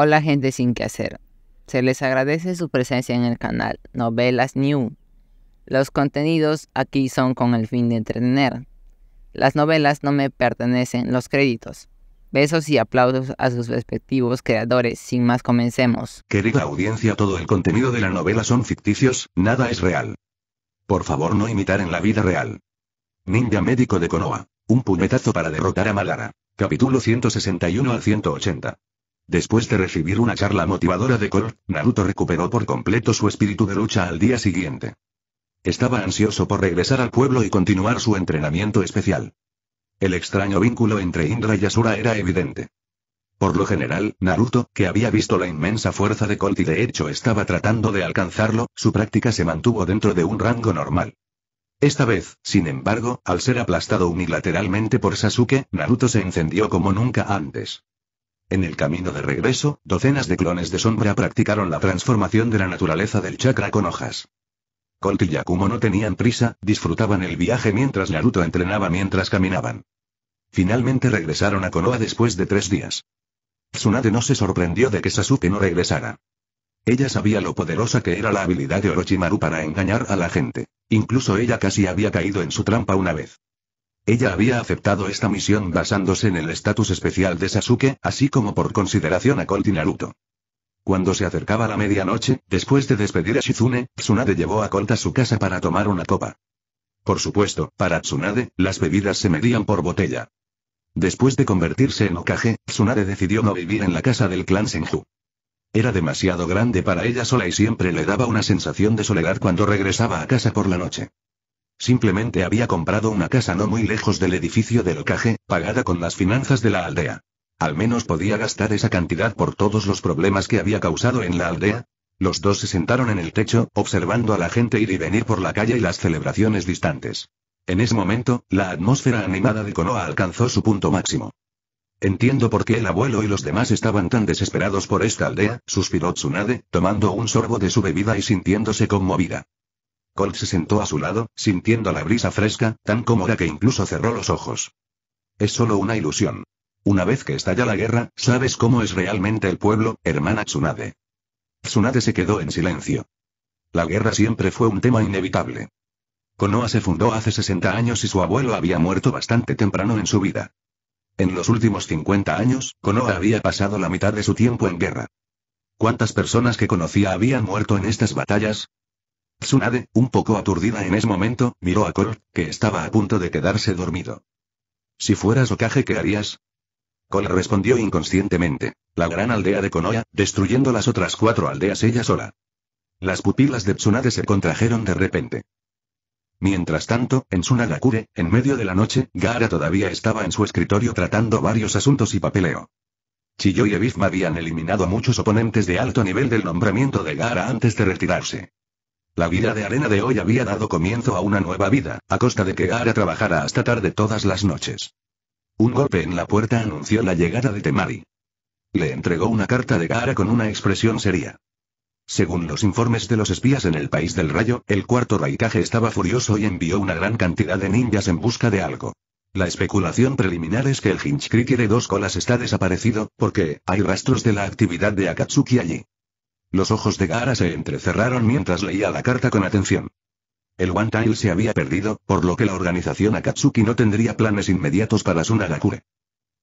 Hola gente sin que hacer. Se les agradece su presencia en el canal Novelas New. Los contenidos aquí son con el fin de entretener. Las novelas no me pertenecen los créditos. Besos y aplausos a sus respectivos creadores. Sin más, comencemos. Querida audiencia, todo el contenido de la novela son ficticios, nada es real. Por favor, no imitar en la vida real. Ninja médico de Konoha. Un puñetazo para derrotar a Malara. Capítulo 161 al 180. Después de recibir una charla motivadora de Colt, Naruto recuperó por completo su espíritu de lucha al día siguiente. Estaba ansioso por regresar al pueblo y continuar su entrenamiento especial. El extraño vínculo entre Indra y Asura era evidente. Por lo general, Naruto, que había visto la inmensa fuerza de Colt y de hecho estaba tratando de alcanzarlo, su práctica se mantuvo dentro de un rango normal. Esta vez, sin embargo, al ser aplastado unilateralmente por Sasuke, Naruto se encendió como nunca antes. En el camino de regreso, docenas de clones de sombra practicaron la transformación de la naturaleza del chakra con hojas. Colt y Yakumo no tenían prisa, disfrutaban el viaje mientras Naruto entrenaba mientras caminaban. Finalmente regresaron a Konoha después de tres días. Tsunade no se sorprendió de que Sasuke no regresara. Ella sabía lo poderosa que era la habilidad de Orochimaru para engañar a la gente. Incluso ella casi había caído en su trampa una vez. Ella había aceptado esta misión basándose en el estatus especial de Sasuke, así como por consideración a Colt y Naruto. Cuando se acercaba la medianoche, después de despedir a Shizune, Tsunade llevó a Colt a su casa para tomar una copa. Por supuesto, para Tsunade, las bebidas se medían por botella. Después de convertirse en Okage, Tsunade decidió no vivir en la casa del clan Senju. Era demasiado grande para ella sola y siempre le daba una sensación de soledad cuando regresaba a casa por la noche. Simplemente había comprado una casa no muy lejos del edificio del ocaje, pagada con las finanzas de la aldea. Al menos podía gastar esa cantidad por todos los problemas que había causado en la aldea. Los dos se sentaron en el techo, observando a la gente ir y venir por la calle y las celebraciones distantes. En ese momento, la atmósfera animada de Konoha alcanzó su punto máximo. Entiendo por qué el abuelo y los demás estaban tan desesperados por esta aldea, suspiró Tsunade, tomando un sorbo de su bebida y sintiéndose conmovida. Colt se sentó a su lado, sintiendo la brisa fresca, tan cómoda que incluso cerró los ojos. Es solo una ilusión. Una vez que estalla la guerra, sabes cómo es realmente el pueblo, hermana Tsunade. Tsunade se quedó en silencio. La guerra siempre fue un tema inevitable. Konoha se fundó hace 60 años y su abuelo había muerto bastante temprano en su vida. En los últimos 50 años, Konoha había pasado la mitad de su tiempo en guerra. ¿Cuántas personas que conocía habían muerto en estas batallas? Tsunade, un poco aturdida en ese momento, miró a Kor, que estaba a punto de quedarse dormido. Si fueras Okage, ¿qué harías? Kor respondió inconscientemente. La gran aldea de Konoha, destruyendo las otras cuatro aldeas ella sola. Las pupilas de Tsunade se contrajeron de repente. Mientras tanto, en Tsunagakure, en medio de la noche, Gara todavía estaba en su escritorio tratando varios asuntos y papeleo. Chiyo y Evifma habían eliminado a muchos oponentes de alto nivel del nombramiento de Gara antes de retirarse. La vida de arena de hoy había dado comienzo a una nueva vida, a costa de que Gara trabajara hasta tarde todas las noches. Un golpe en la puerta anunció la llegada de Temari. Le entregó una carta de Gara con una expresión seria. Según los informes de los espías en el país del rayo, el cuarto Raikage estaba furioso y envió una gran cantidad de ninjas en busca de algo. La especulación preliminar es que el Hinchcrit de dos colas está desaparecido, porque hay rastros de la actividad de Akatsuki allí. Los ojos de Gara se entrecerraron mientras leía la carta con atención. El One Tile se había perdido, por lo que la organización Akatsuki no tendría planes inmediatos para su Nagakure.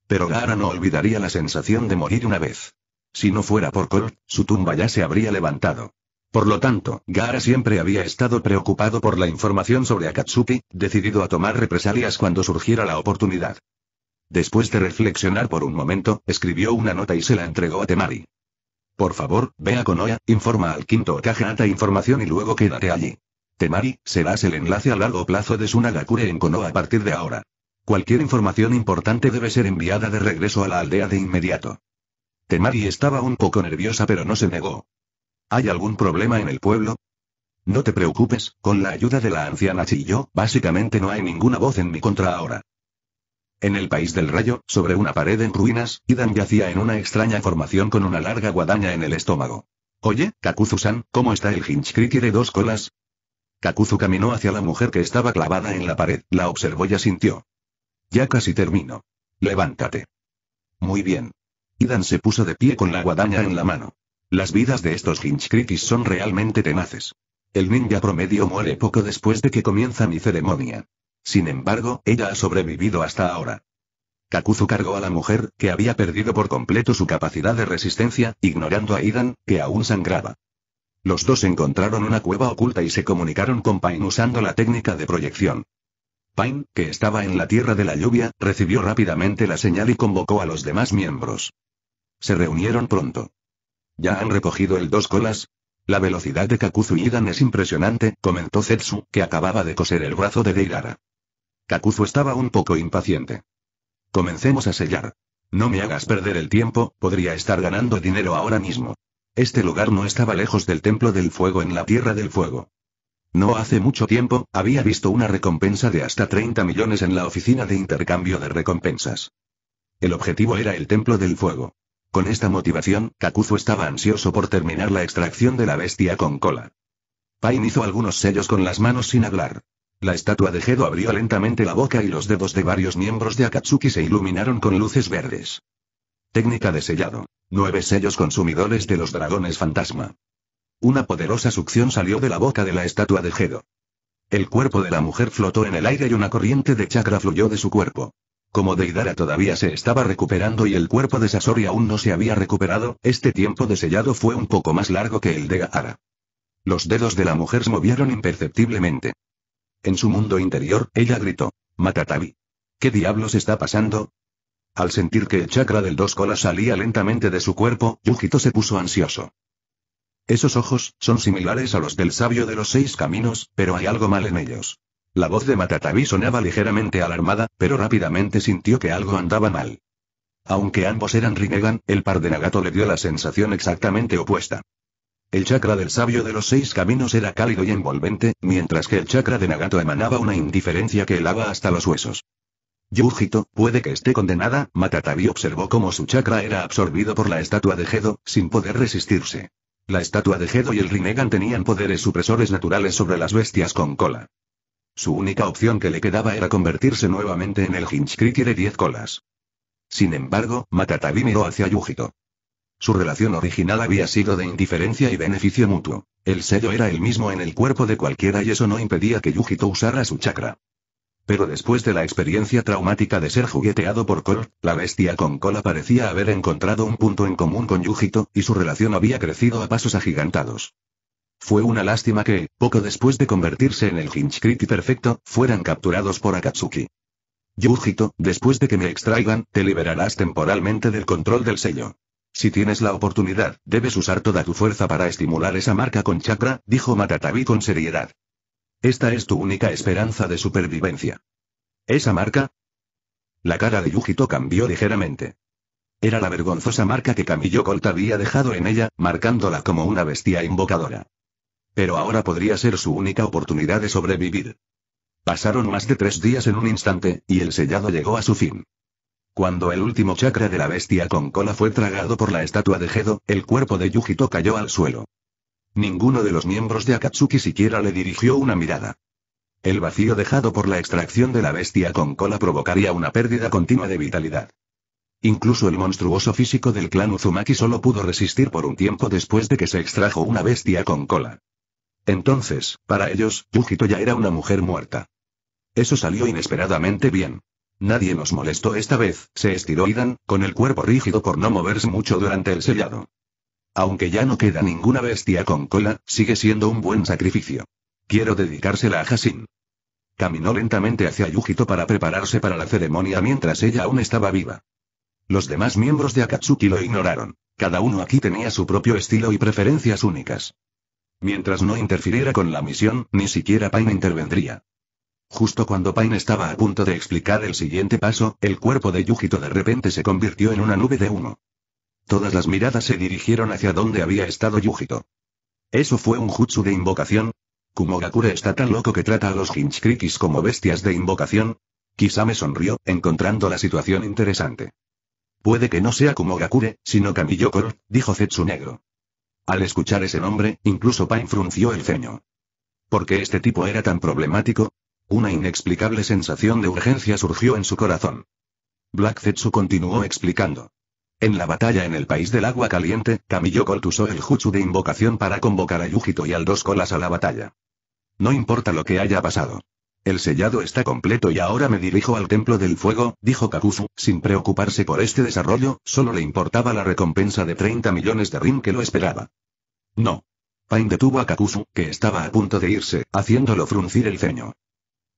Pero Gara no olvidaría la sensación de morir una vez. Si no fuera por Colt, su tumba ya se habría levantado. Por lo tanto, Gara siempre había estado preocupado por la información sobre Akatsuki, decidido a tomar represalias cuando surgiera la oportunidad. Después de reflexionar por un momento, escribió una nota y se la entregó a Temari. Por favor, ve a Konoha, informa al quinto caja información y luego quédate allí. Temari, serás el enlace a largo plazo de Sunagakure en Konoha a partir de ahora. Cualquier información importante debe ser enviada de regreso a la aldea de inmediato. Temari estaba un poco nerviosa pero no se negó. ¿Hay algún problema en el pueblo? No te preocupes, con la ayuda de la anciana Chiyo, básicamente no hay ninguna voz en mi contra ahora. En el país del rayo, sobre una pared en ruinas, Idan yacía en una extraña formación con una larga guadaña en el estómago. Oye, Kakuzu-san, ¿cómo está el Hinchkri de dos colas? Kakuzu caminó hacia la mujer que estaba clavada en la pared, la observó y asintió. Ya casi termino. Levántate. Muy bien. Idan se puso de pie con la guadaña en la mano. Las vidas de estos Hinchkritis son realmente tenaces. El ninja promedio muere poco después de que comienza mi ceremonia. Sin embargo, ella ha sobrevivido hasta ahora. Kakuzu cargó a la mujer, que había perdido por completo su capacidad de resistencia, ignorando a Idan, que aún sangraba. Los dos encontraron una cueva oculta y se comunicaron con Pain usando la técnica de proyección. Pain, que estaba en la Tierra de la Lluvia, recibió rápidamente la señal y convocó a los demás miembros. Se reunieron pronto. ¿Ya han recogido el dos colas? La velocidad de Kakuzu y Idan es impresionante, comentó Zetsu, que acababa de coser el brazo de Deirara. Kakuzu estaba un poco impaciente. Comencemos a sellar. No me hagas perder el tiempo, podría estar ganando dinero ahora mismo. Este lugar no estaba lejos del Templo del Fuego en la Tierra del Fuego. No hace mucho tiempo, había visto una recompensa de hasta 30 millones en la oficina de intercambio de recompensas. El objetivo era el Templo del Fuego. Con esta motivación, Kakuzu estaba ansioso por terminar la extracción de la bestia con cola. Pain hizo algunos sellos con las manos sin hablar. La estatua de Jedo abrió lentamente la boca y los dedos de varios miembros de Akatsuki se iluminaron con luces verdes. Técnica de sellado. Nueve sellos consumidores de los dragones fantasma. Una poderosa succión salió de la boca de la estatua de Jedo. El cuerpo de la mujer flotó en el aire y una corriente de chakra fluyó de su cuerpo. Como Deidara todavía se estaba recuperando y el cuerpo de Sasori aún no se había recuperado, este tiempo de sellado fue un poco más largo que el de Gaara. Los dedos de la mujer se movieron imperceptiblemente. En su mundo interior, ella gritó. Matatabi. ¿Qué diablos está pasando? Al sentir que el chakra del dos colas salía lentamente de su cuerpo, Yujito se puso ansioso. Esos ojos, son similares a los del sabio de los seis caminos, pero hay algo mal en ellos. La voz de Matatabi sonaba ligeramente alarmada, pero rápidamente sintió que algo andaba mal. Aunque ambos eran Rinnegan, el par de Nagato le dio la sensación exactamente opuesta. El chakra del sabio de los seis caminos era cálido y envolvente, mientras que el chakra de Nagato emanaba una indiferencia que helaba hasta los huesos. Yujito, puede que esté condenada, Matatabi observó cómo su chakra era absorbido por la estatua de Gedo, sin poder resistirse. La estatua de Gedo y el Rinnegan tenían poderes supresores naturales sobre las bestias con cola. Su única opción que le quedaba era convertirse nuevamente en el Hinchkriti de diez colas. Sin embargo, Matatabi miró hacia Yujito. Su relación original había sido de indiferencia y beneficio mutuo. El sello era el mismo en el cuerpo de cualquiera y eso no impedía que Yujito usara su chakra. Pero después de la experiencia traumática de ser jugueteado por Kor, la bestia con cola parecía haber encontrado un punto en común con Yujito, y su relación había crecido a pasos agigantados. Fue una lástima que, poco después de convertirse en el Hinchkriti perfecto, fueran capturados por Akatsuki. Yujito, después de que me extraigan, te liberarás temporalmente del control del sello. Si tienes la oportunidad, debes usar toda tu fuerza para estimular esa marca con chakra, dijo Matatabi con seriedad. Esta es tu única esperanza de supervivencia. ¿Esa marca? La cara de Yujito cambió ligeramente. Era la vergonzosa marca que Camillo Colt había dejado en ella, marcándola como una bestia invocadora. Pero ahora podría ser su única oportunidad de sobrevivir. Pasaron más de tres días en un instante, y el sellado llegó a su fin. Cuando el último chakra de la bestia con cola fue tragado por la estatua de Gedo, el cuerpo de Yujito cayó al suelo. Ninguno de los miembros de Akatsuki siquiera le dirigió una mirada. El vacío dejado por la extracción de la bestia con cola provocaría una pérdida continua de vitalidad. Incluso el monstruoso físico del clan Uzumaki solo pudo resistir por un tiempo después de que se extrajo una bestia con cola. Entonces, para ellos, Yujito ya era una mujer muerta. Eso salió inesperadamente bien. Nadie nos molestó esta vez, se estiró Idan, con el cuerpo rígido por no moverse mucho durante el sellado. Aunque ya no queda ninguna bestia con cola, sigue siendo un buen sacrificio. Quiero dedicársela a Hashin. Caminó lentamente hacia Yujito para prepararse para la ceremonia mientras ella aún estaba viva. Los demás miembros de Akatsuki lo ignoraron. Cada uno aquí tenía su propio estilo y preferencias únicas. Mientras no interfiriera con la misión, ni siquiera Pain intervendría. Justo cuando Pain estaba a punto de explicar el siguiente paso, el cuerpo de Yujito de repente se convirtió en una nube de humo. Todas las miradas se dirigieron hacia donde había estado Yujito. ¿Eso fue un jutsu de invocación? ¿Kumogakure está tan loco que trata a los Hinchkrikis como bestias de invocación? Kisame sonrió, encontrando la situación interesante. Puede que no sea Kumogakure, sino Kamiyokoro, dijo Zetsu Negro. Al escuchar ese nombre, incluso Pain frunció el ceño. ¿Por qué este tipo era tan problemático? Una inexplicable sensación de urgencia surgió en su corazón. Black Zetsu continuó explicando. En la batalla en el país del agua caliente, Camillo Colt usó el jutsu de invocación para convocar a Yujito y al dos colas a la batalla. No importa lo que haya pasado. El sellado está completo y ahora me dirijo al templo del fuego, dijo Kakuzu, sin preocuparse por este desarrollo, solo le importaba la recompensa de 30 millones de rin que lo esperaba. No. Pain detuvo a Kakuzu, que estaba a punto de irse, haciéndolo fruncir el ceño.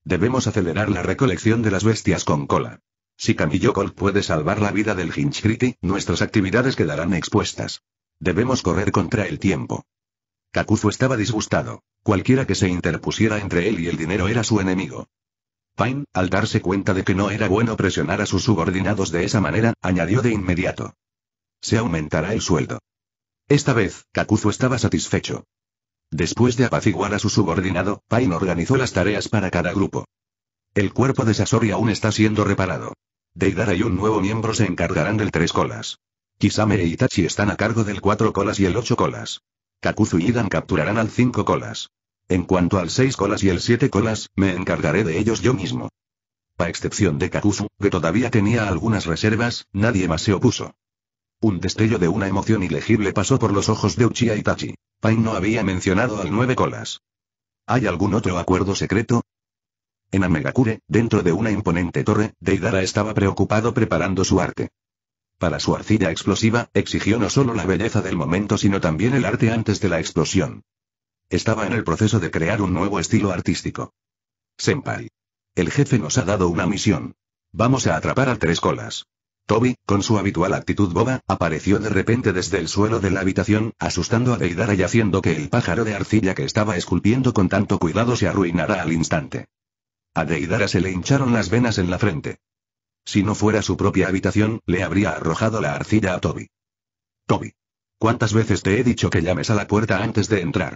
Debemos acelerar la recolección de las bestias con cola. Si Camillo Colt puede salvar la vida del Hinchcriti, nuestras actividades quedarán expuestas. Debemos correr contra el tiempo. Kakuzu estaba disgustado. Cualquiera que se interpusiera entre él y el dinero era su enemigo. Pine, al darse cuenta de que no era bueno presionar a sus subordinados de esa manera, añadió de inmediato. Se aumentará el sueldo. Esta vez, Kakuzu estaba satisfecho. Después de apaciguar a su subordinado, Pain organizó las tareas para cada grupo. El cuerpo de Sasori aún está siendo reparado. Deidara y un nuevo miembro se encargarán del tres colas. Kisame e Itachi están a cargo del cuatro colas y el ocho colas. Kakuzu y Idan capturarán al cinco colas. En cuanto al seis colas y el siete colas, me encargaré de ellos yo mismo. A excepción de Kakuzu, que todavía tenía algunas reservas, nadie más se opuso. Un destello de una emoción ilegible pasó por los ojos de Uchiha Itachi. Pain no había mencionado al Nueve Colas. ¿Hay algún otro acuerdo secreto? En Amegakure, dentro de una imponente torre, Deidara estaba preocupado preparando su arte. Para su arcilla explosiva, exigió no solo la belleza del momento sino también el arte antes de la explosión. Estaba en el proceso de crear un nuevo estilo artístico. Senpai. El jefe nos ha dado una misión. Vamos a atrapar a tres colas. Toby, con su habitual actitud boba, apareció de repente desde el suelo de la habitación, asustando a Deidara y haciendo que el pájaro de arcilla que estaba esculpiendo con tanto cuidado se arruinara al instante. A Deidara se le hincharon las venas en la frente. Si no fuera su propia habitación, le habría arrojado la arcilla a Toby. Toby. ¿Cuántas veces te he dicho que llames a la puerta antes de entrar?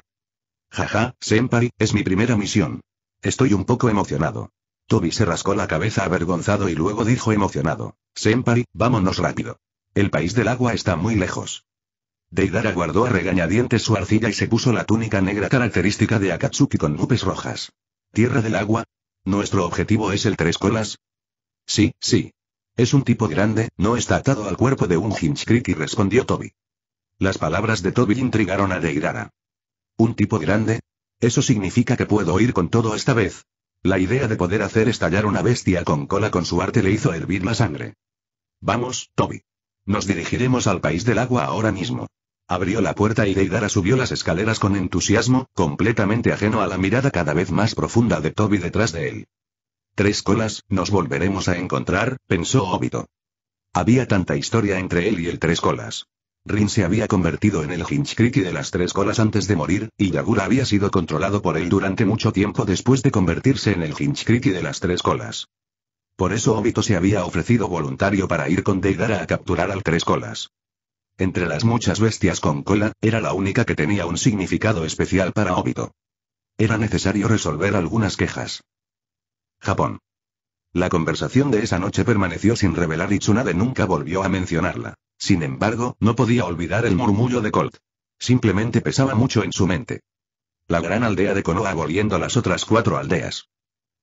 Jaja, Senpai, es mi primera misión. Estoy un poco emocionado. Toby se rascó la cabeza avergonzado y luego dijo emocionado. Senpai, vámonos rápido. El país del agua está muy lejos. Deidara guardó a regañadientes su arcilla y se puso la túnica negra característica de Akatsuki con nubes rojas. ¿Tierra del agua? ¿Nuestro objetivo es el Tres Colas? Sí, sí. Es un tipo grande, no está atado al cuerpo de un y respondió Toby. Las palabras de Toby intrigaron a Deidara. ¿Un tipo grande? Eso significa que puedo ir con todo esta vez. La idea de poder hacer estallar una bestia con cola con su arte le hizo hervir la sangre. Vamos, Toby. Nos dirigiremos al país del agua ahora mismo. Abrió la puerta y Deidara subió las escaleras con entusiasmo, completamente ajeno a la mirada cada vez más profunda de Toby detrás de él. Tres colas, nos volveremos a encontrar, pensó Obito. Había tanta historia entre él y el tres colas. Rin se había convertido en el Hinchkriki de las tres colas antes de morir, y Yagura había sido controlado por él durante mucho tiempo después de convertirse en el Hinchkriti de las tres colas. Por eso Obito se había ofrecido voluntario para ir con Deidara a capturar al tres colas. Entre las muchas bestias con cola, era la única que tenía un significado especial para Obito. Era necesario resolver algunas quejas. Japón. La conversación de esa noche permaneció sin revelar y Tsunade nunca volvió a mencionarla. Sin embargo, no podía olvidar el murmullo de Colt. Simplemente pesaba mucho en su mente. La gran aldea de Konoha volviendo las otras cuatro aldeas.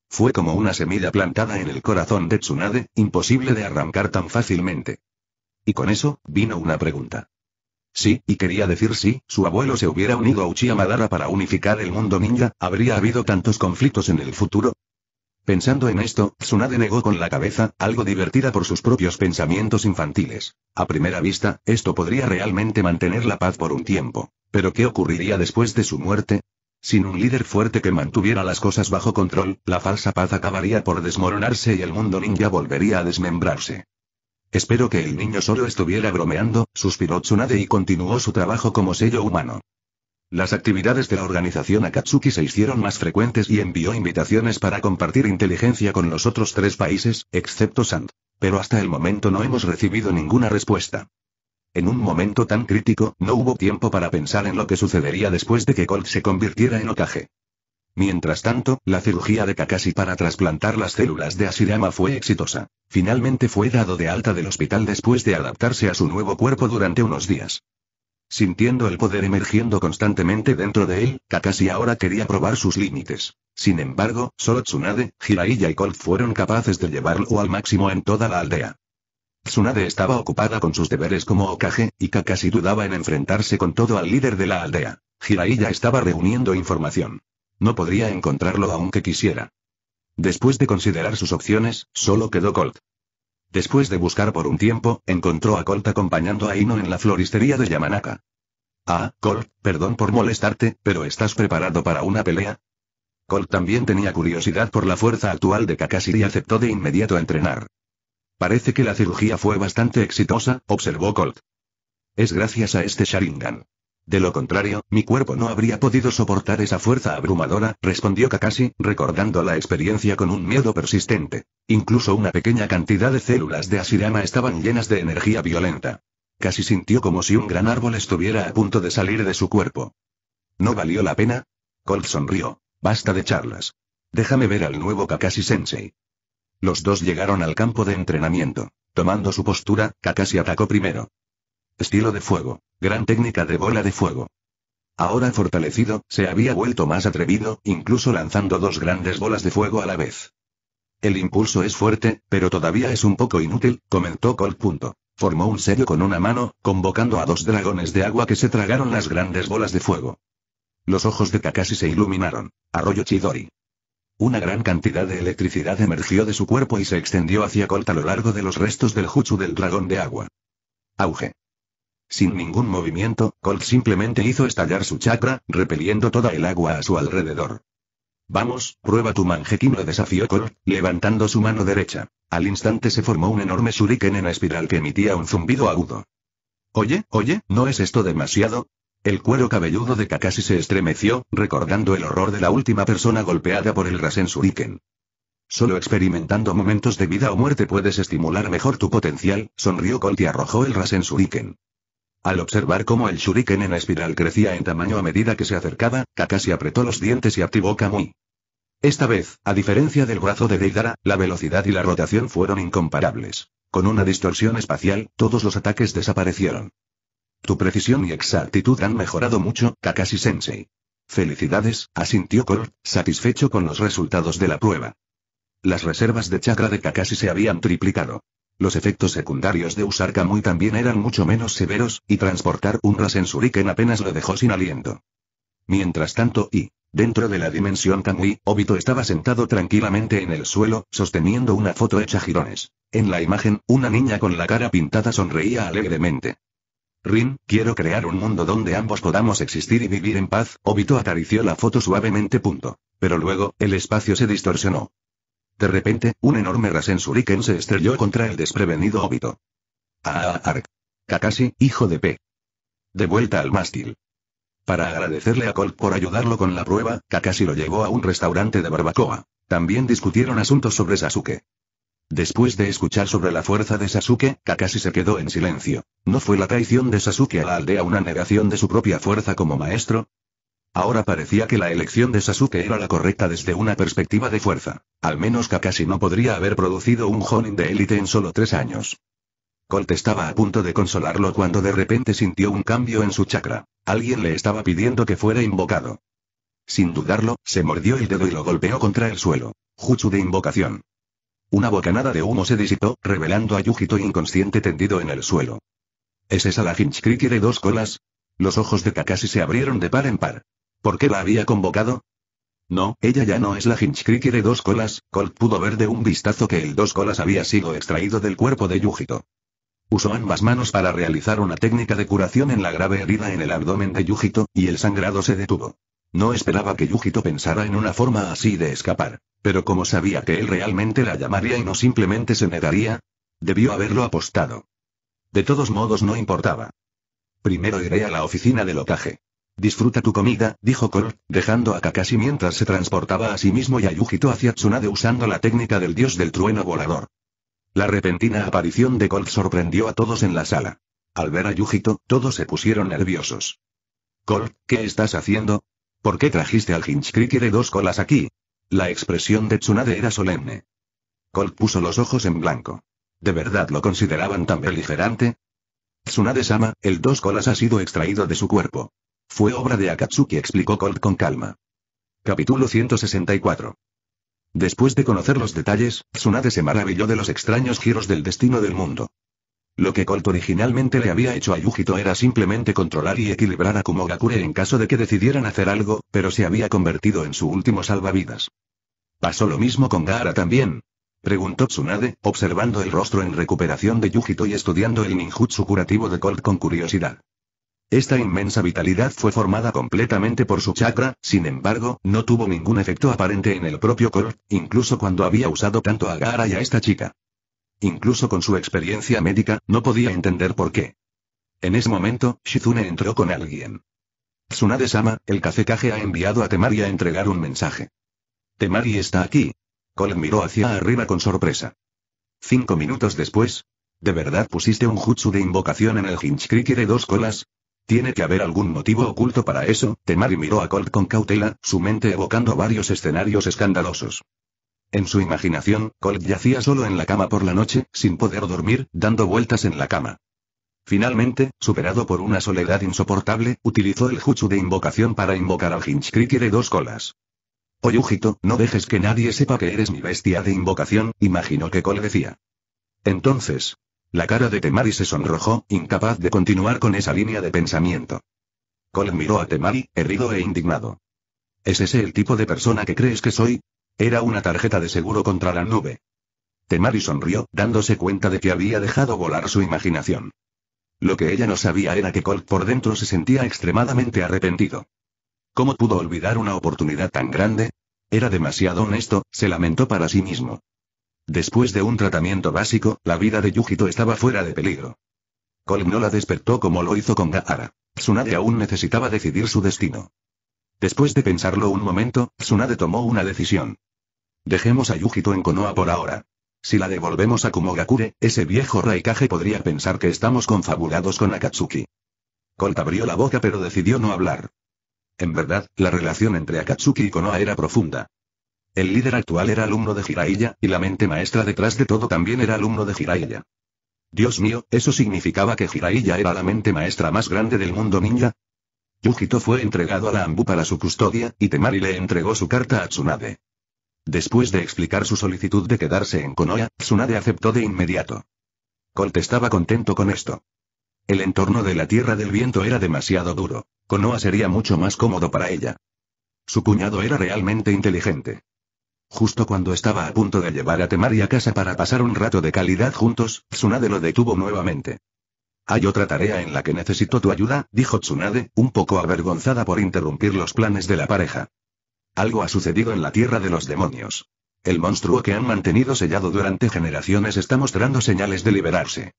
Fue como una semilla plantada en el corazón de Tsunade, imposible de arrancar tan fácilmente. Y con eso, vino una pregunta. Sí, y quería decir si sí, su abuelo se hubiera unido a Uchiha Madara para unificar el mundo ninja, ¿habría habido tantos conflictos en el futuro? Pensando en esto, Tsunade negó con la cabeza, algo divertida por sus propios pensamientos infantiles. A primera vista, esto podría realmente mantener la paz por un tiempo. Pero ¿qué ocurriría después de su muerte? Sin un líder fuerte que mantuviera las cosas bajo control, la falsa paz acabaría por desmoronarse y el mundo ninja volvería a desmembrarse. Espero que el niño solo estuviera bromeando, suspiró Tsunade y continuó su trabajo como sello humano. Las actividades de la organización Akatsuki se hicieron más frecuentes y envió invitaciones para compartir inteligencia con los otros tres países, excepto Sand. Pero hasta el momento no hemos recibido ninguna respuesta. En un momento tan crítico, no hubo tiempo para pensar en lo que sucedería después de que Colt se convirtiera en Okage. Mientras tanto, la cirugía de Kakashi para trasplantar las células de Asirama fue exitosa. Finalmente fue dado de alta del hospital después de adaptarse a su nuevo cuerpo durante unos días. Sintiendo el poder emergiendo constantemente dentro de él, Kakashi ahora quería probar sus límites. Sin embargo, solo Tsunade, Jiraiya y Colt fueron capaces de llevarlo al máximo en toda la aldea. Tsunade estaba ocupada con sus deberes como Okage, y Kakashi dudaba en enfrentarse con todo al líder de la aldea. Jiraiya estaba reuniendo información. No podría encontrarlo aunque quisiera. Después de considerar sus opciones, solo quedó Colt. Después de buscar por un tiempo, encontró a Colt acompañando a Ino en la floristería de Yamanaka. Ah, Colt, perdón por molestarte, pero ¿estás preparado para una pelea? Colt también tenía curiosidad por la fuerza actual de Kakashi y aceptó de inmediato entrenar. Parece que la cirugía fue bastante exitosa, observó Colt. Es gracias a este Sharingan. De lo contrario, mi cuerpo no habría podido soportar esa fuerza abrumadora, respondió Kakashi, recordando la experiencia con un miedo persistente. Incluso una pequeña cantidad de células de Asirama estaban llenas de energía violenta. Casi sintió como si un gran árbol estuviera a punto de salir de su cuerpo. ¿No valió la pena? Colt sonrió. Basta de charlas. Déjame ver al nuevo Kakashi Sensei. Los dos llegaron al campo de entrenamiento. Tomando su postura, Kakashi atacó primero. Estilo de fuego. Gran técnica de bola de fuego. Ahora fortalecido, se había vuelto más atrevido, incluso lanzando dos grandes bolas de fuego a la vez. El impulso es fuerte, pero todavía es un poco inútil, comentó Colt. Formó un sello con una mano, convocando a dos dragones de agua que se tragaron las grandes bolas de fuego. Los ojos de Kakashi se iluminaron. Arroyo Chidori. Una gran cantidad de electricidad emergió de su cuerpo y se extendió hacia Colt a lo largo de los restos del jutsu del dragón de agua. Auge. Sin ningún movimiento, Colt simplemente hizo estallar su chakra, repeliendo toda el agua a su alrededor. Vamos, prueba tu manjequín lo desafió Colt, levantando su mano derecha. Al instante se formó un enorme shuriken en espiral que emitía un zumbido agudo. Oye, oye, ¿no es esto demasiado? El cuero cabelludo de Kakashi se estremeció, recordando el horror de la última persona golpeada por el Rasen Shuriken. Solo experimentando momentos de vida o muerte puedes estimular mejor tu potencial, sonrió Colt y arrojó el Rasen Shuriken. Al observar cómo el shuriken en espiral crecía en tamaño a medida que se acercaba, Kakashi apretó los dientes y activó Kamui. Esta vez, a diferencia del brazo de Deidara, la velocidad y la rotación fueron incomparables. Con una distorsión espacial, todos los ataques desaparecieron. Tu precisión y exactitud han mejorado mucho, Kakashi-sensei. Felicidades, asintió Kor, satisfecho con los resultados de la prueba. Las reservas de chakra de Kakashi se habían triplicado. Los efectos secundarios de usar Kamui también eran mucho menos severos, y transportar un Rasen Shuriken apenas lo dejó sin aliento. Mientras tanto y, dentro de la dimensión Kamui, Obito estaba sentado tranquilamente en el suelo, sosteniendo una foto hecha jirones. En la imagen, una niña con la cara pintada sonreía alegremente. Rin, quiero crear un mundo donde ambos podamos existir y vivir en paz, Obito acarició la foto suavemente. Pero luego, el espacio se distorsionó. De repente, un enorme Rasen se estrelló contra el desprevenido Óbito. ¡Ah, ah, ah Ark. Kakashi, hijo de P. De vuelta al mástil. Para agradecerle a Colt por ayudarlo con la prueba, Kakashi lo llevó a un restaurante de barbacoa. También discutieron asuntos sobre Sasuke. Después de escuchar sobre la fuerza de Sasuke, Kakashi se quedó en silencio. ¿No fue la traición de Sasuke a la aldea una negación de su propia fuerza como maestro? Ahora parecía que la elección de Sasuke era la correcta desde una perspectiva de fuerza. Al menos Kakashi no podría haber producido un honing de élite en solo tres años. Colt estaba a punto de consolarlo cuando de repente sintió un cambio en su chakra. Alguien le estaba pidiendo que fuera invocado. Sin dudarlo, se mordió el dedo y lo golpeó contra el suelo. Jutsu de invocación. Una bocanada de humo se disipó, revelando a Yujito inconsciente tendido en el suelo. ¿Es esa la Hinchkriki de dos colas? Los ojos de Kakashi se abrieron de par en par. ¿Por qué la había convocado? No, ella ya no es la Hinchkriki de dos colas, Colt pudo ver de un vistazo que el dos colas había sido extraído del cuerpo de Yujito. Usó ambas manos para realizar una técnica de curación en la grave herida en el abdomen de Yujito, y el sangrado se detuvo. No esperaba que Yujito pensara en una forma así de escapar, pero como sabía que él realmente la llamaría y no simplemente se negaría, debió haberlo apostado. De todos modos no importaba. Primero iré a la oficina de locaje. Disfruta tu comida, dijo Kol, dejando a Kakashi mientras se transportaba a sí mismo y a Yujito hacia Tsunade usando la técnica del dios del trueno volador. La repentina aparición de Kol sorprendió a todos en la sala. Al ver a Yujito, todos se pusieron nerviosos. Kol, ¿qué estás haciendo? ¿Por qué trajiste al Hinchcricker de dos colas aquí? La expresión de Tsunade era solemne. Kol puso los ojos en blanco. ¿De verdad lo consideraban tan beligerante? Tsunade-sama, el dos colas ha sido extraído de su cuerpo. Fue obra de Akatsuki, explicó Colt con calma. Capítulo 164. Después de conocer los detalles, Tsunade se maravilló de los extraños giros del destino del mundo. Lo que Colt originalmente le había hecho a Yujito era simplemente controlar y equilibrar a Kumogakure en caso de que decidieran hacer algo, pero se había convertido en su último salvavidas. ¿Pasó lo mismo con Gaara también? Preguntó Tsunade, observando el rostro en recuperación de Yujito y estudiando el ninjutsu curativo de Colt con curiosidad. Esta inmensa vitalidad fue formada completamente por su chakra, sin embargo, no tuvo ningún efecto aparente en el propio Cor, incluso cuando había usado tanto a Gara y a esta chica. Incluso con su experiencia médica, no podía entender por qué. En ese momento, Shizune entró con alguien. Tsunade-sama, el cafecaje, ha enviado a Temari a entregar un mensaje. Temari está aquí. Cole miró hacia arriba con sorpresa. Cinco minutos después, ¿De verdad pusiste un jutsu de invocación en el Hinchkriki de dos colas? Tiene que haber algún motivo oculto para eso, Temari miró a Colt con cautela, su mente evocando varios escenarios escandalosos. En su imaginación, Colt yacía solo en la cama por la noche, sin poder dormir, dando vueltas en la cama. Finalmente, superado por una soledad insoportable, utilizó el jutsu de invocación para invocar al y de dos colas. Oyujito, no dejes que nadie sepa que eres mi bestia de invocación, imaginó que Cole decía. Entonces, la cara de Temari se sonrojó, incapaz de continuar con esa línea de pensamiento. Colt miró a Temari, herido e indignado. ¿Es ese el tipo de persona que crees que soy? Era una tarjeta de seguro contra la nube. Temari sonrió, dándose cuenta de que había dejado volar su imaginación. Lo que ella no sabía era que Colt por dentro se sentía extremadamente arrepentido. ¿Cómo pudo olvidar una oportunidad tan grande? Era demasiado honesto, se lamentó para sí mismo. Después de un tratamiento básico, la vida de Yujito estaba fuera de peligro. Colm no la despertó como lo hizo con Gaara. Tsunade aún necesitaba decidir su destino. Después de pensarlo un momento, Tsunade tomó una decisión. Dejemos a Yujito en Konoha por ahora. Si la devolvemos a Kumogakure, ese viejo Raikage podría pensar que estamos confabulados con Akatsuki. Colt abrió la boca pero decidió no hablar. En verdad, la relación entre Akatsuki y Konoha era profunda. El líder actual era alumno de Jiraiya, y la mente maestra detrás de todo también era alumno de Jiraiya. Dios mío, ¿eso significaba que Jiraiya era la mente maestra más grande del mundo ninja? Yujito fue entregado a la Ambu para su custodia, y Temari le entregó su carta a Tsunade. Después de explicar su solicitud de quedarse en Konoha, Tsunade aceptó de inmediato. Colt estaba contento con esto. El entorno de la Tierra del Viento era demasiado duro. Konoha sería mucho más cómodo para ella. Su cuñado era realmente inteligente. Justo cuando estaba a punto de llevar a Temari a casa para pasar un rato de calidad juntos, Tsunade lo detuvo nuevamente. Hay otra tarea en la que necesito tu ayuda, dijo Tsunade, un poco avergonzada por interrumpir los planes de la pareja. Algo ha sucedido en la Tierra de los Demonios. El monstruo que han mantenido sellado durante generaciones está mostrando señales de liberarse.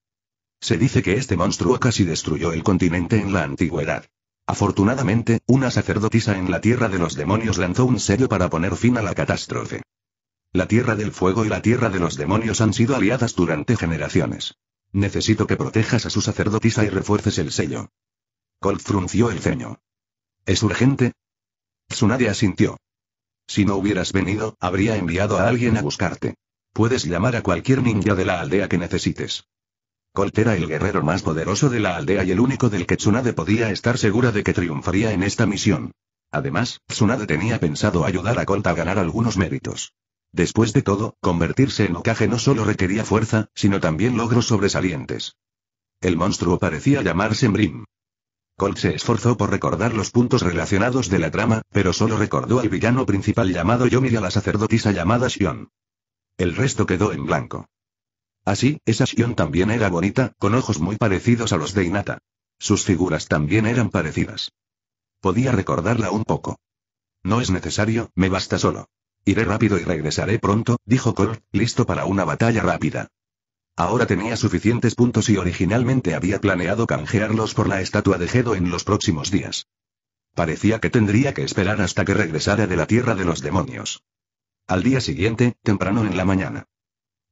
Se dice que este monstruo casi destruyó el continente en la antigüedad. Afortunadamente, una sacerdotisa en la Tierra de los Demonios lanzó un sello para poner fin a la catástrofe. La Tierra del Fuego y la Tierra de los Demonios han sido aliadas durante generaciones. Necesito que protejas a su sacerdotisa y refuerces el sello. Colt frunció el ceño. ¿Es urgente? Tsunade asintió. Si no hubieras venido, habría enviado a alguien a buscarte. Puedes llamar a cualquier ninja de la aldea que necesites. Colt era el guerrero más poderoso de la aldea y el único del que Tsunade podía estar segura de que triunfaría en esta misión. Además, Tsunade tenía pensado ayudar a Colt a ganar algunos méritos. Después de todo, convertirse en Okage no solo requería fuerza, sino también logros sobresalientes. El monstruo parecía llamarse Brim. Colt se esforzó por recordar los puntos relacionados de la trama, pero solo recordó al villano principal llamado Yomi y a la sacerdotisa llamada Shion. El resto quedó en blanco. Así, esa Shion también era bonita, con ojos muy parecidos a los de Inata. Sus figuras también eran parecidas. Podía recordarla un poco. No es necesario, me basta solo. Iré rápido y regresaré pronto, dijo Kor, listo para una batalla rápida. Ahora tenía suficientes puntos y originalmente había planeado canjearlos por la estatua de Gedo en los próximos días. Parecía que tendría que esperar hasta que regresara de la tierra de los demonios. Al día siguiente, temprano en la mañana.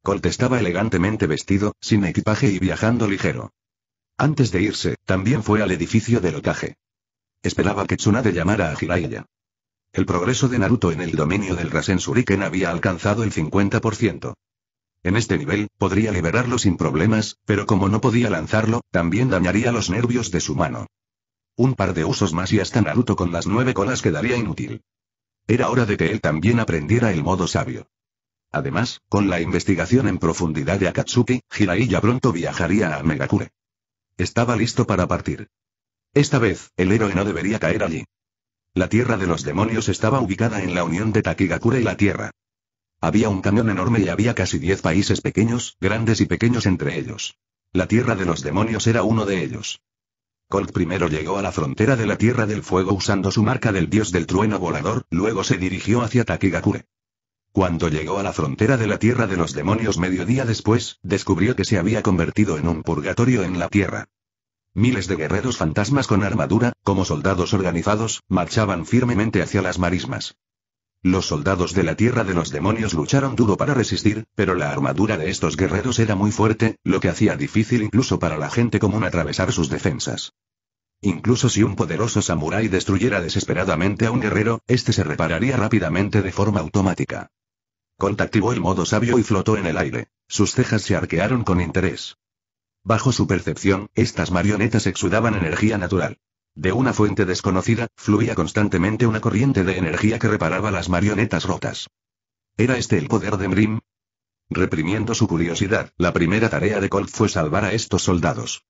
Colt estaba elegantemente vestido, sin equipaje y viajando ligero. Antes de irse, también fue al edificio del ocaje. Esperaba que Tsunade llamara a Jiraiya. El progreso de Naruto en el dominio del Rasen había alcanzado el 50%. En este nivel, podría liberarlo sin problemas, pero como no podía lanzarlo, también dañaría los nervios de su mano. Un par de usos más y hasta Naruto con las nueve colas quedaría inútil. Era hora de que él también aprendiera el modo sabio. Además, con la investigación en profundidad de Akatsuki, Jiraiya pronto viajaría a Megakure. Estaba listo para partir. Esta vez, el héroe no debería caer allí. La tierra de los demonios estaba ubicada en la unión de Takigakure y la tierra. Había un camión enorme y había casi 10 países pequeños, grandes y pequeños entre ellos. La tierra de los demonios era uno de ellos. Colt primero llegó a la frontera de la Tierra del Fuego usando su marca del dios del trueno volador, luego se dirigió hacia Takigakure. Cuando llegó a la frontera de la tierra de los demonios mediodía después, descubrió que se había convertido en un purgatorio en la tierra. Miles de guerreros fantasmas con armadura, como soldados organizados, marchaban firmemente hacia las marismas. Los soldados de la tierra de los demonios lucharon duro para resistir, pero la armadura de estos guerreros era muy fuerte, lo que hacía difícil incluso para la gente común atravesar sus defensas. Incluso si un poderoso samurái destruyera desesperadamente a un guerrero, este se repararía rápidamente de forma automática activó el modo sabio y flotó en el aire. Sus cejas se arquearon con interés. Bajo su percepción, estas marionetas exudaban energía natural. De una fuente desconocida, fluía constantemente una corriente de energía que reparaba las marionetas rotas. ¿Era este el poder de Mrim? Reprimiendo su curiosidad, la primera tarea de Colt fue salvar a estos soldados.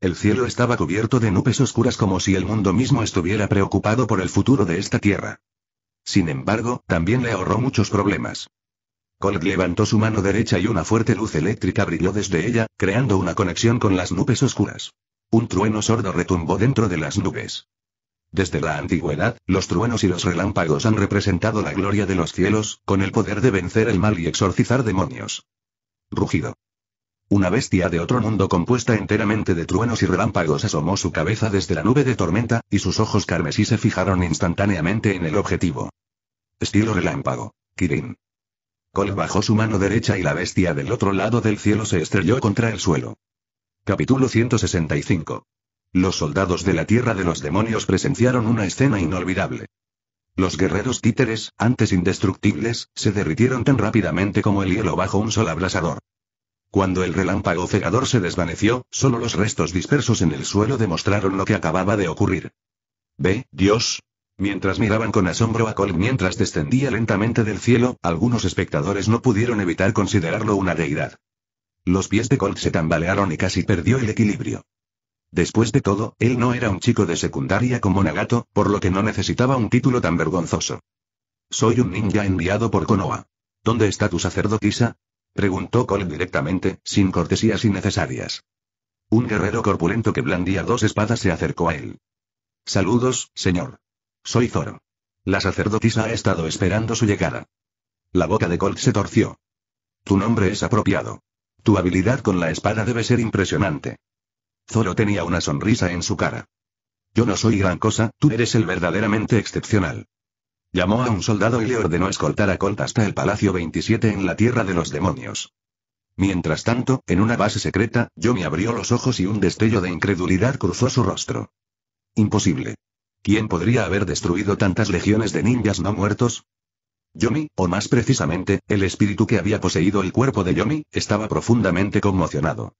El cielo estaba cubierto de nubes oscuras como si el mundo mismo estuviera preocupado por el futuro de esta tierra. Sin embargo, también le ahorró muchos problemas. Colt levantó su mano derecha y una fuerte luz eléctrica brilló desde ella, creando una conexión con las nubes oscuras. Un trueno sordo retumbó dentro de las nubes. Desde la antigüedad, los truenos y los relámpagos han representado la gloria de los cielos, con el poder de vencer el mal y exorcizar demonios. Rugido. Una bestia de otro mundo compuesta enteramente de truenos y relámpagos asomó su cabeza desde la nube de tormenta, y sus ojos carmesí se fijaron instantáneamente en el objetivo. Estilo relámpago. Kirin. Cole bajó su mano derecha y la bestia del otro lado del cielo se estrelló contra el suelo. Capítulo 165. Los soldados de la Tierra de los Demonios presenciaron una escena inolvidable. Los guerreros títeres, antes indestructibles, se derritieron tan rápidamente como el hielo bajo un sol abrasador. Cuando el relámpago cegador se desvaneció, solo los restos dispersos en el suelo demostraron lo que acababa de ocurrir. Ve, Dios, Mientras miraban con asombro a Colt mientras descendía lentamente del cielo, algunos espectadores no pudieron evitar considerarlo una deidad. Los pies de Colt se tambalearon y casi perdió el equilibrio. Después de todo, él no era un chico de secundaria como Nagato, por lo que no necesitaba un título tan vergonzoso. Soy un ninja enviado por Konoha. ¿Dónde está tu sacerdotisa? preguntó Colt directamente, sin cortesías innecesarias. Un guerrero corpulento que blandía dos espadas se acercó a él. Saludos, señor. Soy Zoro. La sacerdotisa ha estado esperando su llegada. La boca de Colt se torció. Tu nombre es apropiado. Tu habilidad con la espada debe ser impresionante. Zoro tenía una sonrisa en su cara. Yo no soy gran cosa, tú eres el verdaderamente excepcional. Llamó a un soldado y le ordenó escoltar a Colt hasta el Palacio 27 en la Tierra de los Demonios. Mientras tanto, en una base secreta, yo me abrió los ojos y un destello de incredulidad cruzó su rostro. Imposible. ¿Quién podría haber destruido tantas legiones de ninjas no muertos? Yomi, o más precisamente, el espíritu que había poseído el cuerpo de Yomi, estaba profundamente conmocionado.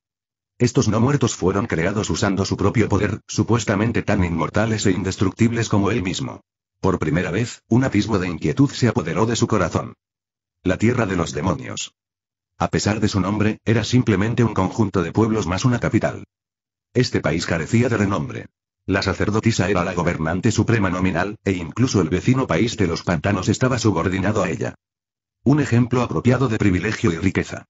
Estos no muertos fueron creados usando su propio poder, supuestamente tan inmortales e indestructibles como él mismo. Por primera vez, un atisbo de inquietud se apoderó de su corazón. La tierra de los demonios. A pesar de su nombre, era simplemente un conjunto de pueblos más una capital. Este país carecía de renombre. La sacerdotisa era la gobernante suprema nominal, e incluso el vecino país de los pantanos estaba subordinado a ella. Un ejemplo apropiado de privilegio y riqueza.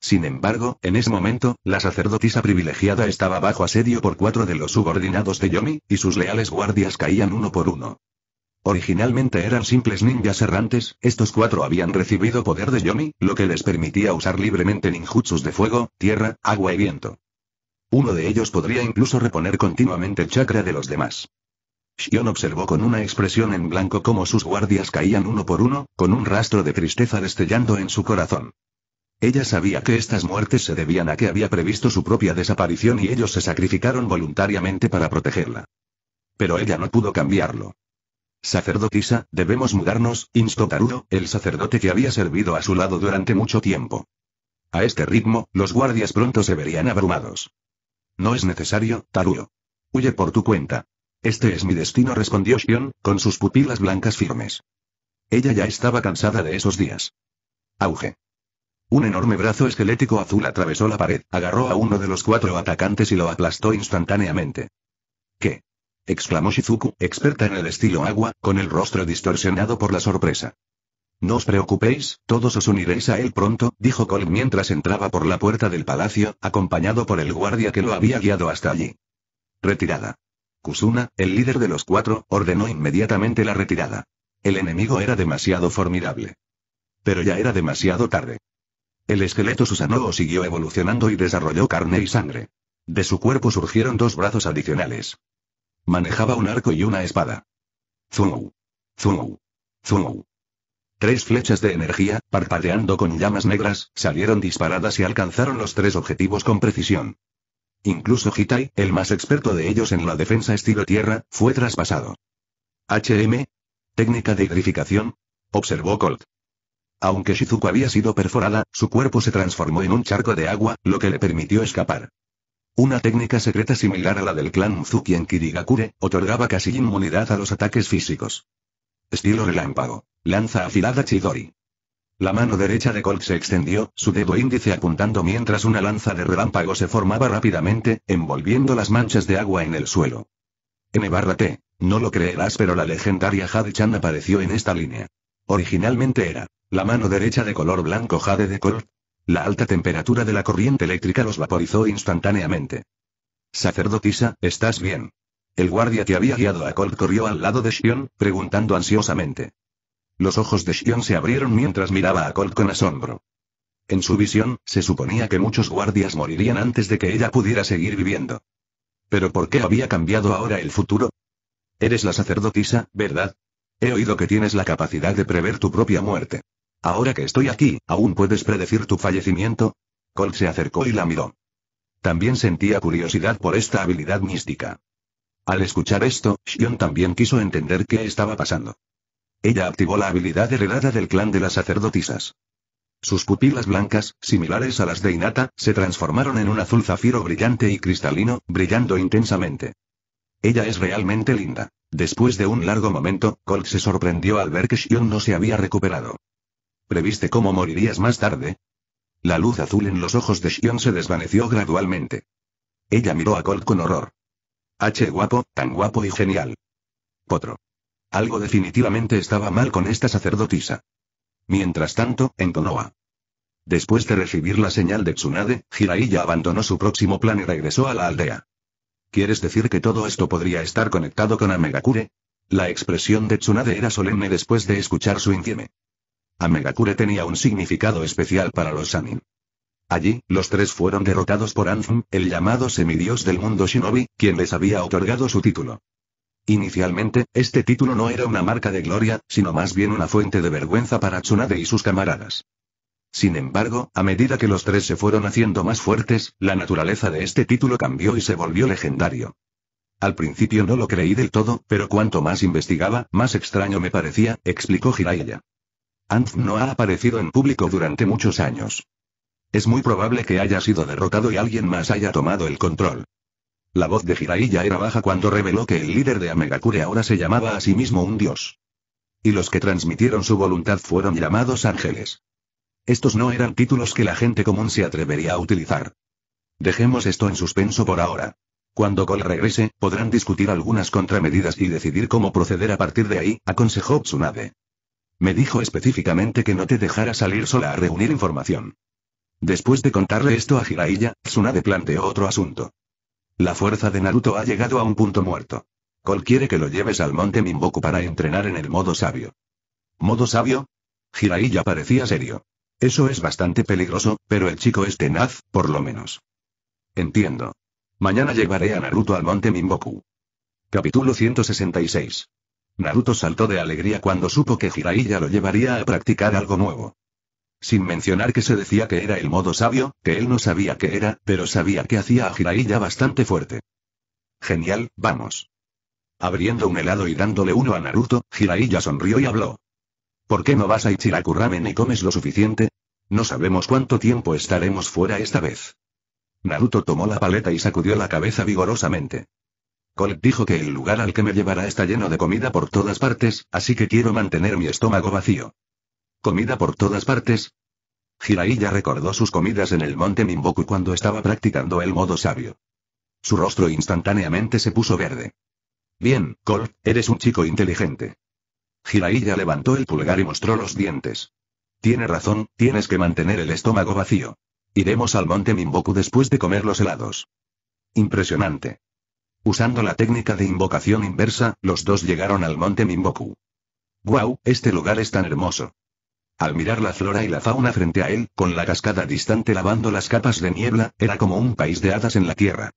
Sin embargo, en ese momento, la sacerdotisa privilegiada estaba bajo asedio por cuatro de los subordinados de Yomi, y sus leales guardias caían uno por uno. Originalmente eran simples ninjas errantes, estos cuatro habían recibido poder de Yomi, lo que les permitía usar libremente ninjutsus de fuego, tierra, agua y viento. Uno de ellos podría incluso reponer continuamente el chakra de los demás. Shion observó con una expresión en blanco cómo sus guardias caían uno por uno, con un rastro de tristeza destellando en su corazón. Ella sabía que estas muertes se debían a que había previsto su propia desaparición y ellos se sacrificaron voluntariamente para protegerla. Pero ella no pudo cambiarlo. Sacerdotisa, debemos mudarnos, instó Taruro, el sacerdote que había servido a su lado durante mucho tiempo. A este ritmo, los guardias pronto se verían abrumados. No es necesario, Taruo. Huye por tu cuenta. Este es mi destino, respondió Shion, con sus pupilas blancas firmes. Ella ya estaba cansada de esos días. Auge. Un enorme brazo esquelético azul atravesó la pared, agarró a uno de los cuatro atacantes y lo aplastó instantáneamente. ¿Qué? exclamó Shizuku, experta en el estilo agua, con el rostro distorsionado por la sorpresa. No os preocupéis, todos os uniréis a él pronto, dijo Cole mientras entraba por la puerta del palacio, acompañado por el guardia que lo había guiado hasta allí. Retirada. Kusuna, el líder de los cuatro, ordenó inmediatamente la retirada. El enemigo era demasiado formidable. Pero ya era demasiado tarde. El esqueleto Susanoo siguió evolucionando y desarrolló carne y sangre. De su cuerpo surgieron dos brazos adicionales. Manejaba un arco y una espada. Zunou. Zunou. Zunou. Tres flechas de energía, parpadeando con llamas negras, salieron disparadas y alcanzaron los tres objetivos con precisión. Incluso Hitai, el más experto de ellos en la defensa estilo tierra, fue traspasado. HM. Técnica de hidrificación? Observó Colt. Aunque Shizuku había sido perforada, su cuerpo se transformó en un charco de agua, lo que le permitió escapar. Una técnica secreta similar a la del clan Mzuki en Kirigakure, otorgaba casi inmunidad a los ataques físicos. Estilo relámpago. Lanza afilada Chidori. La mano derecha de Colt se extendió, su dedo índice apuntando mientras una lanza de relámpago se formaba rápidamente, envolviendo las manchas de agua en el suelo. N barra T. No lo creerás pero la legendaria Jade-chan apareció en esta línea. Originalmente era, la mano derecha de color blanco Jade de Colt. La alta temperatura de la corriente eléctrica los vaporizó instantáneamente. Sacerdotisa, ¿estás bien? El guardia que había guiado a Colt corrió al lado de Shion, preguntando ansiosamente. Los ojos de Shion se abrieron mientras miraba a Colt con asombro. En su visión, se suponía que muchos guardias morirían antes de que ella pudiera seguir viviendo. ¿Pero por qué había cambiado ahora el futuro? Eres la sacerdotisa, ¿verdad? He oído que tienes la capacidad de prever tu propia muerte. Ahora que estoy aquí, ¿aún puedes predecir tu fallecimiento? Colt se acercó y la miró. También sentía curiosidad por esta habilidad mística. Al escuchar esto, Shion también quiso entender qué estaba pasando. Ella activó la habilidad heredada del clan de las sacerdotisas. Sus pupilas blancas, similares a las de Inata, se transformaron en un azul zafiro brillante y cristalino, brillando intensamente. Ella es realmente linda. Después de un largo momento, Colt se sorprendió al ver que Shion no se había recuperado. ¿Previste cómo morirías más tarde? La luz azul en los ojos de Shion se desvaneció gradualmente. Ella miró a Colt con horror. H guapo, tan guapo y genial. Potro. Algo definitivamente estaba mal con esta sacerdotisa. Mientras tanto, en Tonoa. Después de recibir la señal de Tsunade, Hiraiya abandonó su próximo plan y regresó a la aldea. ¿Quieres decir que todo esto podría estar conectado con Amegakure? La expresión de Tsunade era solemne después de escuchar su infieme. Amegakure tenía un significado especial para los Sanin. Allí, los tres fueron derrotados por Anzum, el llamado semidios del mundo Shinobi, quien les había otorgado su título. Inicialmente, este título no era una marca de gloria, sino más bien una fuente de vergüenza para Tsunade y sus camaradas. Sin embargo, a medida que los tres se fueron haciendo más fuertes, la naturaleza de este título cambió y se volvió legendario. Al principio no lo creí del todo, pero cuanto más investigaba, más extraño me parecía, explicó Hiraiya. Anzum no ha aparecido en público durante muchos años. Es muy probable que haya sido derrotado y alguien más haya tomado el control. La voz de Jiraiya era baja cuando reveló que el líder de Amegakure ahora se llamaba a sí mismo un dios. Y los que transmitieron su voluntad fueron llamados ángeles. Estos no eran títulos que la gente común se atrevería a utilizar. Dejemos esto en suspenso por ahora. Cuando Cole regrese, podrán discutir algunas contramedidas y decidir cómo proceder a partir de ahí, aconsejó Tsunade. Me dijo específicamente que no te dejara salir sola a reunir información. Después de contarle esto a Jiraiya, Tsunade planteó otro asunto. La fuerza de Naruto ha llegado a un punto muerto. cualquiera quiere que lo lleves al monte Mimboku para entrenar en el modo sabio. ¿Modo sabio? Jiraiya parecía serio. Eso es bastante peligroso, pero el chico es tenaz, por lo menos. Entiendo. Mañana llevaré a Naruto al monte Mimboku. Capítulo 166. Naruto saltó de alegría cuando supo que Jiraiya lo llevaría a practicar algo nuevo. Sin mencionar que se decía que era el modo sabio, que él no sabía qué era, pero sabía que hacía a Jiraiya bastante fuerte. Genial, vamos. Abriendo un helado y dándole uno a Naruto, Jiraiya sonrió y habló. ¿Por qué no vas a Ichiraku Ramen y comes lo suficiente? No sabemos cuánto tiempo estaremos fuera esta vez. Naruto tomó la paleta y sacudió la cabeza vigorosamente. Cole dijo que el lugar al que me llevará está lleno de comida por todas partes, así que quiero mantener mi estómago vacío. Comida por todas partes. Jiraiya recordó sus comidas en el monte Mimboku cuando estaba practicando el modo sabio. Su rostro instantáneamente se puso verde. Bien, Col, eres un chico inteligente. Jiraiya levantó el pulgar y mostró los dientes. Tiene razón, tienes que mantener el estómago vacío. Iremos al monte Mimboku después de comer los helados. Impresionante. Usando la técnica de invocación inversa, los dos llegaron al monte Mimboku. ¡Guau! Wow, este lugar es tan hermoso. Al mirar la flora y la fauna frente a él, con la cascada distante lavando las capas de niebla, era como un país de hadas en la tierra.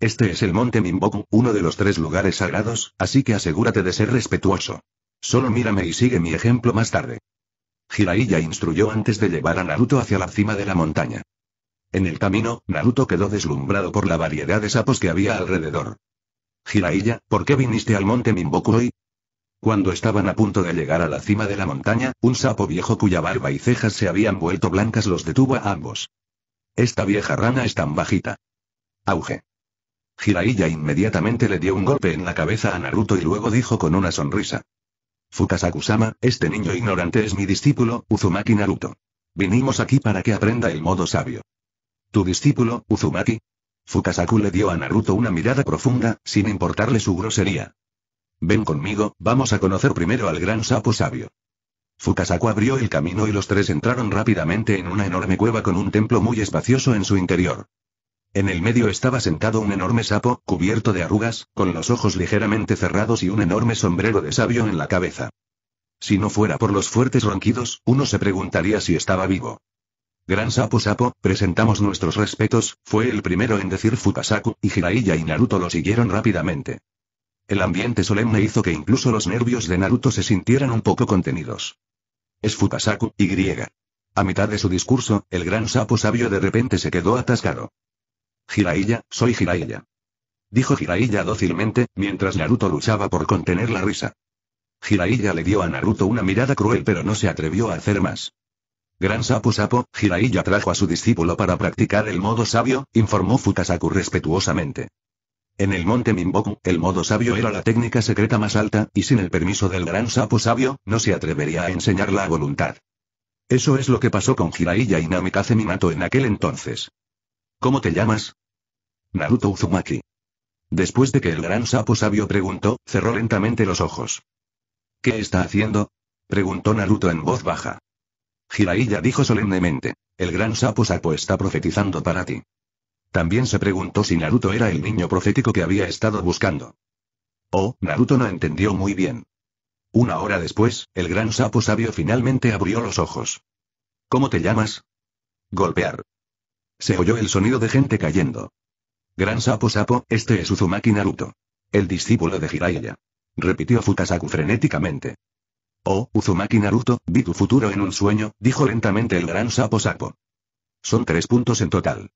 Este es el monte Mimboku, uno de los tres lugares sagrados, así que asegúrate de ser respetuoso. Solo mírame y sigue mi ejemplo más tarde. Jiraiya instruyó antes de llevar a Naruto hacia la cima de la montaña. En el camino, Naruto quedó deslumbrado por la variedad de sapos que había alrededor. Jiraiya, ¿por qué viniste al monte Mimboku hoy? Cuando estaban a punto de llegar a la cima de la montaña, un sapo viejo cuya barba y cejas se habían vuelto blancas los detuvo a ambos. Esta vieja rana es tan bajita. Auge. Jiraiya inmediatamente le dio un golpe en la cabeza a Naruto y luego dijo con una sonrisa. Fukasaku-sama, este niño ignorante es mi discípulo, Uzumaki Naruto. Vinimos aquí para que aprenda el modo sabio. ¿Tu discípulo, Uzumaki? Fukasaku le dio a Naruto una mirada profunda, sin importarle su grosería. Ven conmigo, vamos a conocer primero al gran sapo sabio. Fukasaku abrió el camino y los tres entraron rápidamente en una enorme cueva con un templo muy espacioso en su interior. En el medio estaba sentado un enorme sapo, cubierto de arrugas, con los ojos ligeramente cerrados y un enorme sombrero de sabio en la cabeza. Si no fuera por los fuertes ronquidos, uno se preguntaría si estaba vivo. Gran sapo sapo, presentamos nuestros respetos, fue el primero en decir Fukasaku, y Hiraiya y Naruto lo siguieron rápidamente. El ambiente solemne hizo que incluso los nervios de Naruto se sintieran un poco contenidos. Es Fukasaku, Y. A mitad de su discurso, el gran sapo sabio de repente se quedó atascado. Jiraiya, soy Jiraiya. Dijo Jiraiya dócilmente, mientras Naruto luchaba por contener la risa. Jiraiya le dio a Naruto una mirada cruel pero no se atrevió a hacer más. Gran sapo sapo, Jiraiya trajo a su discípulo para practicar el modo sabio, informó Fukasaku respetuosamente. En el monte Mimboku, el modo sabio era la técnica secreta más alta, y sin el permiso del gran sapo sabio, no se atrevería a enseñarla a voluntad. Eso es lo que pasó con Jiraiya y Namikaze Minato en aquel entonces. ¿Cómo te llamas? Naruto Uzumaki. Después de que el gran sapo sabio preguntó, cerró lentamente los ojos. ¿Qué está haciendo? preguntó Naruto en voz baja. Jiraiya dijo solemnemente. El gran sapo sapo está profetizando para ti. También se preguntó si Naruto era el niño profético que había estado buscando. Oh, Naruto no entendió muy bien. Una hora después, el gran sapo sabio finalmente abrió los ojos. ¿Cómo te llamas? Golpear. Se oyó el sonido de gente cayendo. Gran sapo sapo, este es Uzumaki Naruto. El discípulo de Jiraiya. Repitió Fukasaku frenéticamente. Oh, Uzumaki Naruto, vi tu futuro en un sueño, dijo lentamente el gran sapo sapo. Son tres puntos en total.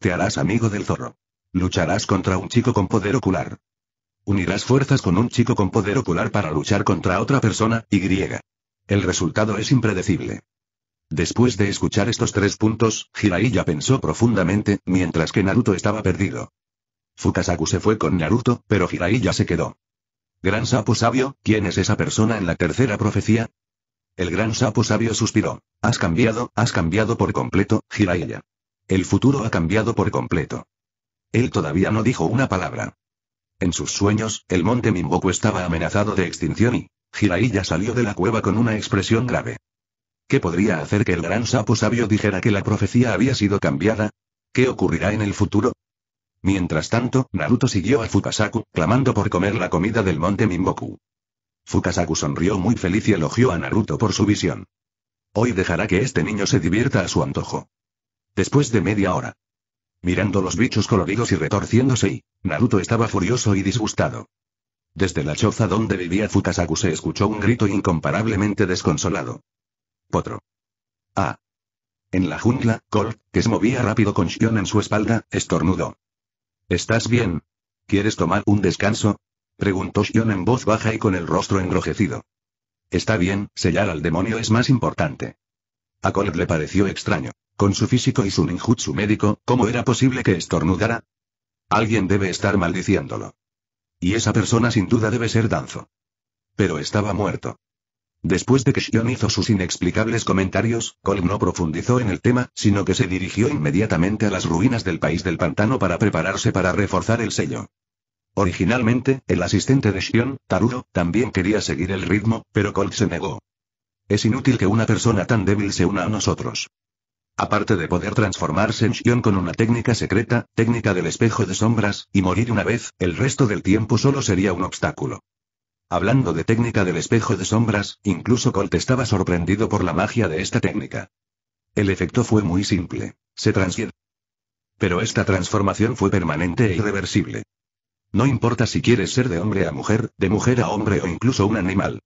Te harás amigo del zorro. Lucharás contra un chico con poder ocular. Unirás fuerzas con un chico con poder ocular para luchar contra otra persona, Y. El resultado es impredecible. Después de escuchar estos tres puntos, Jiraiya pensó profundamente, mientras que Naruto estaba perdido. Fukasaku se fue con Naruto, pero Jiraiya se quedó. Gran sapo sabio, ¿quién es esa persona en la tercera profecía? El gran sapo sabio suspiró. Has cambiado, has cambiado por completo, Jiraiya. El futuro ha cambiado por completo. Él todavía no dijo una palabra. En sus sueños, el monte Mimboku estaba amenazado de extinción y, Jiraiya salió de la cueva con una expresión grave. ¿Qué podría hacer que el gran sapo sabio dijera que la profecía había sido cambiada? ¿Qué ocurrirá en el futuro? Mientras tanto, Naruto siguió a Fukasaku, clamando por comer la comida del monte Mimboku. Fukasaku sonrió muy feliz y elogió a Naruto por su visión. Hoy dejará que este niño se divierta a su antojo. Después de media hora. Mirando los bichos coloridos y retorciéndose y, Naruto estaba furioso y disgustado. Desde la choza donde vivía Futasaku se escuchó un grito incomparablemente desconsolado. Potro. Ah. En la jungla, Col, que se movía rápido con Shion en su espalda, estornudó. ¿Estás bien? ¿Quieres tomar un descanso? Preguntó Shion en voz baja y con el rostro enrojecido. Está bien, sellar al demonio es más importante. A Colt le pareció extraño. Con su físico y su ninjutsu médico, ¿cómo era posible que estornudara? Alguien debe estar maldiciéndolo. Y esa persona sin duda debe ser Danzo. Pero estaba muerto. Después de que Shion hizo sus inexplicables comentarios, Colt no profundizó en el tema, sino que se dirigió inmediatamente a las ruinas del país del pantano para prepararse para reforzar el sello. Originalmente, el asistente de Shion, Taruro, también quería seguir el ritmo, pero Colt se negó. Es inútil que una persona tan débil se una a nosotros. Aparte de poder transformarse en Shion con una técnica secreta, técnica del espejo de sombras, y morir una vez, el resto del tiempo solo sería un obstáculo. Hablando de técnica del espejo de sombras, incluso Colt estaba sorprendido por la magia de esta técnica. El efecto fue muy simple. Se transfiere. Pero esta transformación fue permanente e irreversible. No importa si quieres ser de hombre a mujer, de mujer a hombre o incluso un animal.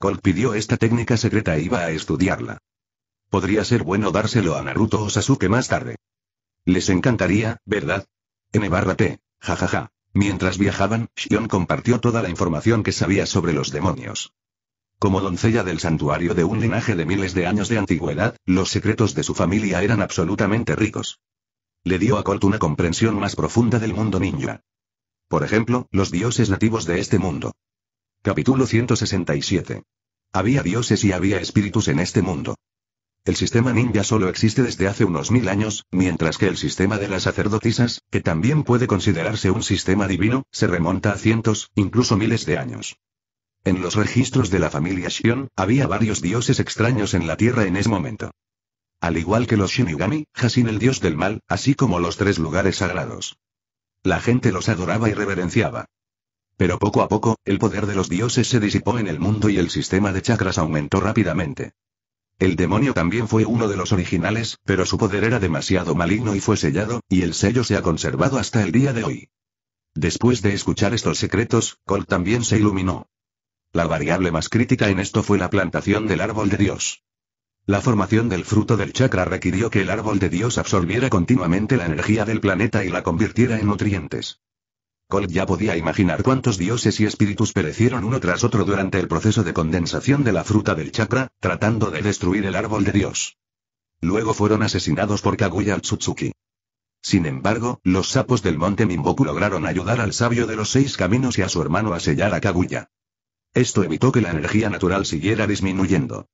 Colt pidió esta técnica secreta e iba a estudiarla. Podría ser bueno dárselo a Naruto o Sasuke más tarde. Les encantaría, ¿verdad? N barra T, jajaja. Mientras viajaban, Shion compartió toda la información que sabía sobre los demonios. Como doncella del santuario de un linaje de miles de años de antigüedad, los secretos de su familia eran absolutamente ricos. Le dio a Colt una comprensión más profunda del mundo ninja. Por ejemplo, los dioses nativos de este mundo. Capítulo 167. Había dioses y había espíritus en este mundo. El sistema ninja solo existe desde hace unos mil años, mientras que el sistema de las sacerdotisas, que también puede considerarse un sistema divino, se remonta a cientos, incluso miles de años. En los registros de la familia Shion, había varios dioses extraños en la Tierra en ese momento. Al igual que los Shinigami, Hashin el dios del mal, así como los tres lugares sagrados. La gente los adoraba y reverenciaba. Pero poco a poco, el poder de los dioses se disipó en el mundo y el sistema de chakras aumentó rápidamente. El demonio también fue uno de los originales, pero su poder era demasiado maligno y fue sellado, y el sello se ha conservado hasta el día de hoy. Después de escuchar estos secretos, Cole también se iluminó. La variable más crítica en esto fue la plantación del árbol de Dios. La formación del fruto del chakra requirió que el árbol de Dios absorbiera continuamente la energía del planeta y la convirtiera en nutrientes. Col ya podía imaginar cuántos dioses y espíritus perecieron uno tras otro durante el proceso de condensación de la fruta del chakra, tratando de destruir el árbol de Dios. Luego fueron asesinados por Kaguya Tsutsuki. Sin embargo, los sapos del monte Mimboku lograron ayudar al sabio de los seis caminos y a su hermano a sellar a Kaguya. Esto evitó que la energía natural siguiera disminuyendo.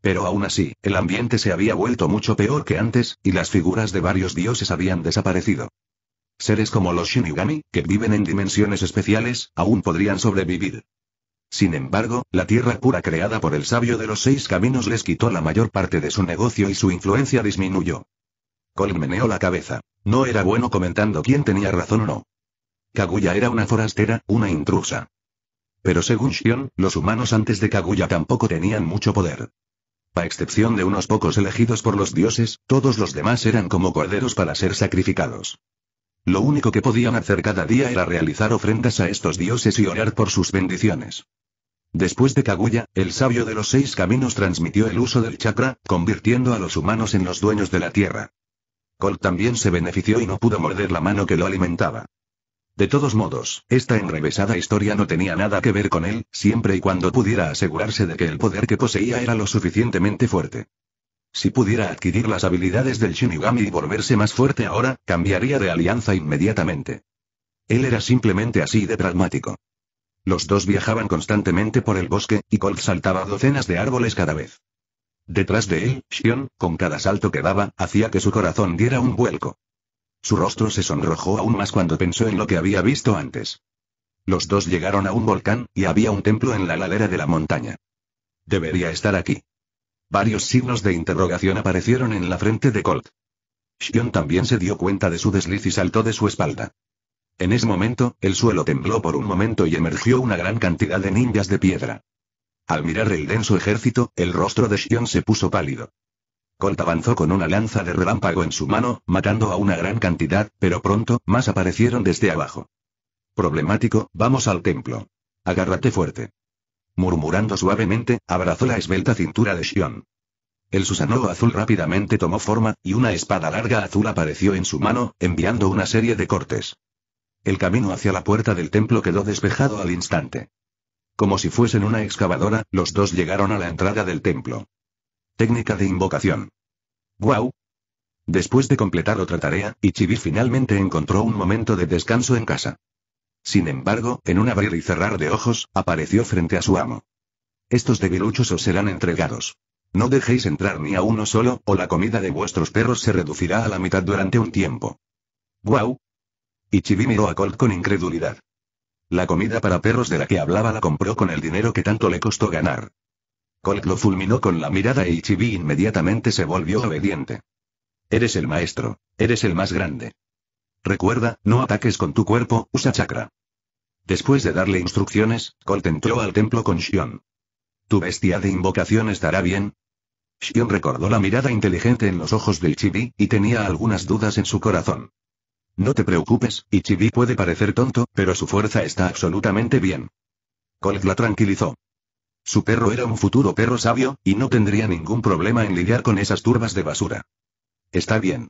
Pero aún así, el ambiente se había vuelto mucho peor que antes, y las figuras de varios dioses habían desaparecido. Seres como los Shinigami, que viven en dimensiones especiales, aún podrían sobrevivir. Sin embargo, la tierra pura creada por el sabio de los seis caminos les quitó la mayor parte de su negocio y su influencia disminuyó. Colm meneó la cabeza. No era bueno comentando quién tenía razón o no. Kaguya era una forastera, una intrusa. Pero según Shion, los humanos antes de Kaguya tampoco tenían mucho poder. A excepción de unos pocos elegidos por los dioses, todos los demás eran como corderos para ser sacrificados. Lo único que podían hacer cada día era realizar ofrendas a estos dioses y orar por sus bendiciones. Después de Kaguya, el sabio de los seis caminos transmitió el uso del chakra, convirtiendo a los humanos en los dueños de la tierra. Col también se benefició y no pudo morder la mano que lo alimentaba. De todos modos, esta enrevesada historia no tenía nada que ver con él, siempre y cuando pudiera asegurarse de que el poder que poseía era lo suficientemente fuerte. Si pudiera adquirir las habilidades del Shinigami y volverse más fuerte ahora, cambiaría de alianza inmediatamente. Él era simplemente así de pragmático. Los dos viajaban constantemente por el bosque, y Colt saltaba docenas de árboles cada vez. Detrás de él, Shion, con cada salto que daba, hacía que su corazón diera un vuelco. Su rostro se sonrojó aún más cuando pensó en lo que había visto antes. Los dos llegaron a un volcán, y había un templo en la ladera de la montaña. Debería estar aquí. Varios signos de interrogación aparecieron en la frente de Colt. Shion también se dio cuenta de su desliz y saltó de su espalda. En ese momento, el suelo tembló por un momento y emergió una gran cantidad de ninjas de piedra. Al mirar el denso ejército, el rostro de Shion se puso pálido. Colt avanzó con una lanza de relámpago en su mano, matando a una gran cantidad, pero pronto, más aparecieron desde abajo. Problemático, vamos al templo. Agárrate fuerte. Murmurando suavemente, abrazó la esbelta cintura de Shion. El Susanoo azul rápidamente tomó forma, y una espada larga azul apareció en su mano, enviando una serie de cortes. El camino hacia la puerta del templo quedó despejado al instante. Como si fuesen una excavadora, los dos llegaron a la entrada del templo. Técnica de invocación. ¡Guau! Después de completar otra tarea, Ichibi finalmente encontró un momento de descanso en casa. Sin embargo, en un abrir y cerrar de ojos, apareció frente a su amo. Estos debiluchos os serán entregados. No dejéis entrar ni a uno solo, o la comida de vuestros perros se reducirá a la mitad durante un tiempo. ¡Guau! Wow. Ichibi miró a Colt con incredulidad. La comida para perros de la que hablaba la compró con el dinero que tanto le costó ganar. Colt lo fulminó con la mirada y Ichibi inmediatamente se volvió obediente. Eres el maestro, eres el más grande. Recuerda, no ataques con tu cuerpo, usa chakra. Después de darle instrucciones, Colt entró al templo con Shion. ¿Tu bestia de invocación estará bien? Shion recordó la mirada inteligente en los ojos del chibi, y tenía algunas dudas en su corazón. No te preocupes, y chibi puede parecer tonto, pero su fuerza está absolutamente bien. Colt la tranquilizó. Su perro era un futuro perro sabio, y no tendría ningún problema en lidiar con esas turbas de basura. Está bien.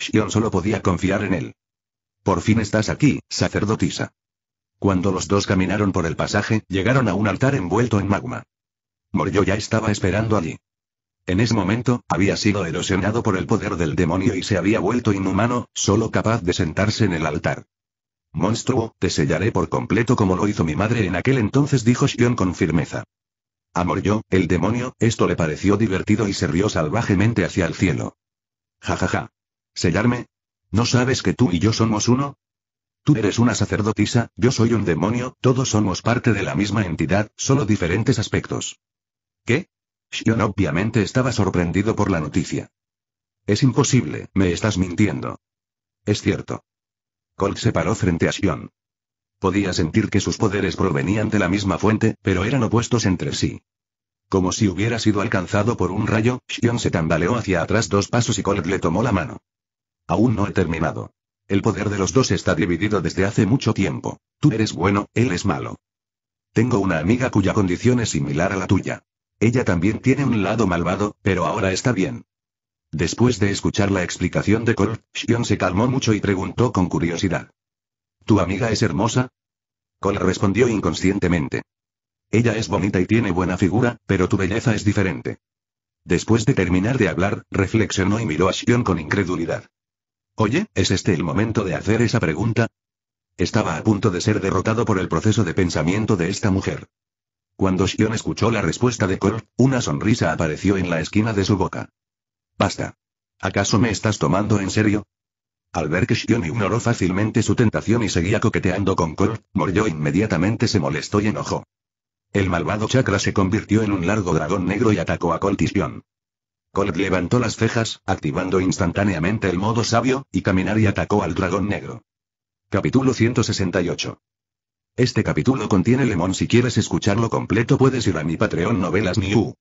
Shion solo podía confiar en él. Por fin estás aquí, sacerdotisa. Cuando los dos caminaron por el pasaje, llegaron a un altar envuelto en magma. Moryo ya estaba esperando allí. En ese momento, había sido erosionado por el poder del demonio y se había vuelto inhumano, solo capaz de sentarse en el altar. Monstruo, te sellaré por completo como lo hizo mi madre en aquel entonces, dijo Shion con firmeza. A Moryo, el demonio, esto le pareció divertido y se rió salvajemente hacia el cielo. Ja ja ja. ¿Sellarme? ¿No sabes que tú y yo somos uno? Tú eres una sacerdotisa, yo soy un demonio, todos somos parte de la misma entidad, solo diferentes aspectos. ¿Qué? Shion obviamente estaba sorprendido por la noticia. Es imposible, me estás mintiendo. Es cierto. Colt se paró frente a Shion. Podía sentir que sus poderes provenían de la misma fuente, pero eran opuestos entre sí. Como si hubiera sido alcanzado por un rayo, Shion se tambaleó hacia atrás dos pasos y Colt le tomó la mano. Aún no he terminado. El poder de los dos está dividido desde hace mucho tiempo. Tú eres bueno, él es malo. Tengo una amiga cuya condición es similar a la tuya. Ella también tiene un lado malvado, pero ahora está bien. Después de escuchar la explicación de Cole, Shion se calmó mucho y preguntó con curiosidad. ¿Tu amiga es hermosa? Cole respondió inconscientemente. Ella es bonita y tiene buena figura, pero tu belleza es diferente. Después de terminar de hablar, reflexionó y miró a Shion con incredulidad. Oye, ¿es este el momento de hacer esa pregunta? Estaba a punto de ser derrotado por el proceso de pensamiento de esta mujer. Cuando Shion escuchó la respuesta de Kurt, una sonrisa apareció en la esquina de su boca. Basta. ¿Acaso me estás tomando en serio? Al ver que Shion ignoró fácilmente su tentación y seguía coqueteando con Kurt, Morio inmediatamente se molestó y enojó. El malvado chakra se convirtió en un largo dragón negro y atacó a Colt y Shion. Colt levantó las cejas, activando instantáneamente el modo sabio, y caminar y atacó al dragón negro. Capítulo 168. Este capítulo contiene Lemon. Si quieres escucharlo completo, puedes ir a mi Patreon Novelas New.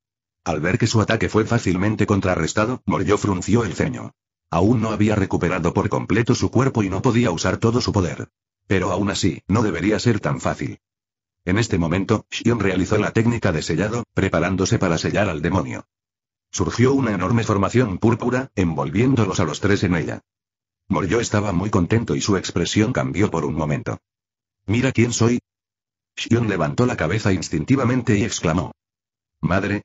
Al ver que su ataque fue fácilmente contrarrestado, Morio frunció el ceño. Aún no había recuperado por completo su cuerpo y no podía usar todo su poder. Pero aún así, no debería ser tan fácil. En este momento, Shion realizó la técnica de sellado, preparándose para sellar al demonio. Surgió una enorme formación púrpura, envolviéndolos a los tres en ella. Moryo estaba muy contento y su expresión cambió por un momento. Mira quién soy. Shion levantó la cabeza instintivamente y exclamó. Madre.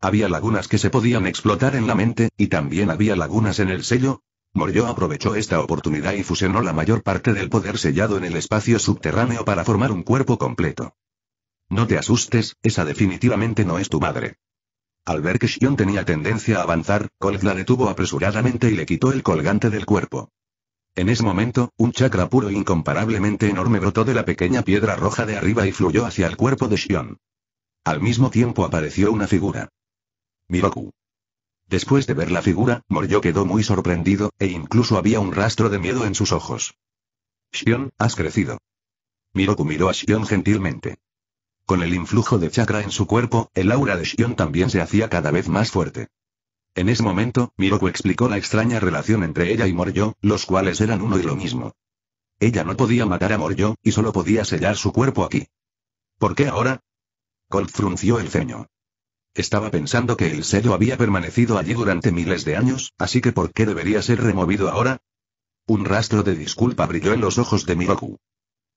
Había lagunas que se podían explotar en la mente, y también había lagunas en el sello, Morio aprovechó esta oportunidad y fusionó la mayor parte del poder sellado en el espacio subterráneo para formar un cuerpo completo. No te asustes, esa definitivamente no es tu madre. Al ver que Shion tenía tendencia a avanzar, Colt la detuvo apresuradamente y le quitó el colgante del cuerpo. En ese momento, un chakra puro e incomparablemente enorme brotó de la pequeña piedra roja de arriba y fluyó hacia el cuerpo de Shion. Al mismo tiempo apareció una figura. Miroku. Después de ver la figura, Moryo quedó muy sorprendido, e incluso había un rastro de miedo en sus ojos. Shion, has crecido. Miroku miró a Shion gentilmente. Con el influjo de chakra en su cuerpo, el aura de Shion también se hacía cada vez más fuerte. En ese momento, Miroku explicó la extraña relación entre ella y Moryo, los cuales eran uno y lo mismo. Ella no podía matar a Moryo, y solo podía sellar su cuerpo aquí. ¿Por qué ahora? Colt frunció el ceño. Estaba pensando que el sello había permanecido allí durante miles de años, así que ¿por qué debería ser removido ahora? Un rastro de disculpa brilló en los ojos de Miroku.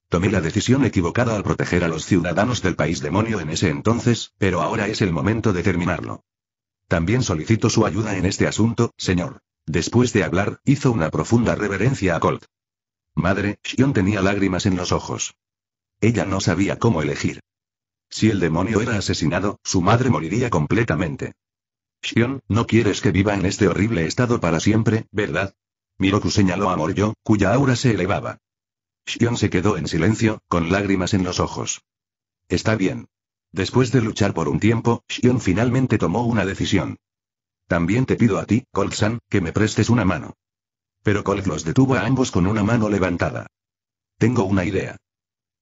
Tomé la decisión equivocada al proteger a los ciudadanos del país demonio en ese entonces, pero ahora es el momento de terminarlo. También solicito su ayuda en este asunto, señor. Después de hablar, hizo una profunda reverencia a Colt. Madre, Shion tenía lágrimas en los ojos. Ella no sabía cómo elegir. Si el demonio era asesinado, su madre moriría completamente. Shion, no quieres que viva en este horrible estado para siempre, ¿verdad? Miroku señaló a Moryo, cuya aura se elevaba. Xion se quedó en silencio, con lágrimas en los ojos. Está bien. Después de luchar por un tiempo, Xion finalmente tomó una decisión. También te pido a ti, Colt-san, que me prestes una mano. Pero Colt los detuvo a ambos con una mano levantada. Tengo una idea.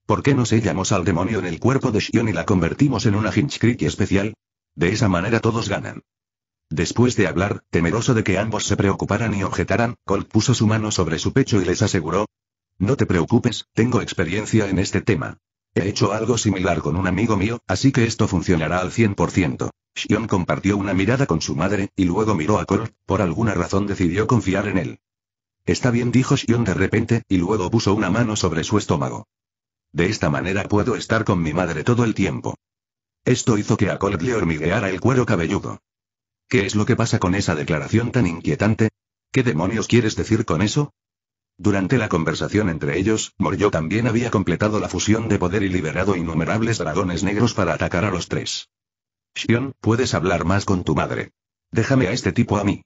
¿Por qué no sellamos al demonio en el cuerpo de Shion y la convertimos en una Hinchcreek especial? De esa manera todos ganan. Después de hablar, temeroso de que ambos se preocuparan y objetaran, Colt puso su mano sobre su pecho y les aseguró, no te preocupes, tengo experiencia en este tema. He hecho algo similar con un amigo mío, así que esto funcionará al 100%. Shion compartió una mirada con su madre, y luego miró a Cole, por alguna razón decidió confiar en él. Está bien, dijo Shion de repente, y luego puso una mano sobre su estómago. De esta manera puedo estar con mi madre todo el tiempo. Esto hizo que a Cole le hormigueara el cuero cabelludo. ¿Qué es lo que pasa con esa declaración tan inquietante? ¿Qué demonios quieres decir con eso? Durante la conversación entre ellos, Moryo también había completado la fusión de poder y liberado innumerables dragones negros para atacar a los tres. Shion, puedes hablar más con tu madre. Déjame a este tipo a mí.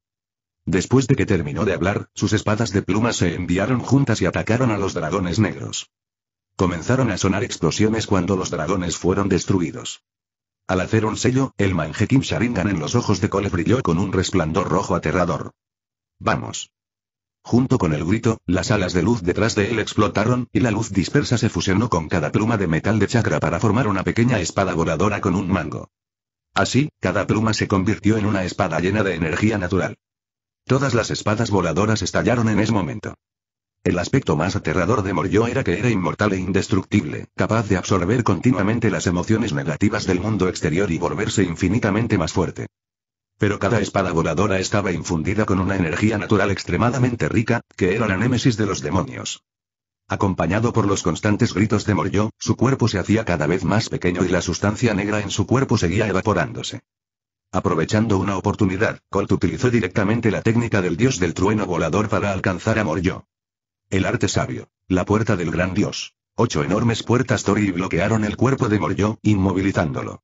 Después de que terminó de hablar, sus espadas de pluma se enviaron juntas y atacaron a los dragones negros. Comenzaron a sonar explosiones cuando los dragones fueron destruidos. Al hacer un sello, el Kim Sharingan en los ojos de Cole brilló con un resplandor rojo aterrador. Vamos. Junto con el grito, las alas de luz detrás de él explotaron, y la luz dispersa se fusionó con cada pluma de metal de chakra para formar una pequeña espada voladora con un mango. Así, cada pluma se convirtió en una espada llena de energía natural. Todas las espadas voladoras estallaron en ese momento. El aspecto más aterrador de Morio era que era inmortal e indestructible, capaz de absorber continuamente las emociones negativas del mundo exterior y volverse infinitamente más fuerte. Pero cada espada voladora estaba infundida con una energía natural extremadamente rica, que era la némesis de los demonios. Acompañado por los constantes gritos de Moryo, su cuerpo se hacía cada vez más pequeño y la sustancia negra en su cuerpo seguía evaporándose. Aprovechando una oportunidad, Colt utilizó directamente la técnica del dios del trueno volador para alcanzar a Moryo. El arte sabio. La puerta del gran dios. Ocho enormes puertas Tori bloquearon el cuerpo de Moryo, inmovilizándolo.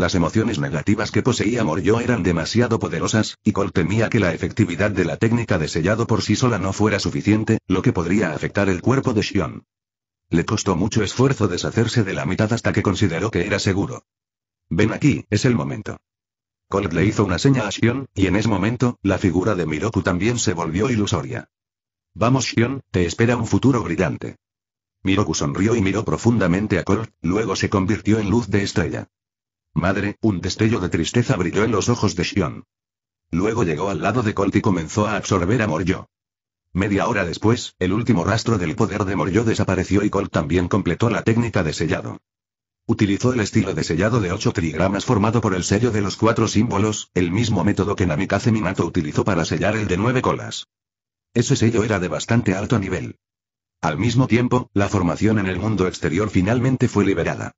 Las emociones negativas que poseía Morio eran demasiado poderosas, y Cole temía que la efectividad de la técnica de sellado por sí sola no fuera suficiente, lo que podría afectar el cuerpo de Shion. Le costó mucho esfuerzo deshacerse de la mitad hasta que consideró que era seguro. Ven aquí, es el momento. Colt le hizo una seña a Shion, y en ese momento, la figura de Miroku también se volvió ilusoria. Vamos Shion, te espera un futuro brillante. Miroku sonrió y miró profundamente a Colt, luego se convirtió en luz de estrella. Madre, un destello de tristeza brilló en los ojos de Shion. Luego llegó al lado de Colt y comenzó a absorber a Moryo. Media hora después, el último rastro del poder de Moryo desapareció y Colt también completó la técnica de sellado. Utilizó el estilo de sellado de 8 trigramas formado por el sello de los cuatro símbolos, el mismo método que Namikaze Minato utilizó para sellar el de nueve colas. Ese sello era de bastante alto nivel. Al mismo tiempo, la formación en el mundo exterior finalmente fue liberada.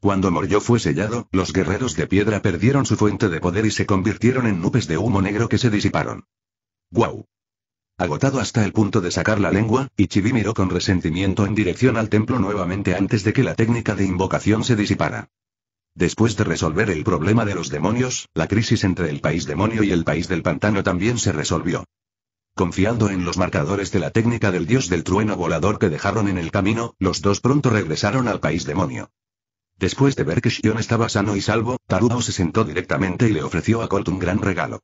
Cuando Moryo fue sellado, los guerreros de piedra perdieron su fuente de poder y se convirtieron en nubes de humo negro que se disiparon. ¡Guau! Agotado hasta el punto de sacar la lengua, Ichibi miró con resentimiento en dirección al templo nuevamente antes de que la técnica de invocación se disipara. Después de resolver el problema de los demonios, la crisis entre el país demonio y el país del pantano también se resolvió. Confiando en los marcadores de la técnica del dios del trueno volador que dejaron en el camino, los dos pronto regresaron al país demonio. Después de ver que Shion estaba sano y salvo, Tarugo se sentó directamente y le ofreció a Colt un gran regalo.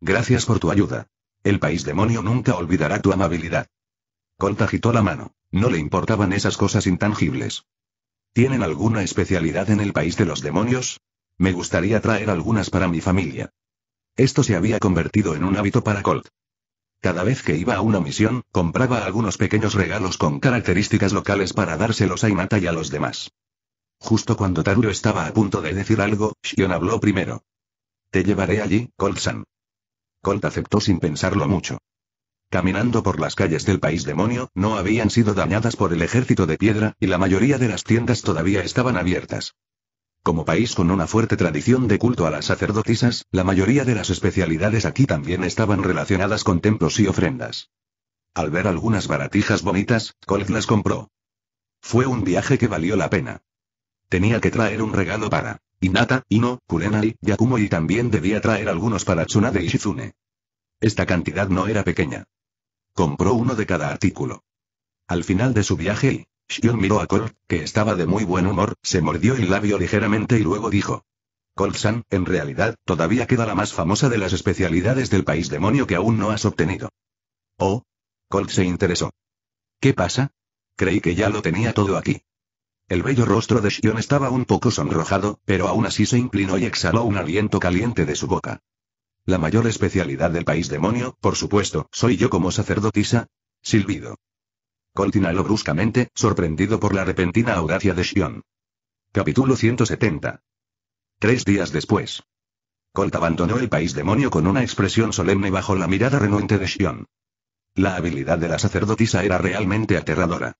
Gracias por tu ayuda. El país demonio nunca olvidará tu amabilidad. Colt agitó la mano. No le importaban esas cosas intangibles. ¿Tienen alguna especialidad en el país de los demonios? Me gustaría traer algunas para mi familia. Esto se había convertido en un hábito para Colt. Cada vez que iba a una misión, compraba algunos pequeños regalos con características locales para dárselos a Inata y a los demás. Justo cuando Taruro estaba a punto de decir algo, Shion habló primero. Te llevaré allí, Colt-san. Colt aceptó sin pensarlo mucho. Caminando por las calles del país demonio, no habían sido dañadas por el ejército de piedra, y la mayoría de las tiendas todavía estaban abiertas. Como país con una fuerte tradición de culto a las sacerdotisas, la mayoría de las especialidades aquí también estaban relacionadas con templos y ofrendas. Al ver algunas baratijas bonitas, Colt las compró. Fue un viaje que valió la pena. Tenía que traer un regalo para Inata, Ino, Kurenai, Yakumo y también debía traer algunos para Tsunade y Shizune. Esta cantidad no era pequeña. Compró uno de cada artículo. Al final de su viaje, Shion miró a Colt, que estaba de muy buen humor, se mordió el labio ligeramente y luego dijo. Colt-san, en realidad, todavía queda la más famosa de las especialidades del país demonio que aún no has obtenido. Oh. Colt se interesó. ¿Qué pasa? Creí que ya lo tenía todo aquí. El bello rostro de Shion estaba un poco sonrojado, pero aún así se inclinó y exhaló un aliento caliente de su boca. La mayor especialidad del país demonio, por supuesto, soy yo como sacerdotisa. Silbido. inhaló bruscamente, sorprendido por la repentina audacia de Shion. Capítulo 170. Tres días después. Colt abandonó el país demonio con una expresión solemne bajo la mirada renuente de Shion. La habilidad de la sacerdotisa era realmente aterradora.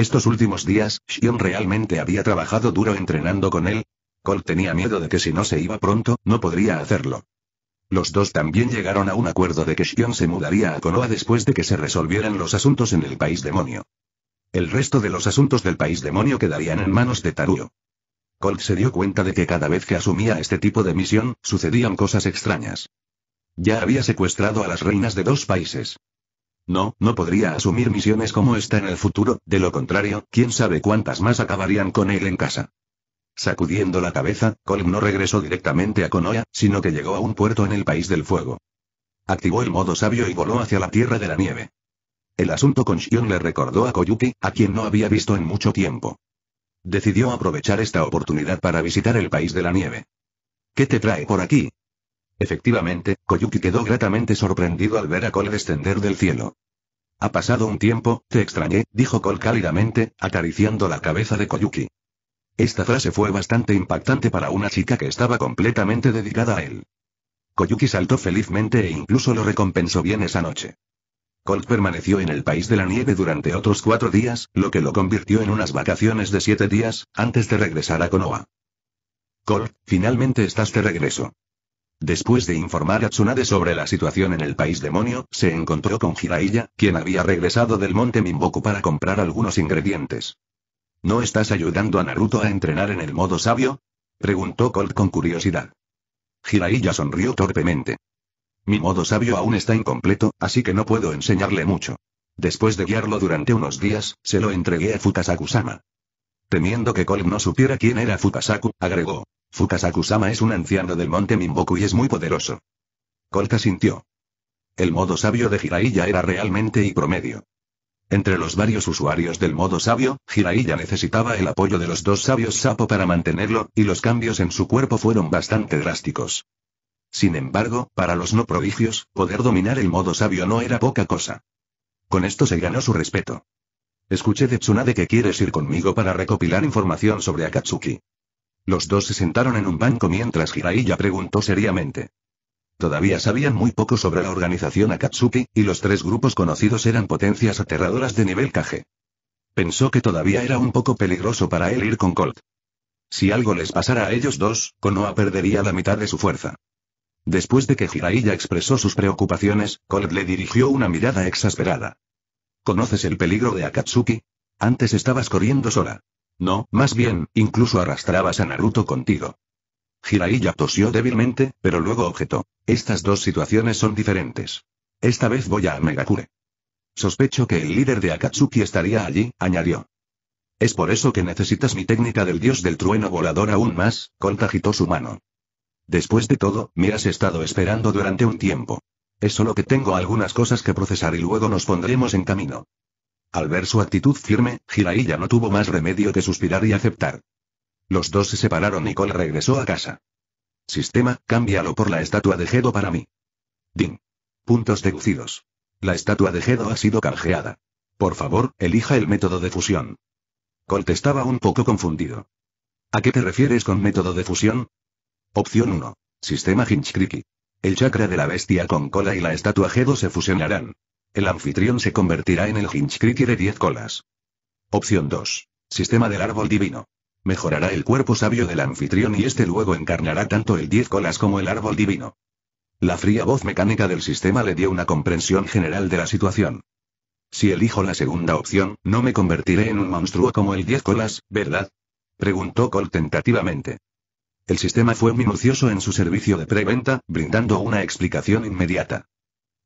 Estos últimos días, Shion realmente había trabajado duro entrenando con él. Cole tenía miedo de que si no se iba pronto, no podría hacerlo. Los dos también llegaron a un acuerdo de que Shion se mudaría a Konoha después de que se resolvieran los asuntos en el país demonio. El resto de los asuntos del país demonio quedarían en manos de Taruo. Colt se dio cuenta de que cada vez que asumía este tipo de misión, sucedían cosas extrañas. Ya había secuestrado a las reinas de dos países. No, no podría asumir misiones como esta en el futuro, de lo contrario, quién sabe cuántas más acabarían con él en casa. Sacudiendo la cabeza, Colm no regresó directamente a Konoha, sino que llegó a un puerto en el País del Fuego. Activó el modo sabio y voló hacia la Tierra de la Nieve. El asunto con Shion le recordó a Koyuki, a quien no había visto en mucho tiempo. Decidió aprovechar esta oportunidad para visitar el País de la Nieve. ¿Qué te trae por aquí? Efectivamente, Koyuki quedó gratamente sorprendido al ver a Cole descender del cielo. Ha pasado un tiempo, te extrañé, dijo Cole cálidamente, acariciando la cabeza de Koyuki. Esta frase fue bastante impactante para una chica que estaba completamente dedicada a él. Koyuki saltó felizmente e incluso lo recompensó bien esa noche. Cole permaneció en el país de la nieve durante otros cuatro días, lo que lo convirtió en unas vacaciones de siete días, antes de regresar a Konoha. Cole, finalmente estás de regreso. Después de informar a Tsunade sobre la situación en el país demonio, se encontró con Jiraiya, quien había regresado del monte Mimboku para comprar algunos ingredientes. ¿No estás ayudando a Naruto a entrenar en el modo sabio? preguntó Colt con curiosidad. Jiraiya sonrió torpemente. Mi modo sabio aún está incompleto, así que no puedo enseñarle mucho. Después de guiarlo durante unos días, se lo entregué a Futasaku-sama. Temiendo que Colt no supiera quién era Futasaku, agregó. Fukasakusama es un anciano del monte Mimboku y es muy poderoso. Colta sintió. El modo sabio de Jiraiya era realmente y promedio. Entre los varios usuarios del modo sabio, Jiraiya necesitaba el apoyo de los dos sabios sapo para mantenerlo, y los cambios en su cuerpo fueron bastante drásticos. Sin embargo, para los no prodigios, poder dominar el modo sabio no era poca cosa. Con esto se ganó su respeto. Escuché de Tsunade que quieres ir conmigo para recopilar información sobre Akatsuki. Los dos se sentaron en un banco mientras Jiraiya preguntó seriamente. Todavía sabían muy poco sobre la organización Akatsuki, y los tres grupos conocidos eran potencias aterradoras de nivel Kage. Pensó que todavía era un poco peligroso para él ir con Colt. Si algo les pasara a ellos dos, Konoha perdería la mitad de su fuerza. Después de que Jiraiya expresó sus preocupaciones, Colt le dirigió una mirada exasperada. ¿Conoces el peligro de Akatsuki? Antes estabas corriendo sola. No, más bien, incluso arrastrabas a Naruto contigo. Jiraiya tosió débilmente, pero luego objetó. Estas dos situaciones son diferentes. Esta vez voy a Megakure. Sospecho que el líder de Akatsuki estaría allí, añadió. Es por eso que necesitas mi técnica del dios del trueno volador aún más, contagió su mano. Después de todo, me has estado esperando durante un tiempo. Es solo que tengo algunas cosas que procesar y luego nos pondremos en camino. Al ver su actitud firme, Jiraiya no tuvo más remedio que suspirar y aceptar. Los dos se separaron y Cole regresó a casa. Sistema, cámbialo por la estatua de Gedo para mí. Ding. Puntos deducidos. La estatua de Gedo ha sido canjeada. Por favor, elija el método de fusión. Contestaba estaba un poco confundido. ¿A qué te refieres con método de fusión? Opción 1. Sistema Hinchkriki. El chakra de la bestia con cola y la estatua Gedo se fusionarán. El anfitrión se convertirá en el y de 10 colas. Opción 2. Sistema del árbol divino. Mejorará el cuerpo sabio del anfitrión y este luego encarnará tanto el 10 colas como el árbol divino. La fría voz mecánica del sistema le dio una comprensión general de la situación. Si elijo la segunda opción, no me convertiré en un monstruo como el 10 colas, ¿verdad? Preguntó Cole tentativamente. El sistema fue minucioso en su servicio de preventa, brindando una explicación inmediata.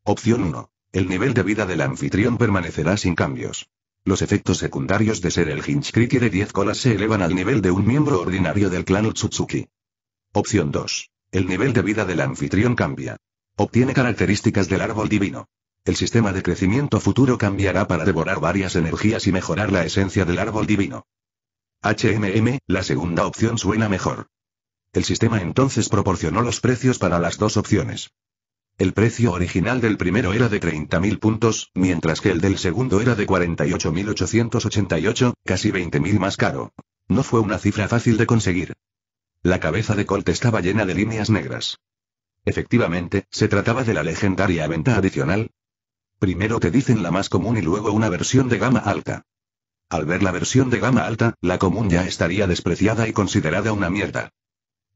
Opción 1. El nivel de vida del anfitrión permanecerá sin cambios. Los efectos secundarios de ser el Hinchcriti de 10 colas se elevan al nivel de un miembro ordinario del clan Utsutsuki. Opción 2. El nivel de vida del anfitrión cambia. Obtiene características del árbol divino. El sistema de crecimiento futuro cambiará para devorar varias energías y mejorar la esencia del árbol divino. HMM, la segunda opción suena mejor. El sistema entonces proporcionó los precios para las dos opciones. El precio original del primero era de 30.000 puntos, mientras que el del segundo era de 48.888, casi 20.000 más caro. No fue una cifra fácil de conseguir. La cabeza de Colt estaba llena de líneas negras. Efectivamente, se trataba de la legendaria venta adicional. Primero te dicen la más común y luego una versión de gama alta. Al ver la versión de gama alta, la común ya estaría despreciada y considerada una mierda.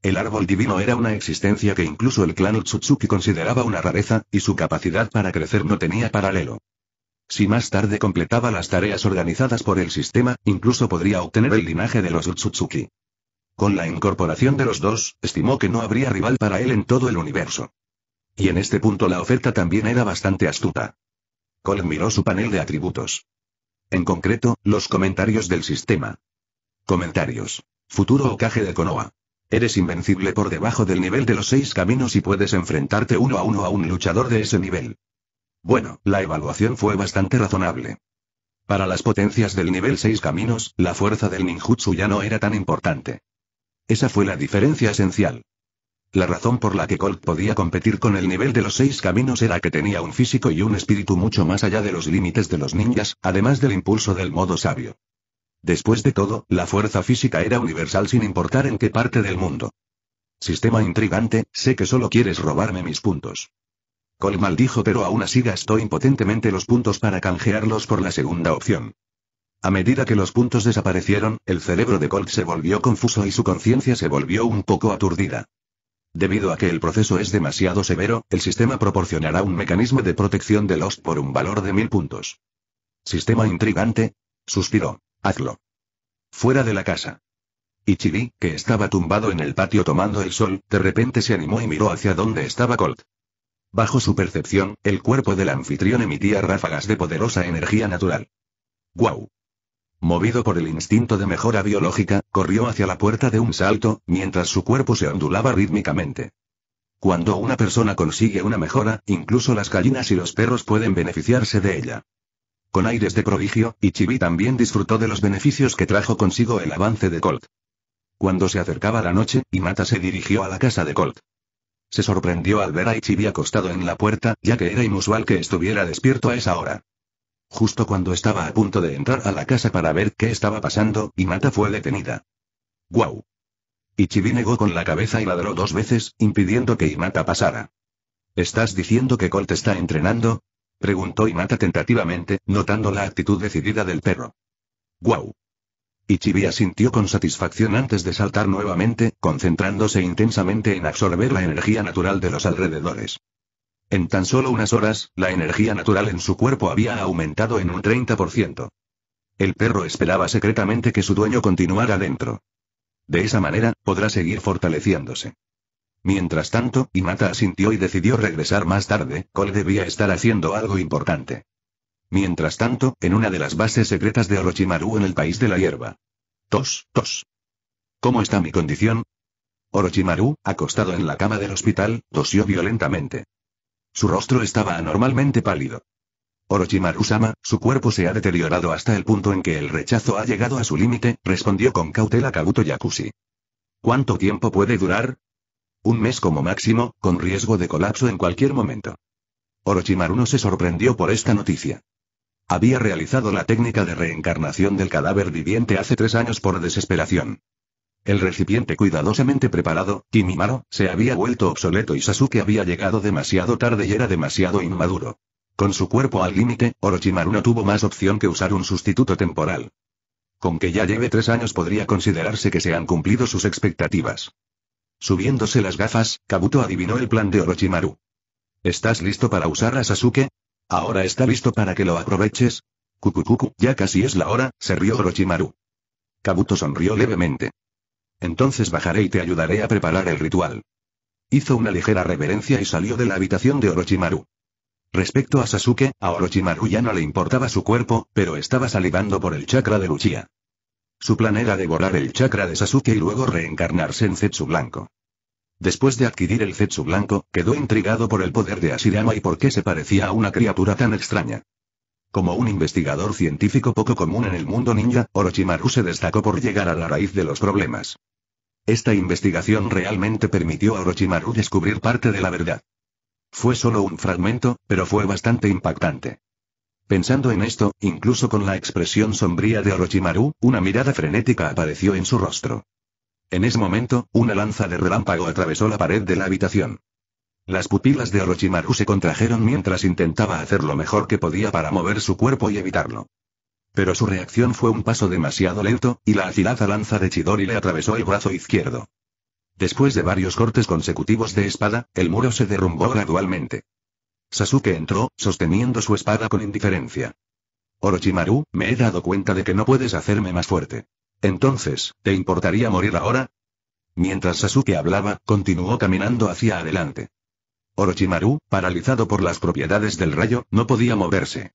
El árbol divino era una existencia que incluso el clan Utsutsuki consideraba una rareza, y su capacidad para crecer no tenía paralelo. Si más tarde completaba las tareas organizadas por el sistema, incluso podría obtener el linaje de los Utsutsuki. Con la incorporación de los dos, estimó que no habría rival para él en todo el universo. Y en este punto la oferta también era bastante astuta. Col miró su panel de atributos. En concreto, los comentarios del sistema. Comentarios. Futuro Okage de Konoha. Eres invencible por debajo del nivel de los seis caminos y puedes enfrentarte uno a uno a un luchador de ese nivel. Bueno, la evaluación fue bastante razonable. Para las potencias del nivel 6 caminos, la fuerza del ninjutsu ya no era tan importante. Esa fue la diferencia esencial. La razón por la que Colt podía competir con el nivel de los seis caminos era que tenía un físico y un espíritu mucho más allá de los límites de los ninjas, además del impulso del modo sabio. Después de todo, la fuerza física era universal sin importar en qué parte del mundo. Sistema intrigante, sé que solo quieres robarme mis puntos. Cole maldijo pero aún así gastó impotentemente los puntos para canjearlos por la segunda opción. A medida que los puntos desaparecieron, el cerebro de Colt se volvió confuso y su conciencia se volvió un poco aturdida. Debido a que el proceso es demasiado severo, el sistema proporcionará un mecanismo de protección de los por un valor de mil puntos. Sistema intrigante, suspiró. Hazlo. Fuera de la casa. Ichibi, que estaba tumbado en el patio tomando el sol, de repente se animó y miró hacia donde estaba Colt. Bajo su percepción, el cuerpo del anfitrión emitía ráfagas de poderosa energía natural. ¡Guau! Movido por el instinto de mejora biológica, corrió hacia la puerta de un salto, mientras su cuerpo se ondulaba rítmicamente. Cuando una persona consigue una mejora, incluso las gallinas y los perros pueden beneficiarse de ella con aires de prodigio, Ichibi también disfrutó de los beneficios que trajo consigo el avance de Colt. Cuando se acercaba la noche, Imata se dirigió a la casa de Colt. Se sorprendió al ver a Ichibi acostado en la puerta, ya que era inusual que estuviera despierto a esa hora. Justo cuando estaba a punto de entrar a la casa para ver qué estaba pasando, Imata fue detenida. ¡Guau! Ichibi negó con la cabeza y ladró dos veces, impidiendo que Imata pasara. ¿Estás diciendo que Colt está entrenando? Preguntó mata tentativamente, notando la actitud decidida del perro. ¡Guau! Ichibi sintió con satisfacción antes de saltar nuevamente, concentrándose intensamente en absorber la energía natural de los alrededores. En tan solo unas horas, la energía natural en su cuerpo había aumentado en un 30%. El perro esperaba secretamente que su dueño continuara dentro. De esa manera, podrá seguir fortaleciéndose. Mientras tanto, Imata asintió y decidió regresar más tarde, Cole debía estar haciendo algo importante. Mientras tanto, en una de las bases secretas de Orochimaru en el país de la hierba. Tos, tos. ¿Cómo está mi condición? Orochimaru, acostado en la cama del hospital, tosió violentamente. Su rostro estaba anormalmente pálido. Orochimaru-sama, su cuerpo se ha deteriorado hasta el punto en que el rechazo ha llegado a su límite, respondió con cautela Kabuto Yakushi. ¿Cuánto tiempo puede durar? Un mes como máximo, con riesgo de colapso en cualquier momento. Orochimaru no se sorprendió por esta noticia. Había realizado la técnica de reencarnación del cadáver viviente hace tres años por desesperación. El recipiente cuidadosamente preparado, Kimimaro, se había vuelto obsoleto y Sasuke había llegado demasiado tarde y era demasiado inmaduro. Con su cuerpo al límite, Orochimaru no tuvo más opción que usar un sustituto temporal. Con que ya lleve tres años podría considerarse que se han cumplido sus expectativas. Subiéndose las gafas, Kabuto adivinó el plan de Orochimaru. ¿Estás listo para usar a Sasuke? ¿Ahora está listo para que lo aproveches? Cucucucu, ya casi es la hora, se rió Orochimaru. Kabuto sonrió levemente. Entonces bajaré y te ayudaré a preparar el ritual. Hizo una ligera reverencia y salió de la habitación de Orochimaru. Respecto a Sasuke, a Orochimaru ya no le importaba su cuerpo, pero estaba salivando por el chakra de Luchia. Su plan era devorar el chakra de Sasuke y luego reencarnarse en Zetsu Blanco. Después de adquirir el Zetsu Blanco, quedó intrigado por el poder de Asirama y por qué se parecía a una criatura tan extraña. Como un investigador científico poco común en el mundo ninja, Orochimaru se destacó por llegar a la raíz de los problemas. Esta investigación realmente permitió a Orochimaru descubrir parte de la verdad. Fue solo un fragmento, pero fue bastante impactante. Pensando en esto, incluso con la expresión sombría de Orochimaru, una mirada frenética apareció en su rostro. En ese momento, una lanza de relámpago atravesó la pared de la habitación. Las pupilas de Orochimaru se contrajeron mientras intentaba hacer lo mejor que podía para mover su cuerpo y evitarlo. Pero su reacción fue un paso demasiado lento, y la afilada lanza de Chidori le atravesó el brazo izquierdo. Después de varios cortes consecutivos de espada, el muro se derrumbó gradualmente. Sasuke entró, sosteniendo su espada con indiferencia. Orochimaru, me he dado cuenta de que no puedes hacerme más fuerte. Entonces, ¿te importaría morir ahora? Mientras Sasuke hablaba, continuó caminando hacia adelante. Orochimaru, paralizado por las propiedades del rayo, no podía moverse.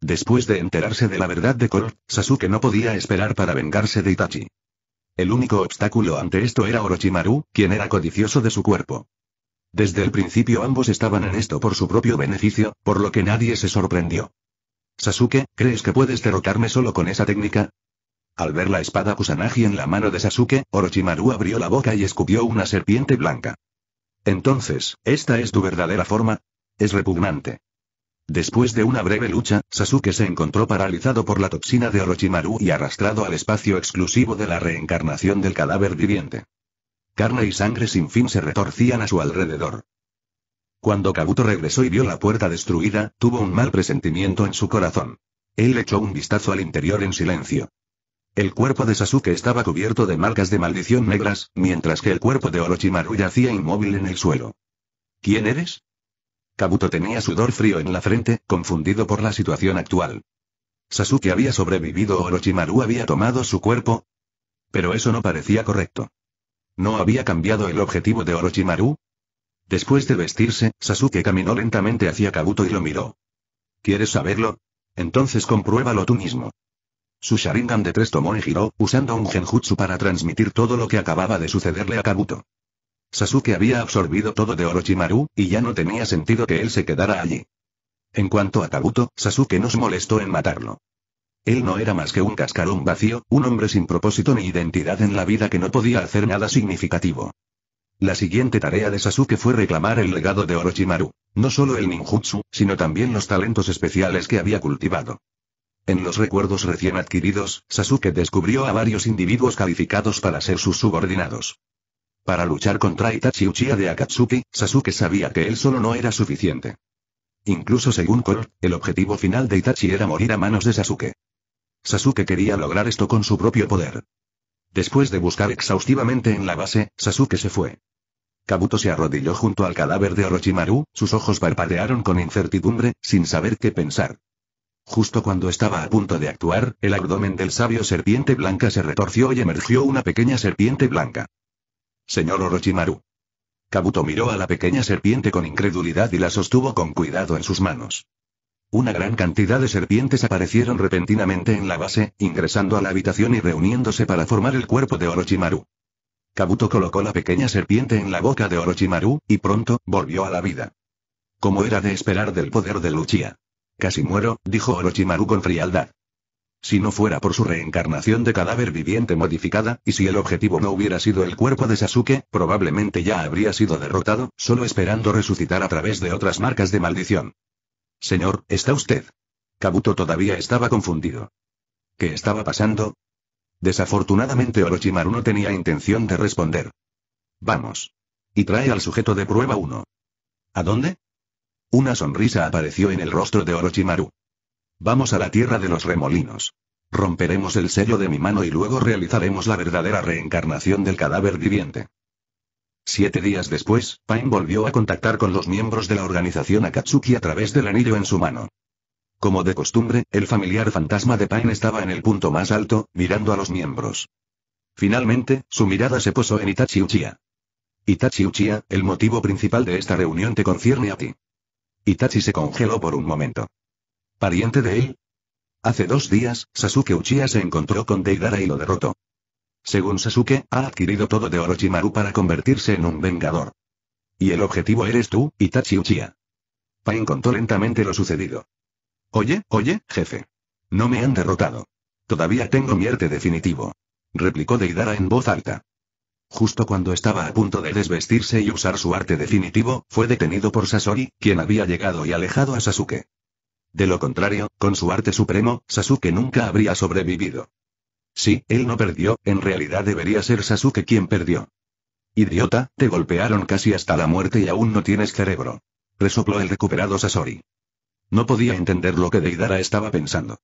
Después de enterarse de la verdad de Korot, Sasuke no podía esperar para vengarse de Itachi. El único obstáculo ante esto era Orochimaru, quien era codicioso de su cuerpo. Desde el principio ambos estaban en esto por su propio beneficio, por lo que nadie se sorprendió. Sasuke, ¿crees que puedes derrotarme solo con esa técnica? Al ver la espada Kusanagi en la mano de Sasuke, Orochimaru abrió la boca y escupió una serpiente blanca. Entonces, ¿esta es tu verdadera forma? Es repugnante. Después de una breve lucha, Sasuke se encontró paralizado por la toxina de Orochimaru y arrastrado al espacio exclusivo de la reencarnación del cadáver viviente. Carne y sangre sin fin se retorcían a su alrededor. Cuando Kabuto regresó y vio la puerta destruida, tuvo un mal presentimiento en su corazón. Él echó un vistazo al interior en silencio. El cuerpo de Sasuke estaba cubierto de marcas de maldición negras, mientras que el cuerpo de Orochimaru yacía inmóvil en el suelo. ¿Quién eres? Kabuto tenía sudor frío en la frente, confundido por la situación actual. Sasuke había sobrevivido o Orochimaru había tomado su cuerpo. Pero eso no parecía correcto. ¿No había cambiado el objetivo de Orochimaru? Después de vestirse, Sasuke caminó lentamente hacia Kabuto y lo miró. ¿Quieres saberlo? Entonces compruébalo tú mismo. Su Sharingan de tres tomó y giró, usando un genjutsu para transmitir todo lo que acababa de sucederle a Kabuto. Sasuke había absorbido todo de Orochimaru, y ya no tenía sentido que él se quedara allí. En cuanto a Kabuto, Sasuke nos molestó en matarlo. Él no era más que un cascarón vacío, un hombre sin propósito ni identidad en la vida que no podía hacer nada significativo. La siguiente tarea de Sasuke fue reclamar el legado de Orochimaru, no solo el ninjutsu, sino también los talentos especiales que había cultivado. En los recuerdos recién adquiridos, Sasuke descubrió a varios individuos calificados para ser sus subordinados. Para luchar contra Itachi Uchiha de Akatsuki, Sasuke sabía que él solo no era suficiente. Incluso según Kor, el objetivo final de Itachi era morir a manos de Sasuke. Sasuke quería lograr esto con su propio poder. Después de buscar exhaustivamente en la base, Sasuke se fue. Kabuto se arrodilló junto al cadáver de Orochimaru, sus ojos parpadearon con incertidumbre, sin saber qué pensar. Justo cuando estaba a punto de actuar, el abdomen del sabio serpiente blanca se retorció y emergió una pequeña serpiente blanca. Señor Orochimaru. Kabuto miró a la pequeña serpiente con incredulidad y la sostuvo con cuidado en sus manos. Una gran cantidad de serpientes aparecieron repentinamente en la base, ingresando a la habitación y reuniéndose para formar el cuerpo de Orochimaru. Kabuto colocó la pequeña serpiente en la boca de Orochimaru, y pronto, volvió a la vida. Como era de esperar del poder de Luchia. Casi muero, dijo Orochimaru con frialdad. Si no fuera por su reencarnación de cadáver viviente modificada, y si el objetivo no hubiera sido el cuerpo de Sasuke, probablemente ya habría sido derrotado, solo esperando resucitar a través de otras marcas de maldición. Señor, ¿está usted? Kabuto todavía estaba confundido. ¿Qué estaba pasando? Desafortunadamente Orochimaru no tenía intención de responder. Vamos. Y trae al sujeto de prueba uno. ¿A dónde? Una sonrisa apareció en el rostro de Orochimaru. Vamos a la tierra de los remolinos. Romperemos el sello de mi mano y luego realizaremos la verdadera reencarnación del cadáver viviente. Siete días después, Pain volvió a contactar con los miembros de la organización Akatsuki a través del anillo en su mano. Como de costumbre, el familiar fantasma de Pain estaba en el punto más alto, mirando a los miembros. Finalmente, su mirada se posó en Itachi Uchiha. Itachi Uchiha, el motivo principal de esta reunión te concierne a ti. Itachi se congeló por un momento. ¿Pariente de él? Hace dos días, Sasuke Uchiha se encontró con Deidara y lo derrotó. Según Sasuke, ha adquirido todo de Orochimaru para convertirse en un vengador. Y el objetivo eres tú, Itachi Uchiha. Pain contó lentamente lo sucedido. Oye, oye, jefe. No me han derrotado. Todavía tengo mi arte definitivo. Replicó Deidara en voz alta. Justo cuando estaba a punto de desvestirse y usar su arte definitivo, fue detenido por Sasori, quien había llegado y alejado a Sasuke. De lo contrario, con su arte supremo, Sasuke nunca habría sobrevivido. Si, él no perdió, en realidad debería ser Sasuke quien perdió. Idiota, te golpearon casi hasta la muerte y aún no tienes cerebro. Resopló el recuperado Sasori. No podía entender lo que Deidara estaba pensando.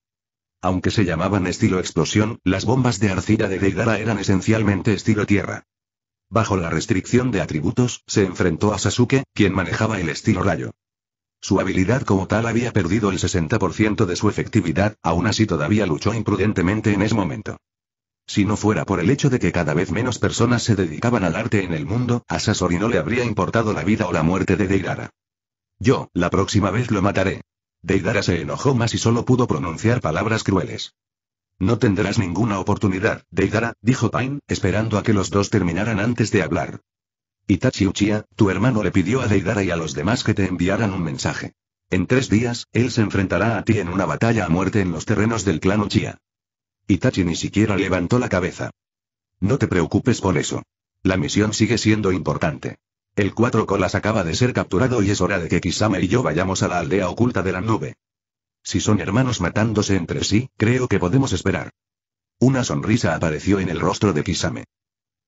Aunque se llamaban estilo explosión, las bombas de arcilla de Deidara eran esencialmente estilo tierra. Bajo la restricción de atributos, se enfrentó a Sasuke, quien manejaba el estilo rayo. Su habilidad como tal había perdido el 60% de su efectividad, aún así todavía luchó imprudentemente en ese momento. Si no fuera por el hecho de que cada vez menos personas se dedicaban al arte en el mundo, a Sasori no le habría importado la vida o la muerte de Deidara. Yo, la próxima vez lo mataré. Deidara se enojó más y solo pudo pronunciar palabras crueles. No tendrás ninguna oportunidad, Deidara, dijo Pain, esperando a que los dos terminaran antes de hablar. Itachi Uchiha, tu hermano le pidió a Deidara y a los demás que te enviaran un mensaje. En tres días, él se enfrentará a ti en una batalla a muerte en los terrenos del clan Uchiha. Itachi ni siquiera levantó la cabeza. No te preocupes por eso. La misión sigue siendo importante. El cuatro colas acaba de ser capturado y es hora de que Kisame y yo vayamos a la aldea oculta de la nube. Si son hermanos matándose entre sí, creo que podemos esperar. Una sonrisa apareció en el rostro de Kisame.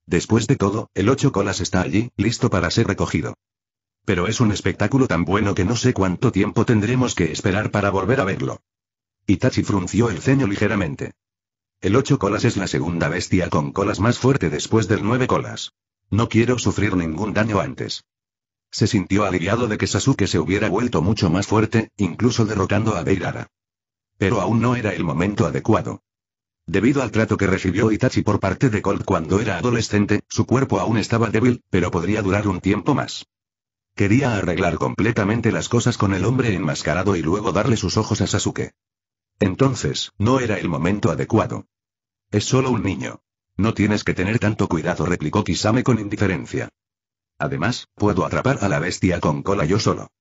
Después de todo, el ocho colas está allí, listo para ser recogido. Pero es un espectáculo tan bueno que no sé cuánto tiempo tendremos que esperar para volver a verlo. Itachi frunció el ceño ligeramente. El ocho colas es la segunda bestia con colas más fuerte después del nueve colas. No quiero sufrir ningún daño antes. Se sintió aliviado de que Sasuke se hubiera vuelto mucho más fuerte, incluso derrotando a Beirara. Pero aún no era el momento adecuado. Debido al trato que recibió Itachi por parte de Colt cuando era adolescente, su cuerpo aún estaba débil, pero podría durar un tiempo más. Quería arreglar completamente las cosas con el hombre enmascarado y luego darle sus ojos a Sasuke. Entonces, no era el momento adecuado. Es solo un niño. No tienes que tener tanto cuidado, replicó Kisame con indiferencia. Además, puedo atrapar a la bestia con cola yo solo.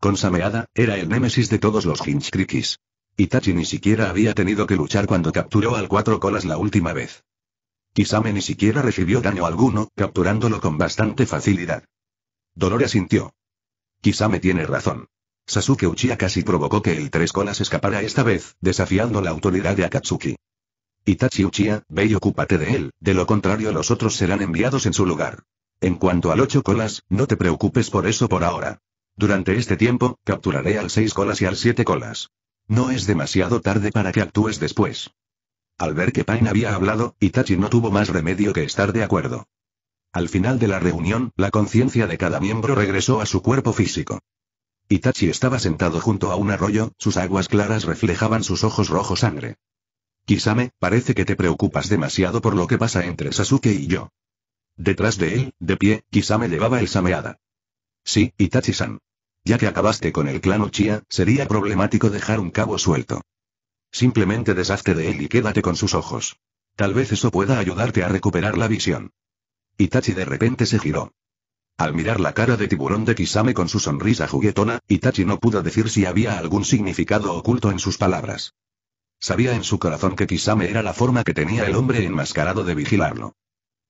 Con Sameada, era el némesis de todos los Hinchkrikis. Itachi ni siquiera había tenido que luchar cuando capturó al cuatro colas la última vez. Kisame ni siquiera recibió daño alguno, capturándolo con bastante facilidad. Dolor asintió. Kisame tiene razón. Sasuke Uchiha casi provocó que el tres colas escapara esta vez, desafiando la autoridad de Akatsuki. Itachi Uchiha, ve y ocúpate de él, de lo contrario los otros serán enviados en su lugar. En cuanto al ocho colas, no te preocupes por eso por ahora. Durante este tiempo, capturaré al seis colas y al siete colas. No es demasiado tarde para que actúes después. Al ver que Pain había hablado, Itachi no tuvo más remedio que estar de acuerdo. Al final de la reunión, la conciencia de cada miembro regresó a su cuerpo físico. Itachi estaba sentado junto a un arroyo, sus aguas claras reflejaban sus ojos rojo sangre. Kisame, parece que te preocupas demasiado por lo que pasa entre Sasuke y yo. Detrás de él, de pie, Kisame llevaba el Sameada. Sí, Itachi-san. Ya que acabaste con el clan Uchiha, sería problemático dejar un cabo suelto. Simplemente deshazte de él y quédate con sus ojos. Tal vez eso pueda ayudarte a recuperar la visión. Itachi de repente se giró. Al mirar la cara de tiburón de Kisame con su sonrisa juguetona, Itachi no pudo decir si había algún significado oculto en sus palabras. Sabía en su corazón que Kisame era la forma que tenía el hombre enmascarado de vigilarlo.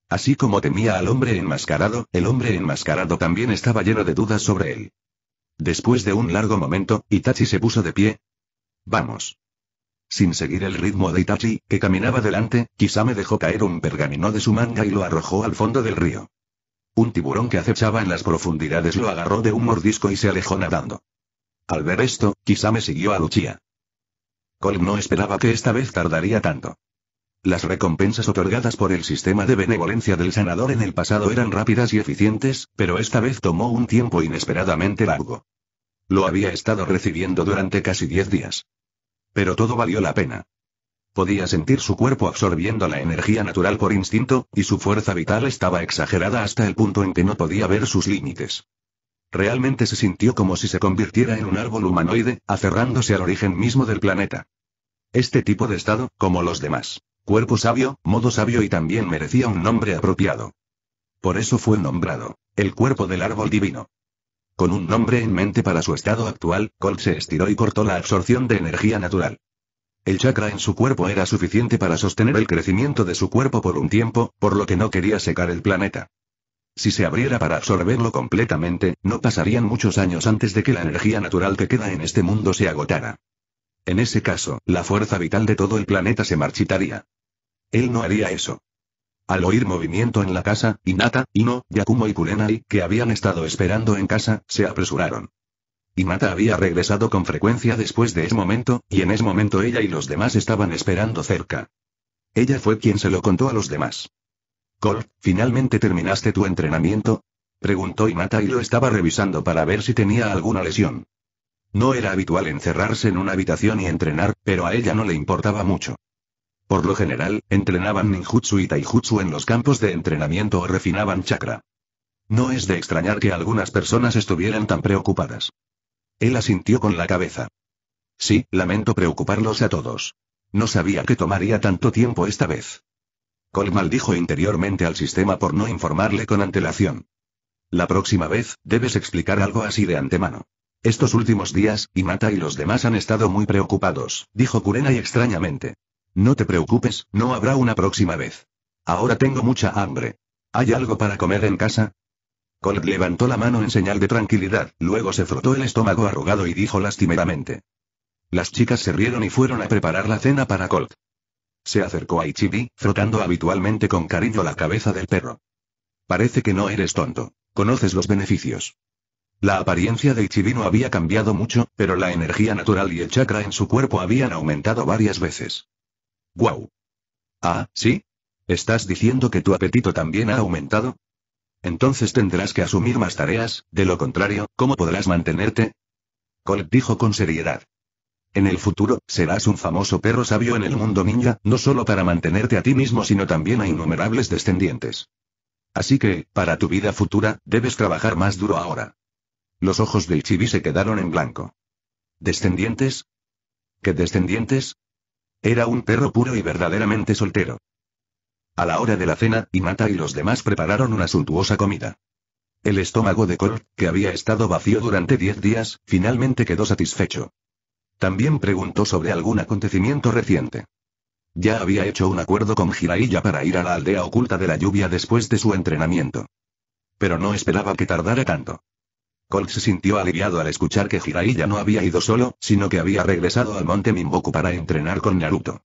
Así como temía al hombre enmascarado, el hombre enmascarado también estaba lleno de dudas sobre él. Después de un largo momento, Itachi se puso de pie. Vamos. Sin seguir el ritmo de Itachi, que caminaba delante, Kisame dejó caer un pergamino de su manga y lo arrojó al fondo del río. Un tiburón que acechaba en las profundidades lo agarró de un mordisco y se alejó nadando. Al ver esto, Kisame siguió a Luchia. Colm no esperaba que esta vez tardaría tanto. Las recompensas otorgadas por el sistema de benevolencia del sanador en el pasado eran rápidas y eficientes, pero esta vez tomó un tiempo inesperadamente largo. Lo había estado recibiendo durante casi diez días. Pero todo valió la pena. Podía sentir su cuerpo absorbiendo la energía natural por instinto, y su fuerza vital estaba exagerada hasta el punto en que no podía ver sus límites. Realmente se sintió como si se convirtiera en un árbol humanoide, aferrándose al origen mismo del planeta. Este tipo de estado, como los demás, Cuerpo sabio, modo sabio y también merecía un nombre apropiado. Por eso fue nombrado, el cuerpo del árbol divino. Con un nombre en mente para su estado actual, Colt se estiró y cortó la absorción de energía natural. El chakra en su cuerpo era suficiente para sostener el crecimiento de su cuerpo por un tiempo, por lo que no quería secar el planeta. Si se abriera para absorberlo completamente, no pasarían muchos años antes de que la energía natural que queda en este mundo se agotara. En ese caso, la fuerza vital de todo el planeta se marchitaría. Él no haría eso. Al oír movimiento en la casa, Inata, Ino, Yakumo y Kurenai, que habían estado esperando en casa, se apresuraron. Inata había regresado con frecuencia después de ese momento, y en ese momento ella y los demás estaban esperando cerca. Ella fue quien se lo contó a los demás. Col, ¿finalmente terminaste tu entrenamiento? Preguntó Inata y lo estaba revisando para ver si tenía alguna lesión. No era habitual encerrarse en una habitación y entrenar, pero a ella no le importaba mucho. Por lo general, entrenaban ninjutsu y taijutsu en los campos de entrenamiento o refinaban chakra. No es de extrañar que algunas personas estuvieran tan preocupadas. Él asintió con la cabeza. Sí, lamento preocuparlos a todos. No sabía que tomaría tanto tiempo esta vez. Col maldijo interiormente al sistema por no informarle con antelación. La próxima vez, debes explicar algo así de antemano. Estos últimos días, Imata y los demás han estado muy preocupados, dijo y extrañamente. No te preocupes, no habrá una próxima vez. Ahora tengo mucha hambre. ¿Hay algo para comer en casa? Colt levantó la mano en señal de tranquilidad, luego se frotó el estómago arrugado y dijo lastimeramente. Las chicas se rieron y fueron a preparar la cena para Colt. Se acercó a Ichibi, frotando habitualmente con cariño la cabeza del perro. Parece que no eres tonto. Conoces los beneficios. La apariencia de Ichibino había cambiado mucho, pero la energía natural y el chakra en su cuerpo habían aumentado varias veces. ¡Guau! Wow. Ah, ¿sí? ¿Estás diciendo que tu apetito también ha aumentado? Entonces tendrás que asumir más tareas, de lo contrario, ¿cómo podrás mantenerte? Colt dijo con seriedad. En el futuro, serás un famoso perro sabio en el mundo ninja, no solo para mantenerte a ti mismo, sino también a innumerables descendientes. Así que, para tu vida futura, debes trabajar más duro ahora. Los ojos de chibi se quedaron en blanco. ¿Descendientes? ¿Qué descendientes? Era un perro puro y verdaderamente soltero. A la hora de la cena, Imata y los demás prepararon una suntuosa comida. El estómago de Kor, que había estado vacío durante diez días, finalmente quedó satisfecho. También preguntó sobre algún acontecimiento reciente. Ya había hecho un acuerdo con Jiraiya para ir a la aldea oculta de la lluvia después de su entrenamiento. Pero no esperaba que tardara tanto. Colt se sintió aliviado al escuchar que Jiraiya no había ido solo, sino que había regresado al monte Mimboku para entrenar con Naruto.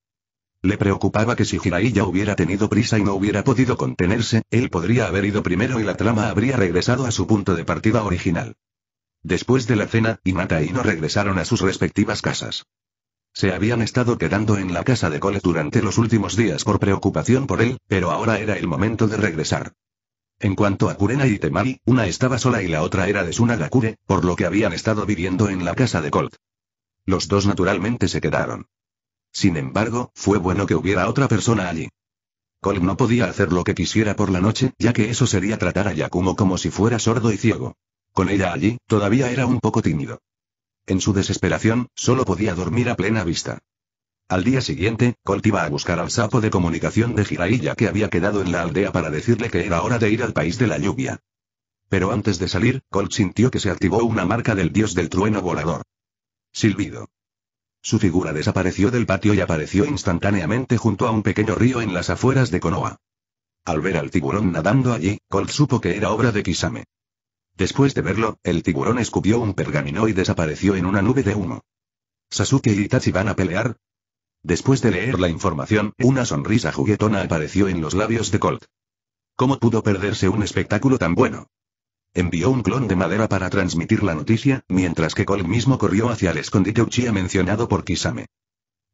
Le preocupaba que si Jiraiya hubiera tenido prisa y no hubiera podido contenerse, él podría haber ido primero y la trama habría regresado a su punto de partida original. Después de la cena, Hinata y no regresaron a sus respectivas casas. Se habían estado quedando en la casa de Cole durante los últimos días por preocupación por él, pero ahora era el momento de regresar. En cuanto a Kurena y Temari, una estaba sola y la otra era de Sunagakure, por lo que habían estado viviendo en la casa de Colt. Los dos naturalmente se quedaron. Sin embargo, fue bueno que hubiera otra persona allí. Colt no podía hacer lo que quisiera por la noche, ya que eso sería tratar a Yakumo como si fuera sordo y ciego. Con ella allí, todavía era un poco tímido. En su desesperación, solo podía dormir a plena vista. Al día siguiente, Colt iba a buscar al sapo de comunicación de Jiraiya que había quedado en la aldea para decirle que era hora de ir al país de la lluvia. Pero antes de salir, Colt sintió que se activó una marca del dios del trueno volador. Silbido. Su figura desapareció del patio y apareció instantáneamente junto a un pequeño río en las afueras de Konoha. Al ver al tiburón nadando allí, Colt supo que era obra de Kisame. Después de verlo, el tiburón escupió un pergamino y desapareció en una nube de humo. Sasuke y Itachi van a pelear, Después de leer la información, una sonrisa juguetona apareció en los labios de Colt. ¿Cómo pudo perderse un espectáculo tan bueno? Envió un clon de madera para transmitir la noticia, mientras que Colt mismo corrió hacia el escondite Uchiha mencionado por Kisame.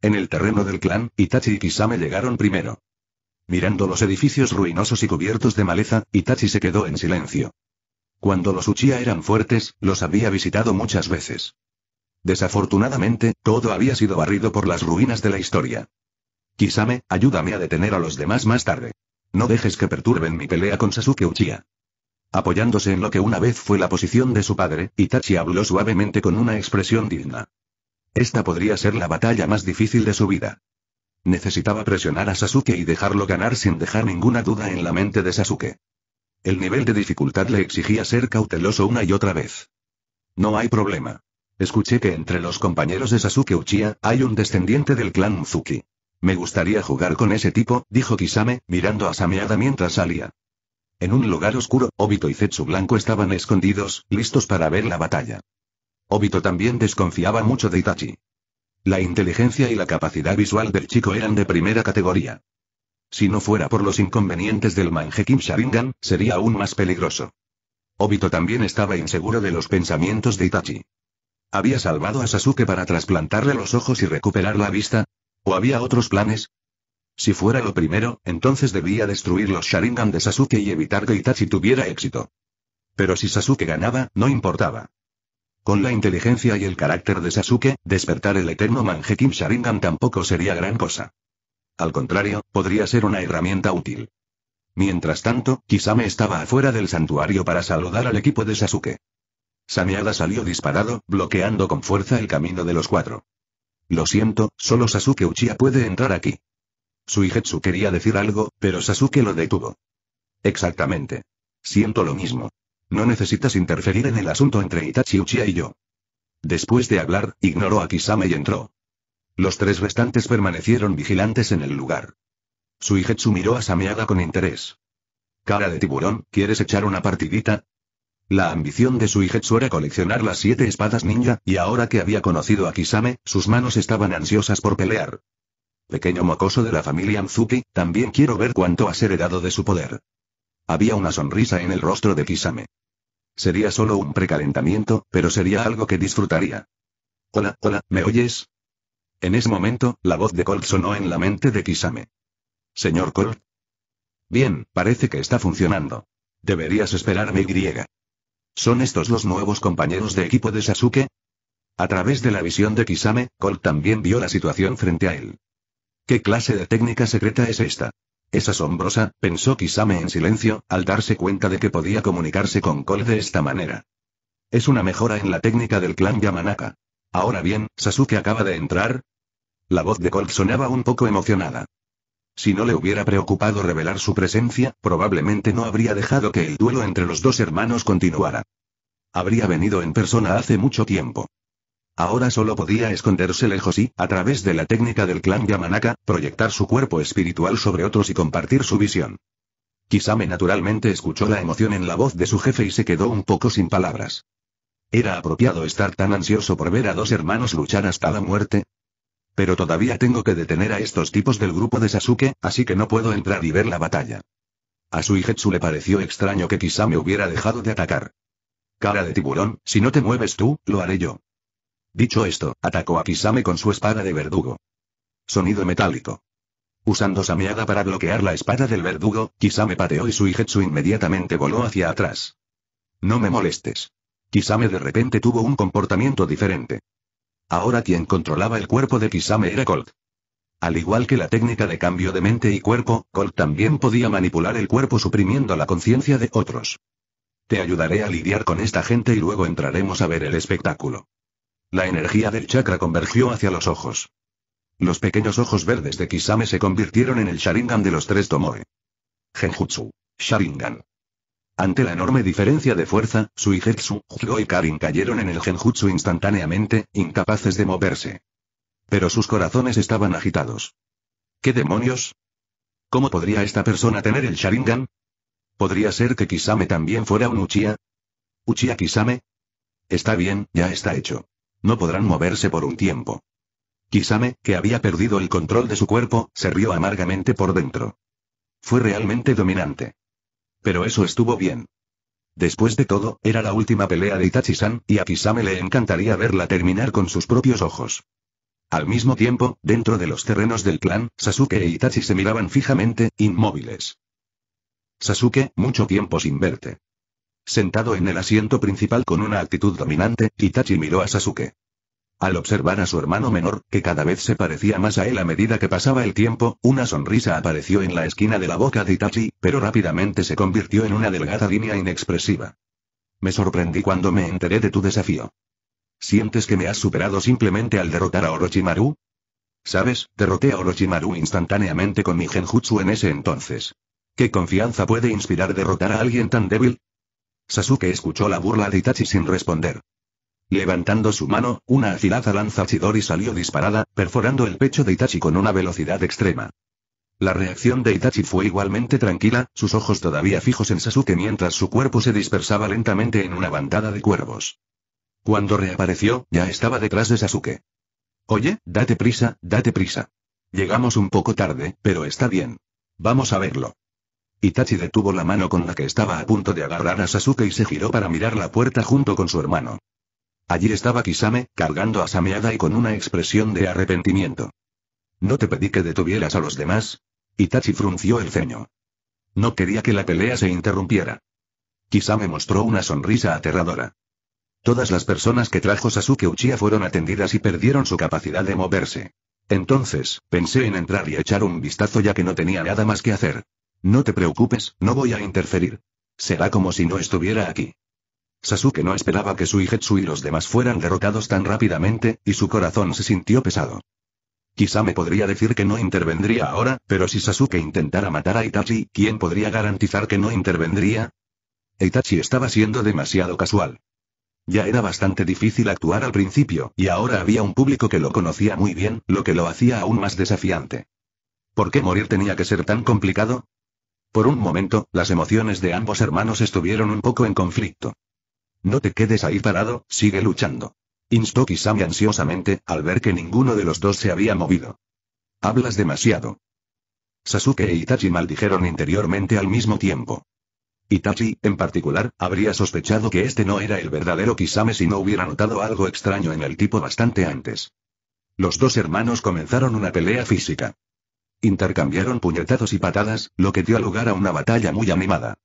En el terreno del clan, Itachi y Kisame llegaron primero. Mirando los edificios ruinosos y cubiertos de maleza, Itachi se quedó en silencio. Cuando los Uchiha eran fuertes, los había visitado muchas veces. Desafortunadamente, todo había sido barrido por las ruinas de la historia. Kisame, ayúdame a detener a los demás más tarde. No dejes que perturben mi pelea con Sasuke Uchiha. Apoyándose en lo que una vez fue la posición de su padre, Itachi habló suavemente con una expresión digna. Esta podría ser la batalla más difícil de su vida. Necesitaba presionar a Sasuke y dejarlo ganar sin dejar ninguna duda en la mente de Sasuke. El nivel de dificultad le exigía ser cauteloso una y otra vez. No hay problema. Escuché que entre los compañeros de Sasuke Uchiha, hay un descendiente del clan Uzuki. Me gustaría jugar con ese tipo, dijo Kisame, mirando a Sameada mientras salía. En un lugar oscuro, Obito y Zetsu Blanco estaban escondidos, listos para ver la batalla. Obito también desconfiaba mucho de Itachi. La inteligencia y la capacidad visual del chico eran de primera categoría. Si no fuera por los inconvenientes del manjekim Sharingan, sería aún más peligroso. Obito también estaba inseguro de los pensamientos de Itachi. ¿Había salvado a Sasuke para trasplantarle los ojos y recuperar la vista? ¿O había otros planes? Si fuera lo primero, entonces debía destruir los Sharingan de Sasuke y evitar que Itachi tuviera éxito. Pero si Sasuke ganaba, no importaba. Con la inteligencia y el carácter de Sasuke, despertar el eterno mangekim Sharingan tampoco sería gran cosa. Al contrario, podría ser una herramienta útil. Mientras tanto, Kisame estaba afuera del santuario para saludar al equipo de Sasuke. Saneada salió disparado, bloqueando con fuerza el camino de los cuatro. Lo siento, solo Sasuke Uchiha puede entrar aquí. Suigetsu quería decir algo, pero Sasuke lo detuvo. Exactamente. Siento lo mismo. No necesitas interferir en el asunto entre Itachi Uchiha y yo. Después de hablar, ignoró a Kisame y entró. Los tres restantes permanecieron vigilantes en el lugar. Suigetsu miró a Samiaga con interés. Cara de tiburón, ¿quieres echar una partidita? La ambición de su Suigetsu era coleccionar las siete espadas ninja, y ahora que había conocido a Kisame, sus manos estaban ansiosas por pelear. Pequeño mocoso de la familia Mzuki, también quiero ver cuánto has heredado de su poder. Había una sonrisa en el rostro de Kisame. Sería solo un precalentamiento, pero sería algo que disfrutaría. Hola, hola, ¿me oyes? En ese momento, la voz de Colt sonó en la mente de Kisame. Señor Colt. Bien, parece que está funcionando. Deberías esperarme, griega. ¿Son estos los nuevos compañeros de equipo de Sasuke? A través de la visión de Kisame, Colt también vio la situación frente a él. ¿Qué clase de técnica secreta es esta? Es asombrosa, pensó Kisame en silencio, al darse cuenta de que podía comunicarse con Colt de esta manera. Es una mejora en la técnica del clan Yamanaka. Ahora bien, Sasuke acaba de entrar. La voz de Colt sonaba un poco emocionada. Si no le hubiera preocupado revelar su presencia, probablemente no habría dejado que el duelo entre los dos hermanos continuara. Habría venido en persona hace mucho tiempo. Ahora solo podía esconderse lejos y, a través de la técnica del clan Yamanaka, proyectar su cuerpo espiritual sobre otros y compartir su visión. Kisame naturalmente escuchó la emoción en la voz de su jefe y se quedó un poco sin palabras. ¿Era apropiado estar tan ansioso por ver a dos hermanos luchar hasta la muerte? Pero todavía tengo que detener a estos tipos del grupo de Sasuke, así que no puedo entrar y ver la batalla. A Suigetsu le pareció extraño que Kisame hubiera dejado de atacar. Cara de tiburón, si no te mueves tú, lo haré yo. Dicho esto, atacó a Kisame con su espada de verdugo. Sonido metálico. Usando Sameada para bloquear la espada del verdugo, Kisame pateó y Suigetsu inmediatamente voló hacia atrás. No me molestes. Kisame de repente tuvo un comportamiento diferente. Ahora quien controlaba el cuerpo de Kisame era Colt. Al igual que la técnica de cambio de mente y cuerpo, Colt también podía manipular el cuerpo suprimiendo la conciencia de otros. Te ayudaré a lidiar con esta gente y luego entraremos a ver el espectáculo. La energía del chakra convergió hacia los ojos. Los pequeños ojos verdes de Kisame se convirtieron en el Sharingan de los tres Tomoe. Genjutsu. Sharingan. Ante la enorme diferencia de fuerza, Suigetsu, Hyo y Karin cayeron en el genjutsu instantáneamente, incapaces de moverse. Pero sus corazones estaban agitados. ¿Qué demonios? ¿Cómo podría esta persona tener el Sharingan? ¿Podría ser que Kisame también fuera un Uchiha? ¿Uchiha Kisame? Está bien, ya está hecho. No podrán moverse por un tiempo. Kisame, que había perdido el control de su cuerpo, se rió amargamente por dentro. Fue realmente dominante. Pero eso estuvo bien. Después de todo, era la última pelea de Itachi-san, y a Kisame le encantaría verla terminar con sus propios ojos. Al mismo tiempo, dentro de los terrenos del clan, Sasuke e Itachi se miraban fijamente, inmóviles. Sasuke, mucho tiempo sin verte. Sentado en el asiento principal con una actitud dominante, Itachi miró a Sasuke. Al observar a su hermano menor, que cada vez se parecía más a él a medida que pasaba el tiempo, una sonrisa apareció en la esquina de la boca de Itachi, pero rápidamente se convirtió en una delgada línea inexpresiva. Me sorprendí cuando me enteré de tu desafío. ¿Sientes que me has superado simplemente al derrotar a Orochimaru? Sabes, derroté a Orochimaru instantáneamente con mi genjutsu en ese entonces. ¿Qué confianza puede inspirar derrotar a alguien tan débil? Sasuke escuchó la burla de Itachi sin responder. Levantando su mano, una afilada lanza Chidori salió disparada, perforando el pecho de Itachi con una velocidad extrema. La reacción de Itachi fue igualmente tranquila, sus ojos todavía fijos en Sasuke mientras su cuerpo se dispersaba lentamente en una bandada de cuervos. Cuando reapareció, ya estaba detrás de Sasuke. Oye, date prisa, date prisa. Llegamos un poco tarde, pero está bien. Vamos a verlo. Itachi detuvo la mano con la que estaba a punto de agarrar a Sasuke y se giró para mirar la puerta junto con su hermano. Allí estaba Kisame, cargando a Sameada y con una expresión de arrepentimiento. No te pedí que detuvieras a los demás. Itachi frunció el ceño. No quería que la pelea se interrumpiera. Kisame mostró una sonrisa aterradora. Todas las personas que trajo Sasuke Uchiha fueron atendidas y perdieron su capacidad de moverse. Entonces, pensé en entrar y echar un vistazo ya que no tenía nada más que hacer. No te preocupes, no voy a interferir. Será como si no estuviera aquí. Sasuke no esperaba que su Suigetsu y los demás fueran derrotados tan rápidamente, y su corazón se sintió pesado. Quizá me podría decir que no intervendría ahora, pero si Sasuke intentara matar a Itachi, ¿quién podría garantizar que no intervendría? Itachi estaba siendo demasiado casual. Ya era bastante difícil actuar al principio, y ahora había un público que lo conocía muy bien, lo que lo hacía aún más desafiante. ¿Por qué morir tenía que ser tan complicado? Por un momento, las emociones de ambos hermanos estuvieron un poco en conflicto. No te quedes ahí parado, sigue luchando. Instó Kisame ansiosamente, al ver que ninguno de los dos se había movido. Hablas demasiado. Sasuke e Itachi mal dijeron interiormente al mismo tiempo. Itachi, en particular, habría sospechado que este no era el verdadero Kisame si no hubiera notado algo extraño en el tipo bastante antes. Los dos hermanos comenzaron una pelea física. Intercambiaron puñetazos y patadas, lo que dio lugar a una batalla muy animada.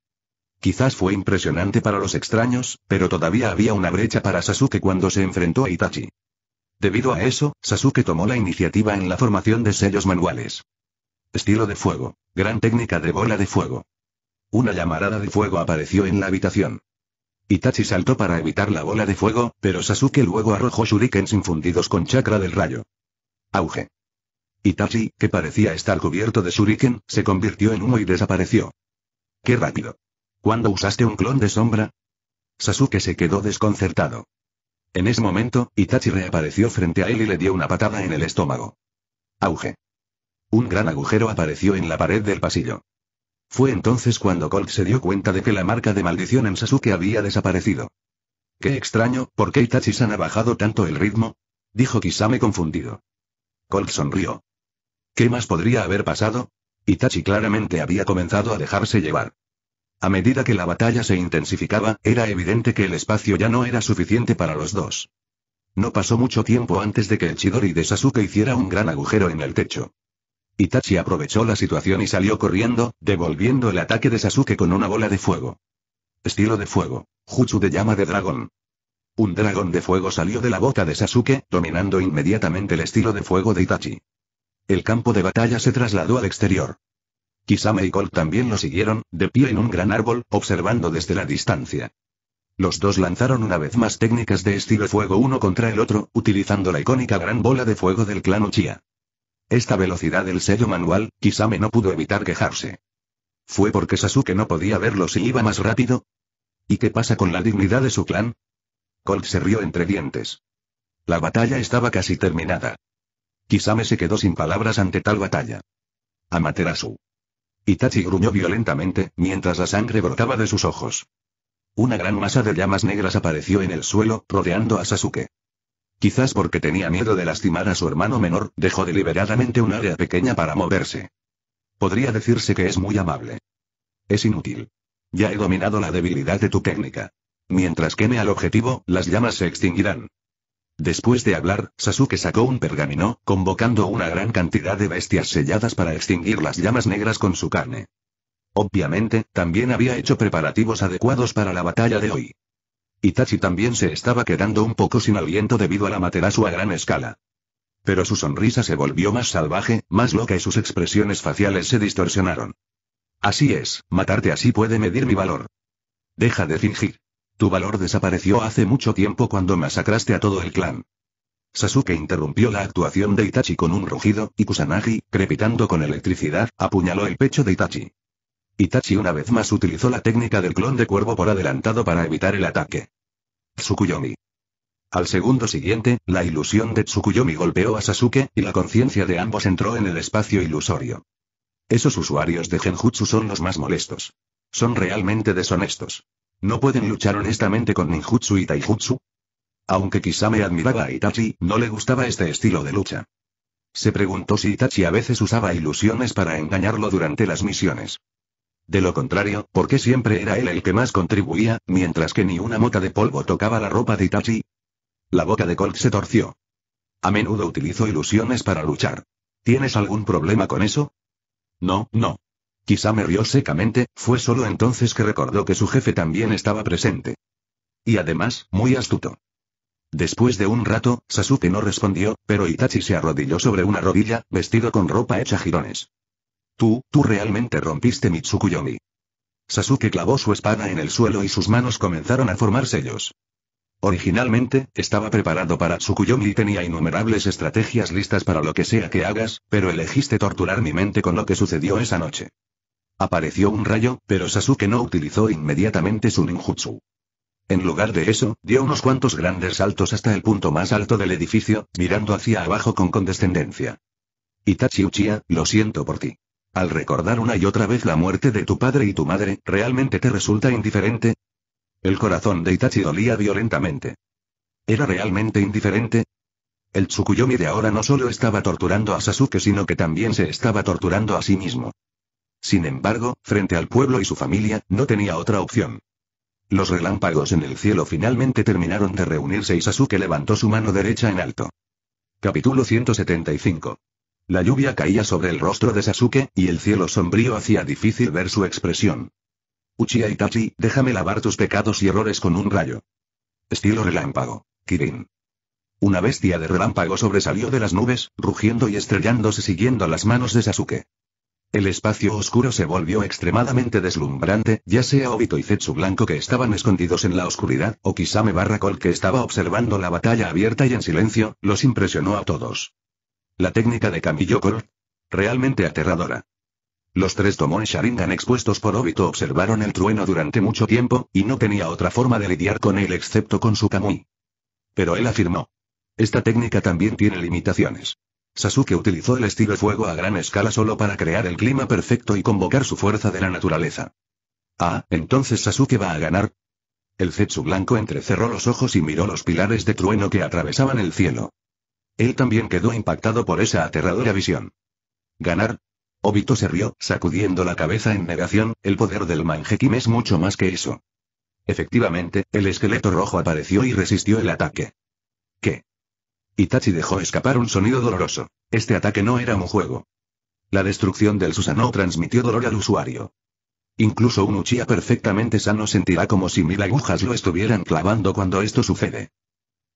Quizás fue impresionante para los extraños, pero todavía había una brecha para Sasuke cuando se enfrentó a Itachi. Debido a eso, Sasuke tomó la iniciativa en la formación de sellos manuales. Estilo de fuego. Gran técnica de bola de fuego. Una llamarada de fuego apareció en la habitación. Itachi saltó para evitar la bola de fuego, pero Sasuke luego arrojó shurikens infundidos con chakra del rayo. Auge. Itachi, que parecía estar cubierto de shuriken, se convirtió en humo y desapareció. ¡Qué rápido! ¿Cuándo usaste un clon de sombra? Sasuke se quedó desconcertado. En ese momento, Itachi reapareció frente a él y le dio una patada en el estómago. Auge. Un gran agujero apareció en la pared del pasillo. Fue entonces cuando Colt se dio cuenta de que la marca de maldición en Sasuke había desaparecido. Qué extraño, ¿por qué Itachi-san ha bajado tanto el ritmo? Dijo Kisame confundido. Colt sonrió. ¿Qué más podría haber pasado? Itachi claramente había comenzado a dejarse llevar. A medida que la batalla se intensificaba, era evidente que el espacio ya no era suficiente para los dos. No pasó mucho tiempo antes de que el Chidori de Sasuke hiciera un gran agujero en el techo. Itachi aprovechó la situación y salió corriendo, devolviendo el ataque de Sasuke con una bola de fuego. Estilo de fuego. Jutsu de llama de dragón. Un dragón de fuego salió de la boca de Sasuke, dominando inmediatamente el estilo de fuego de Itachi. El campo de batalla se trasladó al exterior. Kisame y Cole también lo siguieron, de pie en un gran árbol, observando desde la distancia. Los dos lanzaron una vez más técnicas de estilo fuego uno contra el otro, utilizando la icónica gran bola de fuego del clan Uchiha. Esta velocidad del sello manual, Kisame no pudo evitar quejarse. ¿Fue porque Sasuke no podía verlo si iba más rápido? ¿Y qué pasa con la dignidad de su clan? Colt se rió entre dientes. La batalla estaba casi terminada. Kisame se quedó sin palabras ante tal batalla. Amaterasu. Itachi gruñó violentamente, mientras la sangre brotaba de sus ojos. Una gran masa de llamas negras apareció en el suelo, rodeando a Sasuke. Quizás porque tenía miedo de lastimar a su hermano menor, dejó deliberadamente un área pequeña para moverse. Podría decirse que es muy amable. Es inútil. Ya he dominado la debilidad de tu técnica. Mientras queme al objetivo, las llamas se extinguirán. Después de hablar, Sasuke sacó un pergamino, convocando una gran cantidad de bestias selladas para extinguir las llamas negras con su carne. Obviamente, también había hecho preparativos adecuados para la batalla de hoy. Itachi también se estaba quedando un poco sin aliento debido a la materasu a gran escala. Pero su sonrisa se volvió más salvaje, más loca y sus expresiones faciales se distorsionaron. Así es, matarte así puede medir mi valor. Deja de fingir. Tu valor desapareció hace mucho tiempo cuando masacraste a todo el clan. Sasuke interrumpió la actuación de Itachi con un rugido, y Kusanagi, crepitando con electricidad, apuñaló el pecho de Itachi. Itachi una vez más utilizó la técnica del clon de cuervo por adelantado para evitar el ataque. Tsukuyomi. Al segundo siguiente, la ilusión de Tsukuyomi golpeó a Sasuke, y la conciencia de ambos entró en el espacio ilusorio. Esos usuarios de Genjutsu son los más molestos. Son realmente deshonestos. ¿No pueden luchar honestamente con ninjutsu y taijutsu? Aunque quizá me admiraba a Itachi, no le gustaba este estilo de lucha. Se preguntó si Itachi a veces usaba ilusiones para engañarlo durante las misiones. De lo contrario, ¿por qué siempre era él el que más contribuía, mientras que ni una mota de polvo tocaba la ropa de Itachi? La boca de Colt se torció. A menudo utilizo ilusiones para luchar. ¿Tienes algún problema con eso? No, no. Quizá me rió secamente, fue solo entonces que recordó que su jefe también estaba presente. Y además, muy astuto. Después de un rato, Sasuke no respondió, pero Itachi se arrodilló sobre una rodilla, vestido con ropa hecha jirones. Tú, tú realmente rompiste mi Tsukuyomi. Sasuke clavó su espada en el suelo y sus manos comenzaron a formar sellos. Originalmente, estaba preparado para Tsukuyomi y tenía innumerables estrategias listas para lo que sea que hagas, pero elegiste torturar mi mente con lo que sucedió esa noche. Apareció un rayo, pero Sasuke no utilizó inmediatamente su ninjutsu. En lugar de eso, dio unos cuantos grandes saltos hasta el punto más alto del edificio, mirando hacia abajo con condescendencia. Itachi Uchiha, lo siento por ti. Al recordar una y otra vez la muerte de tu padre y tu madre, ¿realmente te resulta indiferente? El corazón de Itachi dolía violentamente. ¿Era realmente indiferente? El Tsukuyomi de ahora no solo estaba torturando a Sasuke sino que también se estaba torturando a sí mismo. Sin embargo, frente al pueblo y su familia, no tenía otra opción. Los relámpagos en el cielo finalmente terminaron de reunirse y Sasuke levantó su mano derecha en alto. Capítulo 175. La lluvia caía sobre el rostro de Sasuke, y el cielo sombrío hacía difícil ver su expresión. Uchiha Itachi, déjame lavar tus pecados y errores con un rayo. Estilo relámpago. Kirin. Una bestia de relámpago sobresalió de las nubes, rugiendo y estrellándose siguiendo las manos de Sasuke. El espacio oscuro se volvió extremadamente deslumbrante, ya sea Obito y Zetsu Blanco que estaban escondidos en la oscuridad, o Kisame Barracol que estaba observando la batalla abierta y en silencio, los impresionó a todos. La técnica de Camillo Realmente aterradora. Los tres tomones Sharingan expuestos por Obito observaron el trueno durante mucho tiempo, y no tenía otra forma de lidiar con él excepto con su Kamui. Pero él afirmó. Esta técnica también tiene limitaciones. Sasuke utilizó el estilo fuego a gran escala solo para crear el clima perfecto y convocar su fuerza de la naturaleza. Ah, entonces Sasuke va a ganar. El Zetsu blanco entrecerró los ojos y miró los pilares de trueno que atravesaban el cielo. Él también quedó impactado por esa aterradora visión. ¿Ganar? Obito se rió, sacudiendo la cabeza en negación, el poder del Manjekim es mucho más que eso. Efectivamente, el esqueleto rojo apareció y resistió el ataque. ¿Qué? Itachi dejó escapar un sonido doloroso. Este ataque no era un juego. La destrucción del Susanoo transmitió dolor al usuario. Incluso un Uchiha perfectamente sano sentirá como si mil agujas lo estuvieran clavando cuando esto sucede.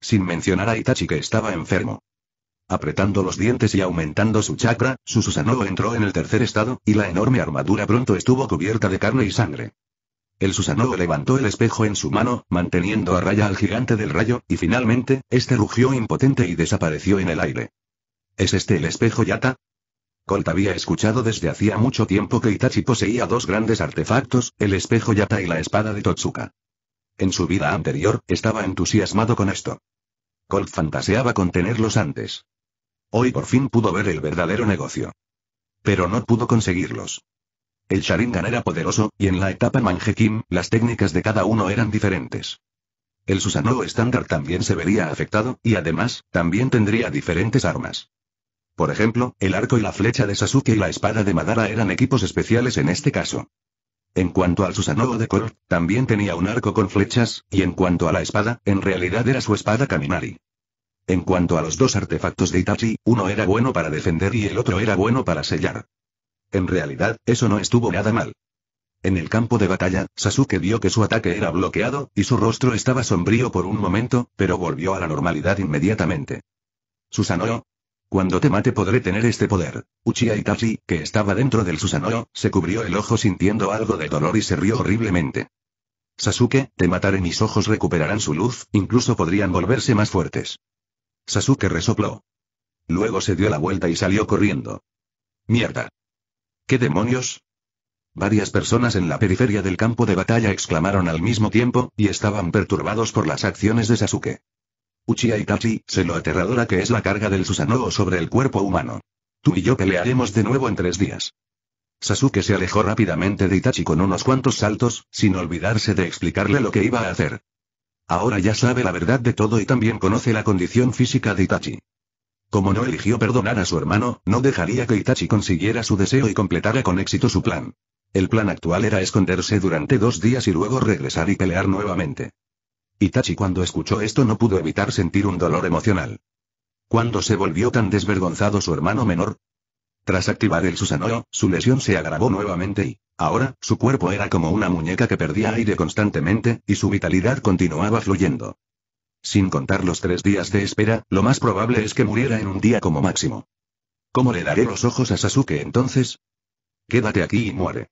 Sin mencionar a Itachi que estaba enfermo. Apretando los dientes y aumentando su chakra, su Susanoo entró en el tercer estado, y la enorme armadura pronto estuvo cubierta de carne y sangre. El Susanoo levantó el espejo en su mano, manteniendo a raya al gigante del rayo, y finalmente, este rugió impotente y desapareció en el aire. ¿Es este el espejo Yata? Colt había escuchado desde hacía mucho tiempo que Itachi poseía dos grandes artefactos, el espejo Yata y la espada de Totsuka. En su vida anterior, estaba entusiasmado con esto. Colt fantaseaba con tenerlos antes. Hoy por fin pudo ver el verdadero negocio. Pero no pudo conseguirlos. El Sharingan era poderoso, y en la etapa Manjekim, las técnicas de cada uno eran diferentes. El Susanoo estándar también se vería afectado, y además, también tendría diferentes armas. Por ejemplo, el arco y la flecha de Sasuke y la espada de Madara eran equipos especiales en este caso. En cuanto al Susanoo de Kor, también tenía un arco con flechas, y en cuanto a la espada, en realidad era su espada Kaminari. En cuanto a los dos artefactos de Itachi, uno era bueno para defender y el otro era bueno para sellar. En realidad, eso no estuvo nada mal. En el campo de batalla, Sasuke vio que su ataque era bloqueado, y su rostro estaba sombrío por un momento, pero volvió a la normalidad inmediatamente. Susanoo. Cuando te mate podré tener este poder. Uchiha Itachi, que estaba dentro del Susanoo, se cubrió el ojo sintiendo algo de dolor y se rió horriblemente. Sasuke, te mataré mis ojos recuperarán su luz, incluso podrían volverse más fuertes. Sasuke resopló. Luego se dio la vuelta y salió corriendo. Mierda. ¿Qué demonios? Varias personas en la periferia del campo de batalla exclamaron al mismo tiempo, y estaban perturbados por las acciones de Sasuke. Uchiha Itachi, se lo aterradora que es la carga del Susanoo sobre el cuerpo humano. Tú y yo pelearemos de nuevo en tres días. Sasuke se alejó rápidamente de Itachi con unos cuantos saltos, sin olvidarse de explicarle lo que iba a hacer. Ahora ya sabe la verdad de todo y también conoce la condición física de Itachi. Como no eligió perdonar a su hermano, no dejaría que Itachi consiguiera su deseo y completara con éxito su plan. El plan actual era esconderse durante dos días y luego regresar y pelear nuevamente. Itachi cuando escuchó esto no pudo evitar sentir un dolor emocional. ¿Cuándo se volvió tan desvergonzado su hermano menor? Tras activar el Susanoo, su lesión se agravó nuevamente y, ahora, su cuerpo era como una muñeca que perdía aire constantemente, y su vitalidad continuaba fluyendo. Sin contar los tres días de espera, lo más probable es que muriera en un día como máximo. ¿Cómo le daré los ojos a Sasuke entonces? Quédate aquí y muere.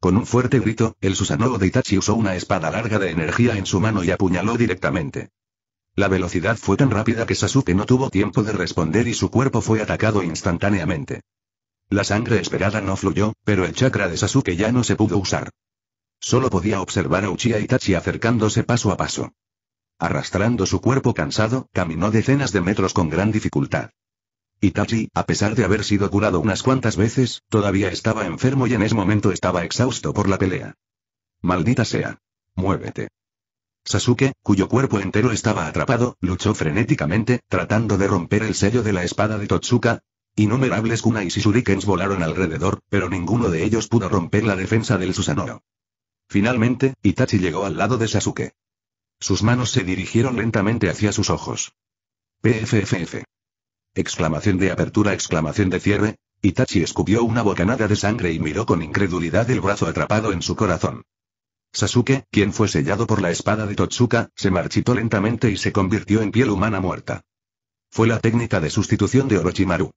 Con un fuerte grito, el Susanoo de Itachi usó una espada larga de energía en su mano y apuñaló directamente. La velocidad fue tan rápida que Sasuke no tuvo tiempo de responder y su cuerpo fue atacado instantáneamente. La sangre esperada no fluyó, pero el chakra de Sasuke ya no se pudo usar. Solo podía observar a Uchiha Itachi acercándose paso a paso. Arrastrando su cuerpo cansado, caminó decenas de metros con gran dificultad. Itachi, a pesar de haber sido curado unas cuantas veces, todavía estaba enfermo y en ese momento estaba exhausto por la pelea. Maldita sea. Muévete. Sasuke, cuyo cuerpo entero estaba atrapado, luchó frenéticamente, tratando de romper el sello de la espada de Totsuka. Innumerables kunais y shurikens volaron alrededor, pero ninguno de ellos pudo romper la defensa del Susanoo. Finalmente, Itachi llegó al lado de Sasuke. Sus manos se dirigieron lentamente hacia sus ojos. PFFF. Exclamación de apertura, exclamación de cierre. Itachi escupió una bocanada de sangre y miró con incredulidad el brazo atrapado en su corazón. Sasuke, quien fue sellado por la espada de Totsuka, se marchitó lentamente y se convirtió en piel humana muerta. Fue la técnica de sustitución de Orochimaru.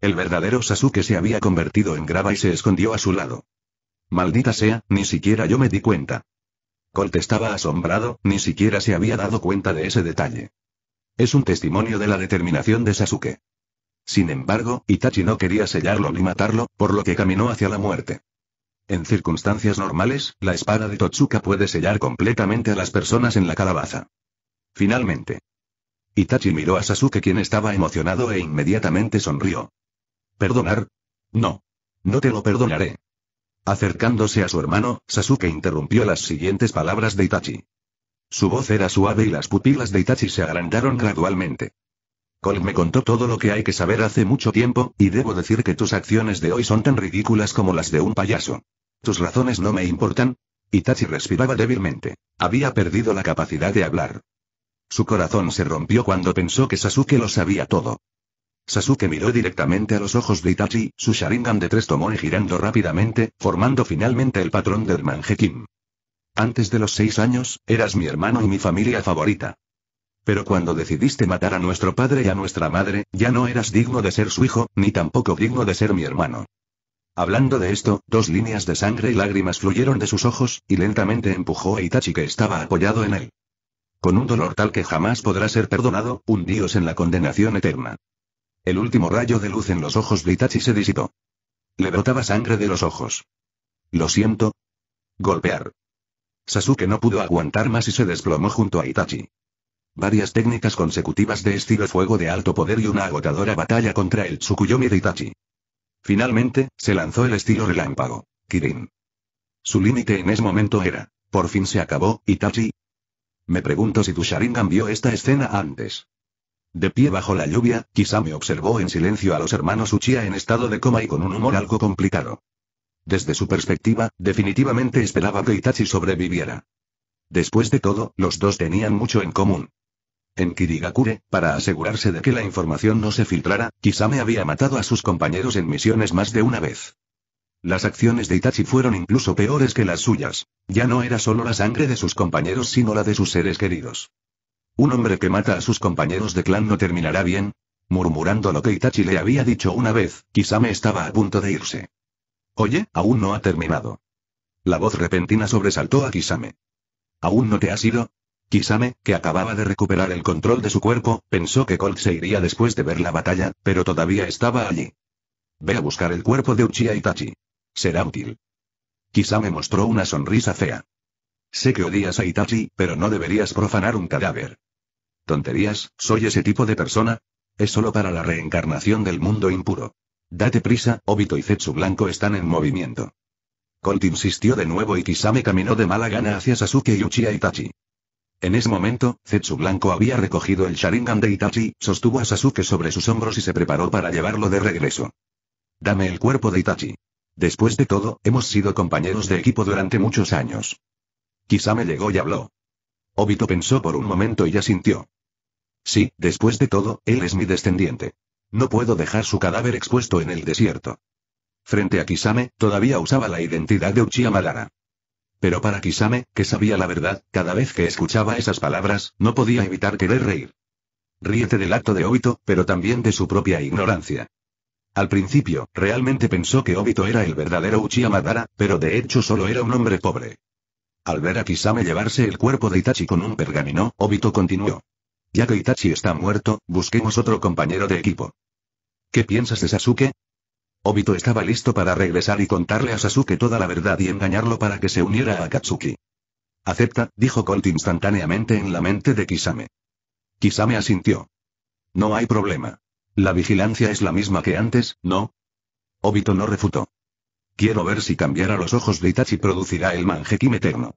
El verdadero Sasuke se había convertido en grava y se escondió a su lado. Maldita sea, ni siquiera yo me di cuenta. Colt estaba asombrado, ni siquiera se había dado cuenta de ese detalle. Es un testimonio de la determinación de Sasuke. Sin embargo, Itachi no quería sellarlo ni matarlo, por lo que caminó hacia la muerte. En circunstancias normales, la espada de Totsuka puede sellar completamente a las personas en la calabaza. Finalmente. Itachi miró a Sasuke quien estaba emocionado e inmediatamente sonrió. ¿Perdonar? No. No te lo perdonaré. Acercándose a su hermano, Sasuke interrumpió las siguientes palabras de Itachi. Su voz era suave y las pupilas de Itachi se agrandaron gradualmente. Cole me contó todo lo que hay que saber hace mucho tiempo, y debo decir que tus acciones de hoy son tan ridículas como las de un payaso. Tus razones no me importan. Itachi respiraba débilmente. Había perdido la capacidad de hablar. Su corazón se rompió cuando pensó que Sasuke lo sabía todo. Sasuke miró directamente a los ojos de Itachi, su Sharingan de tres tomó y girando rápidamente, formando finalmente el patrón del Manjekim. Antes de los seis años, eras mi hermano y mi familia favorita. Pero cuando decidiste matar a nuestro padre y a nuestra madre, ya no eras digno de ser su hijo, ni tampoco digno de ser mi hermano. Hablando de esto, dos líneas de sangre y lágrimas fluyeron de sus ojos, y lentamente empujó a Itachi que estaba apoyado en él. Con un dolor tal que jamás podrá ser perdonado, un dios en la condenación eterna. El último rayo de luz en los ojos de Itachi se disipó. Le brotaba sangre de los ojos. Lo siento. Golpear. Sasuke no pudo aguantar más y se desplomó junto a Itachi. Varias técnicas consecutivas de estilo fuego de alto poder y una agotadora batalla contra el Tsukuyomi de Itachi. Finalmente, se lanzó el estilo relámpago. Kirin. Su límite en ese momento era. Por fin se acabó, Itachi. Me pregunto si tu cambió vio esta escena antes. De pie bajo la lluvia, Kisame observó en silencio a los hermanos Uchiha en estado de coma y con un humor algo complicado. Desde su perspectiva, definitivamente esperaba que Itachi sobreviviera. Después de todo, los dos tenían mucho en común. En Kirigakure, para asegurarse de que la información no se filtrara, Kisame había matado a sus compañeros en misiones más de una vez. Las acciones de Itachi fueron incluso peores que las suyas. Ya no era solo la sangre de sus compañeros sino la de sus seres queridos. Un hombre que mata a sus compañeros de clan no terminará bien. Murmurando lo que Itachi le había dicho una vez, Kisame estaba a punto de irse. Oye, aún no ha terminado. La voz repentina sobresaltó a Kisame. ¿Aún no te has ido? Kisame, que acababa de recuperar el control de su cuerpo, pensó que Colt se iría después de ver la batalla, pero todavía estaba allí. Ve a buscar el cuerpo de Uchiha Itachi. Será útil. Kisame mostró una sonrisa fea. Sé que odias a Itachi, pero no deberías profanar un cadáver. Tonterías, soy ese tipo de persona. Es solo para la reencarnación del mundo impuro. Date prisa, Obito y Zetsu Blanco están en movimiento. Colt insistió de nuevo y Kisame caminó de mala gana hacia Sasuke y Uchiha e Itachi. En ese momento, Zetsu Blanco había recogido el Sharingan de Itachi, sostuvo a Sasuke sobre sus hombros y se preparó para llevarlo de regreso. Dame el cuerpo de Itachi. Después de todo, hemos sido compañeros de equipo durante muchos años. Kisame llegó y habló. Obito pensó por un momento y ya sintió. Sí, después de todo, él es mi descendiente. No puedo dejar su cadáver expuesto en el desierto. Frente a Kisame, todavía usaba la identidad de Uchiha Madara. Pero para Kisame, que sabía la verdad, cada vez que escuchaba esas palabras, no podía evitar querer reír. Ríete del acto de Obito, pero también de su propia ignorancia. Al principio, realmente pensó que Obito era el verdadero Uchiha Madara, pero de hecho solo era un hombre pobre. Al ver a Kisame llevarse el cuerpo de Itachi con un pergamino, Obito continuó. Ya que Itachi está muerto, busquemos otro compañero de equipo. ¿Qué piensas de Sasuke? Obito estaba listo para regresar y contarle a Sasuke toda la verdad y engañarlo para que se uniera a Katsuki. Acepta, dijo Colt instantáneamente en la mente de Kisame. Kisame asintió. No hay problema. La vigilancia es la misma que antes, ¿no? Obito no refutó. Quiero ver si cambiar los ojos de Itachi producirá el Kim eterno.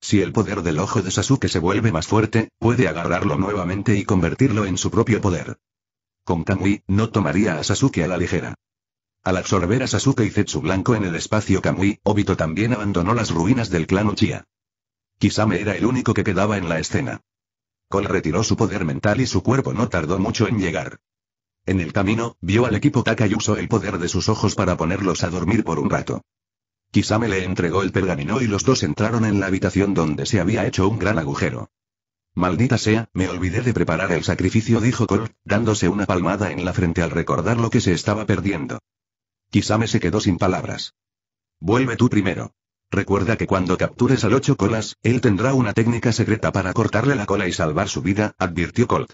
Si el poder del ojo de Sasuke se vuelve más fuerte, puede agarrarlo nuevamente y convertirlo en su propio poder. Con Kamui, no tomaría a Sasuke a la ligera. Al absorber a Sasuke y Zetsu Blanco en el espacio Kamui, Obito también abandonó las ruinas del clan Uchiha. Kisame era el único que quedaba en la escena. Cole retiró su poder mental y su cuerpo no tardó mucho en llegar. En el camino, vio al equipo Taka y usó el poder de sus ojos para ponerlos a dormir por un rato. Kisame le entregó el pergamino y los dos entraron en la habitación donde se había hecho un gran agujero. Maldita sea, me olvidé de preparar el sacrificio, dijo Colt, dándose una palmada en la frente al recordar lo que se estaba perdiendo. Kisame se quedó sin palabras. Vuelve tú primero. Recuerda que cuando captures al ocho colas, él tendrá una técnica secreta para cortarle la cola y salvar su vida, advirtió Colt.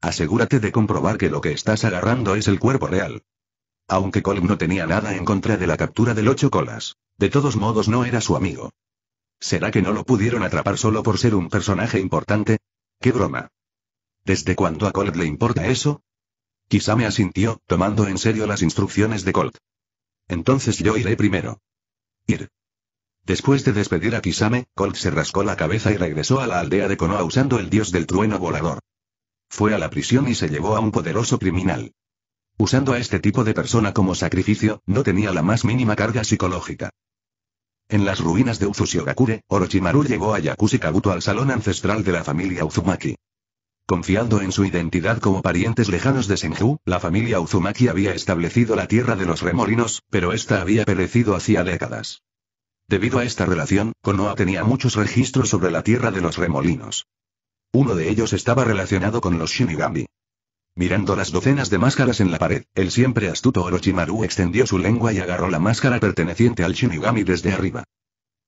Asegúrate de comprobar que lo que estás agarrando es el cuerpo real. Aunque Colt no tenía nada en contra de la captura del ocho colas. De todos modos no era su amigo. ¿Será que no lo pudieron atrapar solo por ser un personaje importante? ¡Qué broma! ¿Desde cuándo a Colt le importa eso? Kisame asintió, tomando en serio las instrucciones de Colt. Entonces yo iré primero. Ir. Después de despedir a Kisame, Colt se rascó la cabeza y regresó a la aldea de Konoha usando el dios del trueno volador. Fue a la prisión y se llevó a un poderoso criminal. Usando a este tipo de persona como sacrificio, no tenía la más mínima carga psicológica. En las ruinas de Uzushiogakure, Orochimaru llegó a Yakushi Kabuto al salón ancestral de la familia Uzumaki. Confiando en su identidad como parientes lejanos de Senju, la familia Uzumaki había establecido la tierra de los remolinos, pero esta había perecido hacía décadas. Debido a esta relación, Konoha tenía muchos registros sobre la tierra de los remolinos. Uno de ellos estaba relacionado con los Shinigami. Mirando las docenas de máscaras en la pared, el siempre astuto Orochimaru extendió su lengua y agarró la máscara perteneciente al Shinigami desde arriba.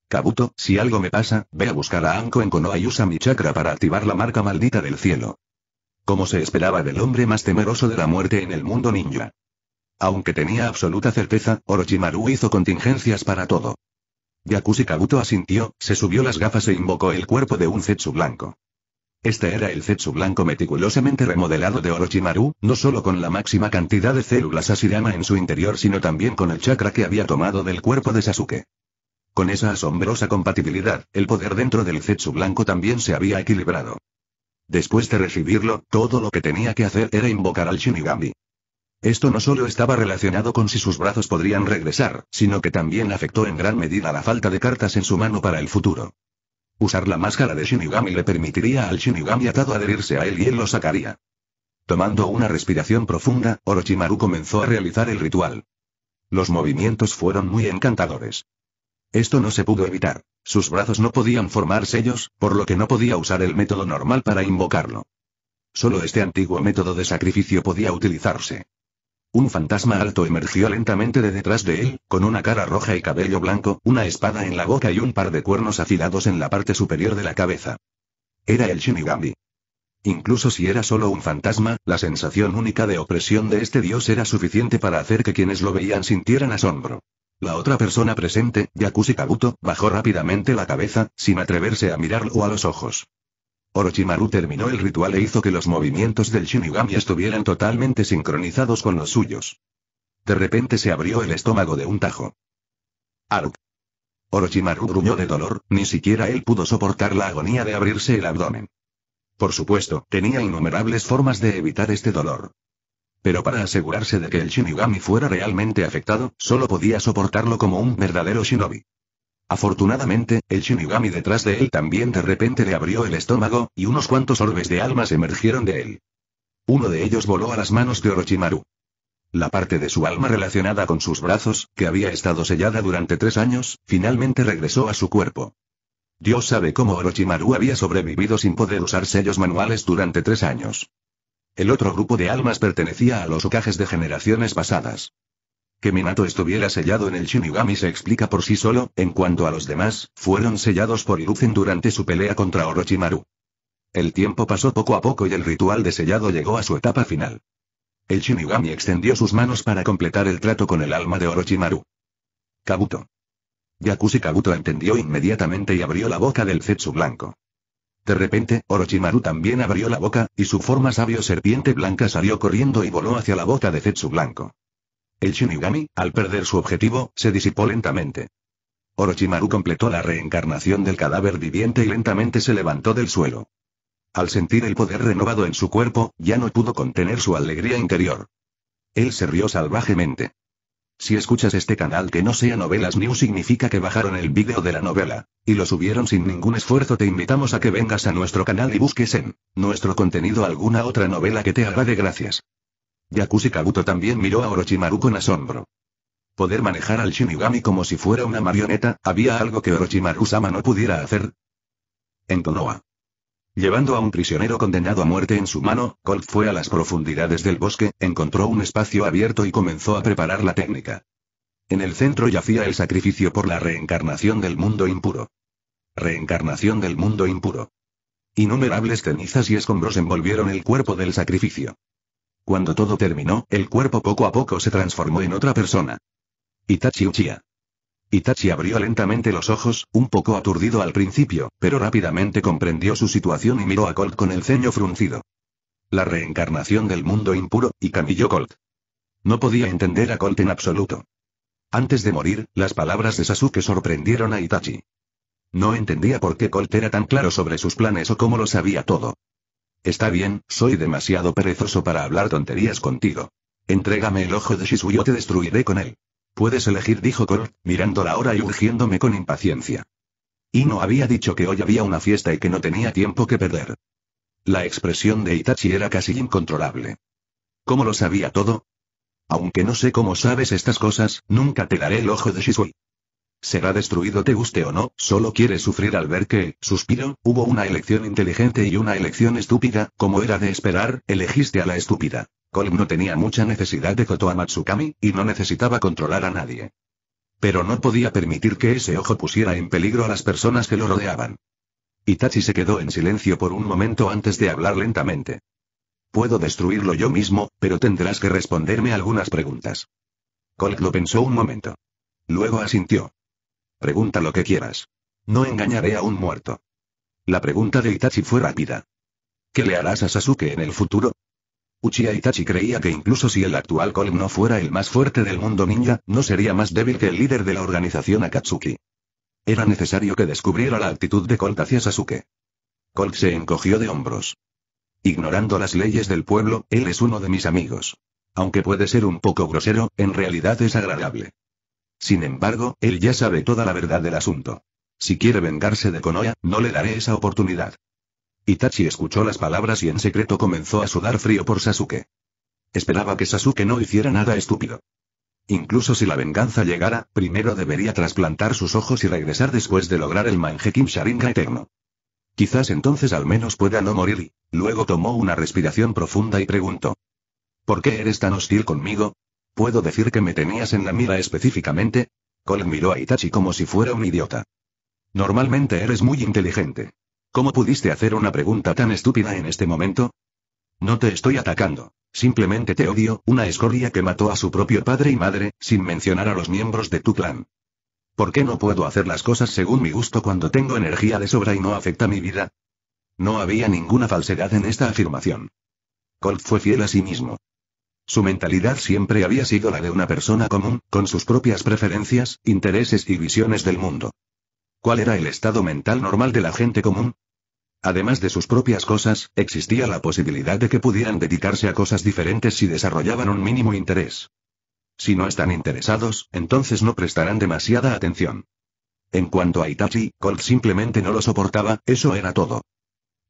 Kabuto, si algo me pasa, ve a buscar a Anko en Konoha y usa mi chakra para activar la marca maldita del cielo. Como se esperaba del hombre más temeroso de la muerte en el mundo ninja. Aunque tenía absoluta certeza, Orochimaru hizo contingencias para todo. Yakushi Kabuto asintió, se subió las gafas e invocó el cuerpo de un Zetsu blanco. Este era el Zetsu blanco meticulosamente remodelado de Orochimaru, no solo con la máxima cantidad de células Asirama en su interior sino también con el chakra que había tomado del cuerpo de Sasuke. Con esa asombrosa compatibilidad, el poder dentro del Zetsu blanco también se había equilibrado. Después de recibirlo, todo lo que tenía que hacer era invocar al Shinigami. Esto no solo estaba relacionado con si sus brazos podrían regresar, sino que también afectó en gran medida la falta de cartas en su mano para el futuro. Usar la máscara de Shinigami le permitiría al Shinigami atado adherirse a él y él lo sacaría. Tomando una respiración profunda, Orochimaru comenzó a realizar el ritual. Los movimientos fueron muy encantadores. Esto no se pudo evitar. Sus brazos no podían formar sellos, por lo que no podía usar el método normal para invocarlo. Solo este antiguo método de sacrificio podía utilizarse. Un fantasma alto emergió lentamente de detrás de él, con una cara roja y cabello blanco, una espada en la boca y un par de cuernos afilados en la parte superior de la cabeza. Era el Shinigami. Incluso si era solo un fantasma, la sensación única de opresión de este dios era suficiente para hacer que quienes lo veían sintieran asombro. La otra persona presente, Yakushi Kabuto, bajó rápidamente la cabeza, sin atreverse a mirarlo a los ojos. Orochimaru terminó el ritual e hizo que los movimientos del Shinigami estuvieran totalmente sincronizados con los suyos. De repente se abrió el estómago de un tajo. Aruk. Orochimaru gruñó de dolor, ni siquiera él pudo soportar la agonía de abrirse el abdomen. Por supuesto, tenía innumerables formas de evitar este dolor. Pero para asegurarse de que el Shinigami fuera realmente afectado, solo podía soportarlo como un verdadero shinobi. Afortunadamente, el Shinigami detrás de él también de repente le abrió el estómago, y unos cuantos orbes de almas emergieron de él. Uno de ellos voló a las manos de Orochimaru. La parte de su alma relacionada con sus brazos, que había estado sellada durante tres años, finalmente regresó a su cuerpo. Dios sabe cómo Orochimaru había sobrevivido sin poder usar sellos manuales durante tres años. El otro grupo de almas pertenecía a los ocajes de generaciones pasadas. Que Minato estuviera sellado en el Shinigami se explica por sí solo, en cuanto a los demás, fueron sellados por Iruzen durante su pelea contra Orochimaru. El tiempo pasó poco a poco y el ritual de sellado llegó a su etapa final. El Shinigami extendió sus manos para completar el trato con el alma de Orochimaru. Kabuto. Yakushi Kabuto entendió inmediatamente y abrió la boca del Zetsu blanco. De repente, Orochimaru también abrió la boca, y su forma sabio serpiente blanca salió corriendo y voló hacia la boca de Zetsu blanco. El Shinigami, al perder su objetivo, se disipó lentamente. Orochimaru completó la reencarnación del cadáver viviente y lentamente se levantó del suelo. Al sentir el poder renovado en su cuerpo, ya no pudo contener su alegría interior. Él se rió salvajemente. Si escuchas este canal que no sea Novelas New significa que bajaron el vídeo de la novela, y lo subieron sin ningún esfuerzo te invitamos a que vengas a nuestro canal y busques en nuestro contenido alguna otra novela que te haga de gracias. Yakushi Kabuto también miró a Orochimaru con asombro. Poder manejar al Shinigami como si fuera una marioneta, ¿había algo que Orochimaru-sama no pudiera hacer? En Konoha. Llevando a un prisionero condenado a muerte en su mano, Colt fue a las profundidades del bosque, encontró un espacio abierto y comenzó a preparar la técnica. En el centro yacía el sacrificio por la reencarnación del mundo impuro. Reencarnación del mundo impuro. Innumerables cenizas y escombros envolvieron el cuerpo del sacrificio. Cuando todo terminó, el cuerpo poco a poco se transformó en otra persona. Itachi Uchiha. Itachi abrió lentamente los ojos, un poco aturdido al principio, pero rápidamente comprendió su situación y miró a Colt con el ceño fruncido. La reencarnación del mundo impuro, y camilló Colt. No podía entender a Colt en absoluto. Antes de morir, las palabras de Sasuke sorprendieron a Itachi. No entendía por qué Colt era tan claro sobre sus planes o cómo lo sabía todo. Está bien, soy demasiado perezoso para hablar tonterías contigo. Entrégame el ojo de o te destruiré con él. Puedes elegir, dijo Kor, mirando la hora y urgiéndome con impaciencia. Y no había dicho que hoy había una fiesta y que no tenía tiempo que perder. La expresión de Itachi era casi incontrolable. ¿Cómo lo sabía todo? Aunque no sé cómo sabes estas cosas, nunca te daré el ojo de Shisui. Será destruido te guste o no, solo quiere sufrir al ver que, suspiro, hubo una elección inteligente y una elección estúpida, como era de esperar, elegiste a la estúpida. Colm no tenía mucha necesidad de Koto Matsukami, y no necesitaba controlar a nadie. Pero no podía permitir que ese ojo pusiera en peligro a las personas que lo rodeaban. Itachi se quedó en silencio por un momento antes de hablar lentamente. Puedo destruirlo yo mismo, pero tendrás que responderme algunas preguntas. Colk lo pensó un momento. Luego asintió. Pregunta lo que quieras. No engañaré a un muerto. La pregunta de Itachi fue rápida. ¿Qué le harás a Sasuke en el futuro? Uchiha Itachi creía que incluso si el actual Colm no fuera el más fuerte del mundo ninja, no sería más débil que el líder de la organización Akatsuki. Era necesario que descubriera la actitud de Colt hacia Sasuke. Colt se encogió de hombros. Ignorando las leyes del pueblo, él es uno de mis amigos. Aunque puede ser un poco grosero, en realidad es agradable. Sin embargo, él ya sabe toda la verdad del asunto. Si quiere vengarse de Konoha, no le daré esa oportunidad. Itachi escuchó las palabras y en secreto comenzó a sudar frío por Sasuke. Esperaba que Sasuke no hiciera nada estúpido. Incluso si la venganza llegara, primero debería trasplantar sus ojos y regresar después de lograr el Kim Sharinga eterno. Quizás entonces al menos pueda no morir y... Luego tomó una respiración profunda y preguntó. ¿Por qué eres tan hostil conmigo? ¿Puedo decir que me tenías en la mira específicamente? Cole miró a Itachi como si fuera un idiota. Normalmente eres muy inteligente. ¿Cómo pudiste hacer una pregunta tan estúpida en este momento? No te estoy atacando. Simplemente te odio, una escoria que mató a su propio padre y madre, sin mencionar a los miembros de tu clan. ¿Por qué no puedo hacer las cosas según mi gusto cuando tengo energía de sobra y no afecta mi vida? No había ninguna falsedad en esta afirmación. Colt fue fiel a sí mismo. Su mentalidad siempre había sido la de una persona común, con sus propias preferencias, intereses y visiones del mundo. ¿Cuál era el estado mental normal de la gente común? Además de sus propias cosas, existía la posibilidad de que pudieran dedicarse a cosas diferentes si desarrollaban un mínimo interés. Si no están interesados, entonces no prestarán demasiada atención. En cuanto a Itachi, Colt simplemente no lo soportaba, eso era todo.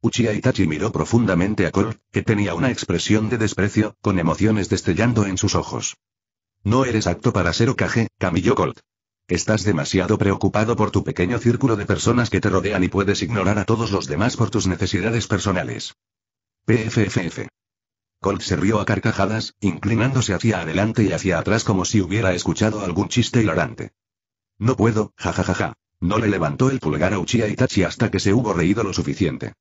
Uchiha Itachi miró profundamente a Colt, que tenía una expresión de desprecio, con emociones destellando en sus ojos. No eres apto para ser Okage, camilló Colt. Estás demasiado preocupado por tu pequeño círculo de personas que te rodean y puedes ignorar a todos los demás por tus necesidades personales. PFFF. Colt se rió a carcajadas, inclinándose hacia adelante y hacia atrás como si hubiera escuchado algún chiste hilarante. No puedo, jajajaja. No le levantó el pulgar a Uchiha Itachi hasta que se hubo reído lo suficiente.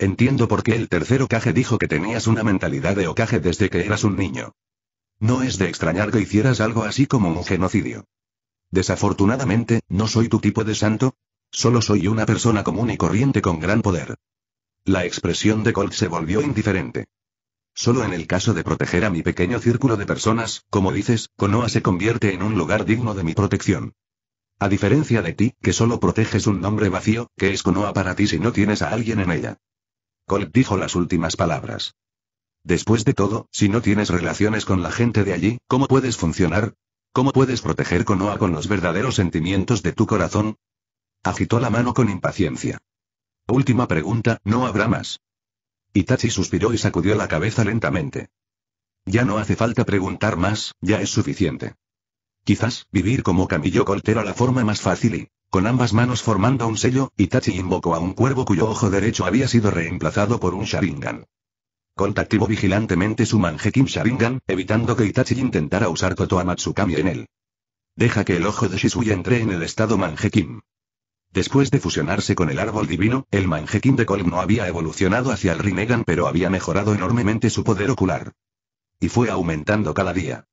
Entiendo por qué el tercer ocaje dijo que tenías una mentalidad de Ocaje desde que eras un niño. No es de extrañar que hicieras algo así como un genocidio. Desafortunadamente, no soy tu tipo de santo. Solo soy una persona común y corriente con gran poder. La expresión de Colt se volvió indiferente. Solo en el caso de proteger a mi pequeño círculo de personas, como dices, Konoha se convierte en un lugar digno de mi protección. A diferencia de ti, que solo proteges un nombre vacío, que es Konoa para ti si no tienes a alguien en ella. Colt dijo las últimas palabras. Después de todo, si no tienes relaciones con la gente de allí, ¿cómo puedes funcionar? ¿Cómo puedes proteger Konoha con los verdaderos sentimientos de tu corazón? Agitó la mano con impaciencia. Última pregunta, no habrá más. Itachi suspiró y sacudió la cabeza lentamente. Ya no hace falta preguntar más, ya es suficiente. Quizás, vivir como Camillo Colt era la forma más fácil y con ambas manos formando un sello, Itachi invocó a un cuervo cuyo ojo derecho había sido reemplazado por un Sharingan. Contactivó vigilantemente su Manjekim Sharingan, evitando que Itachi intentara usar Koto Amatsukami en él. Deja que el ojo de Shisui entre en el estado Manjekim. Después de fusionarse con el árbol divino, el manjekin de Colm no había evolucionado hacia el Rinnegan pero había mejorado enormemente su poder ocular. Y fue aumentando cada día.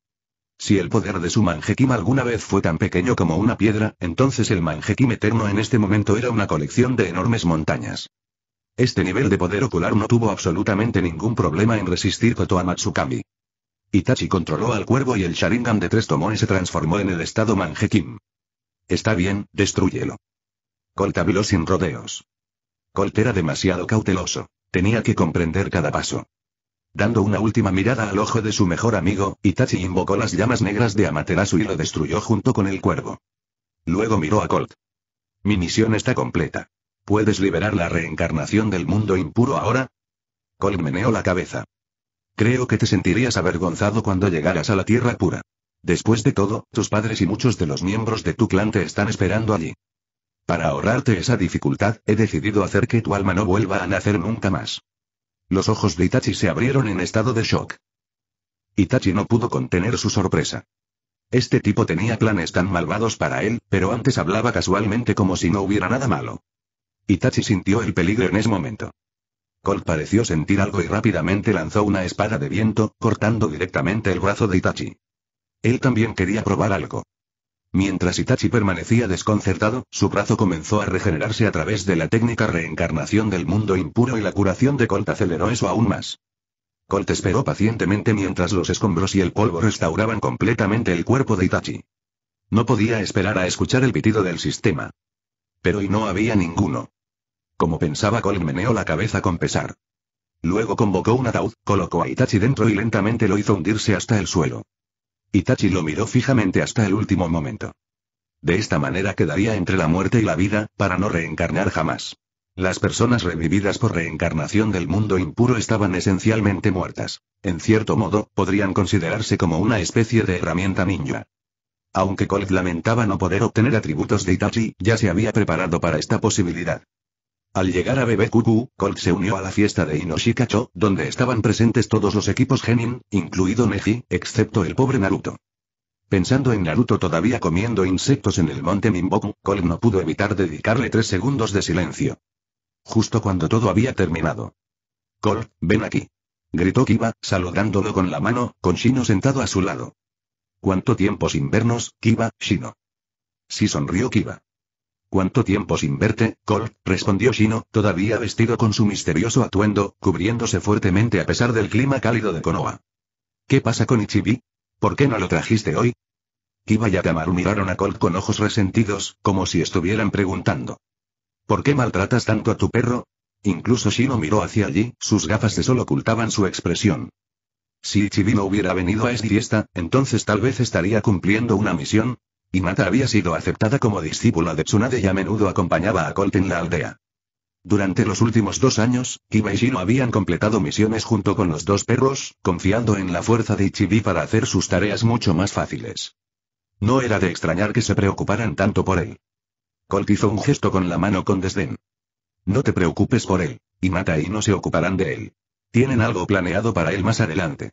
Si el poder de su Manjekim alguna vez fue tan pequeño como una piedra, entonces el Manjekim eterno en este momento era una colección de enormes montañas. Este nivel de poder ocular no tuvo absolutamente ningún problema en resistir Koto Amatsukami. Itachi controló al cuervo y el Sharingan de tres tomones se transformó en el estado Manjekim. Está bien, destruyelo. Colt habló sin rodeos. Colt era demasiado cauteloso. Tenía que comprender cada paso. Dando una última mirada al ojo de su mejor amigo, Itachi invocó las llamas negras de Amaterasu y lo destruyó junto con el cuervo. Luego miró a Colt. Mi misión está completa. ¿Puedes liberar la reencarnación del mundo impuro ahora? Colt meneó la cabeza. Creo que te sentirías avergonzado cuando llegaras a la tierra pura. Después de todo, tus padres y muchos de los miembros de tu clan te están esperando allí. Para ahorrarte esa dificultad, he decidido hacer que tu alma no vuelva a nacer nunca más. Los ojos de Itachi se abrieron en estado de shock. Itachi no pudo contener su sorpresa. Este tipo tenía planes tan malvados para él, pero antes hablaba casualmente como si no hubiera nada malo. Itachi sintió el peligro en ese momento. Colt pareció sentir algo y rápidamente lanzó una espada de viento, cortando directamente el brazo de Itachi. Él también quería probar algo. Mientras Itachi permanecía desconcertado, su brazo comenzó a regenerarse a través de la técnica reencarnación del mundo impuro y la curación de Colt aceleró eso aún más. Colt esperó pacientemente mientras los escombros y el polvo restauraban completamente el cuerpo de Itachi. No podía esperar a escuchar el pitido del sistema. Pero y no había ninguno. Como pensaba Colt meneó la cabeza con pesar. Luego convocó un ataúd, colocó a Itachi dentro y lentamente lo hizo hundirse hasta el suelo. Itachi lo miró fijamente hasta el último momento. De esta manera quedaría entre la muerte y la vida, para no reencarnar jamás. Las personas revividas por reencarnación del mundo impuro estaban esencialmente muertas. En cierto modo, podrían considerarse como una especie de herramienta ninja. Aunque Colt lamentaba no poder obtener atributos de Itachi, ya se había preparado para esta posibilidad. Al llegar a Cuku, Colt se unió a la fiesta de Inoshikacho, donde estaban presentes todos los equipos Genin, incluido Neji, excepto el pobre Naruto. Pensando en Naruto todavía comiendo insectos en el monte Minboku, Colt no pudo evitar dedicarle tres segundos de silencio. Justo cuando todo había terminado. Colt, ven aquí. Gritó Kiba, saludándolo con la mano, con Shino sentado a su lado. ¿Cuánto tiempo sin vernos, Kiba, Shino? Sí sonrió Kiba. ¿Cuánto tiempo sin verte, Colt?» respondió Shino, todavía vestido con su misterioso atuendo, cubriéndose fuertemente a pesar del clima cálido de Konoha. ¿Qué pasa con Ichibi? ¿Por qué no lo trajiste hoy? Kiba y Akamaru miraron a Colt con ojos resentidos, como si estuvieran preguntando. ¿Por qué maltratas tanto a tu perro? Incluso Shino miró hacia allí, sus gafas de sol ocultaban su expresión. Si Ichibi no hubiera venido a esta fiesta, entonces tal vez estaría cumpliendo una misión, Mata había sido aceptada como discípula de Tsunade y a menudo acompañaba a Colt en la aldea. Durante los últimos dos años, Kiba y Shiro habían completado misiones junto con los dos perros, confiando en la fuerza de Ichibi para hacer sus tareas mucho más fáciles. No era de extrañar que se preocuparan tanto por él. Colt hizo un gesto con la mano con desdén. No te preocupes por él, Mata y no se ocuparán de él. Tienen algo planeado para él más adelante.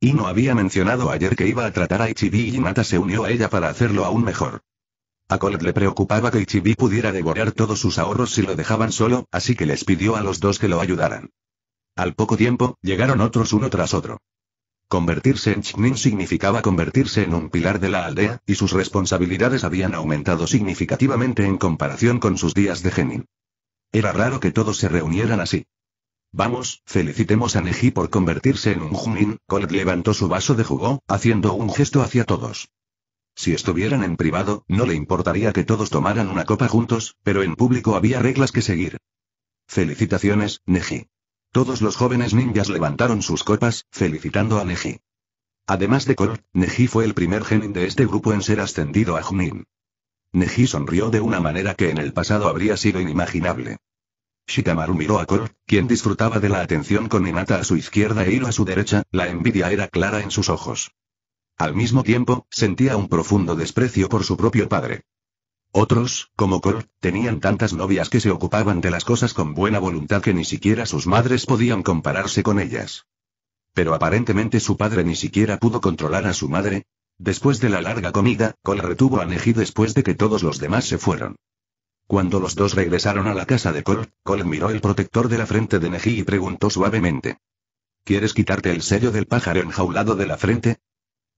Y no había mencionado ayer que iba a tratar a Ichibi y Mata se unió a ella para hacerlo aún mejor. A Colt le preocupaba que Ichibi pudiera devorar todos sus ahorros si lo dejaban solo, así que les pidió a los dos que lo ayudaran. Al poco tiempo, llegaron otros uno tras otro. Convertirse en Chinin significaba convertirse en un pilar de la aldea, y sus responsabilidades habían aumentado significativamente en comparación con sus días de Genin. Era raro que todos se reunieran así. Vamos, felicitemos a Neji por convertirse en un Junín. Colt levantó su vaso de jugo, haciendo un gesto hacia todos. Si estuvieran en privado, no le importaría que todos tomaran una copa juntos, pero en público había reglas que seguir. Felicitaciones, Neji. Todos los jóvenes ninjas levantaron sus copas, felicitando a Neji. Además de Colt, Neji fue el primer genin de este grupo en ser ascendido a Junin. Neji sonrió de una manera que en el pasado habría sido inimaginable. Shikamaru miró a Kor, quien disfrutaba de la atención con Hinata a su izquierda e Iro a su derecha, la envidia era clara en sus ojos. Al mismo tiempo, sentía un profundo desprecio por su propio padre. Otros, como Kor, tenían tantas novias que se ocupaban de las cosas con buena voluntad que ni siquiera sus madres podían compararse con ellas. Pero aparentemente su padre ni siquiera pudo controlar a su madre. Después de la larga comida, Kor retuvo a Neji después de que todos los demás se fueron. Cuando los dos regresaron a la casa de Colt, Colt miró el protector de la frente de Neji y preguntó suavemente. ¿Quieres quitarte el sello del pájaro enjaulado de la frente?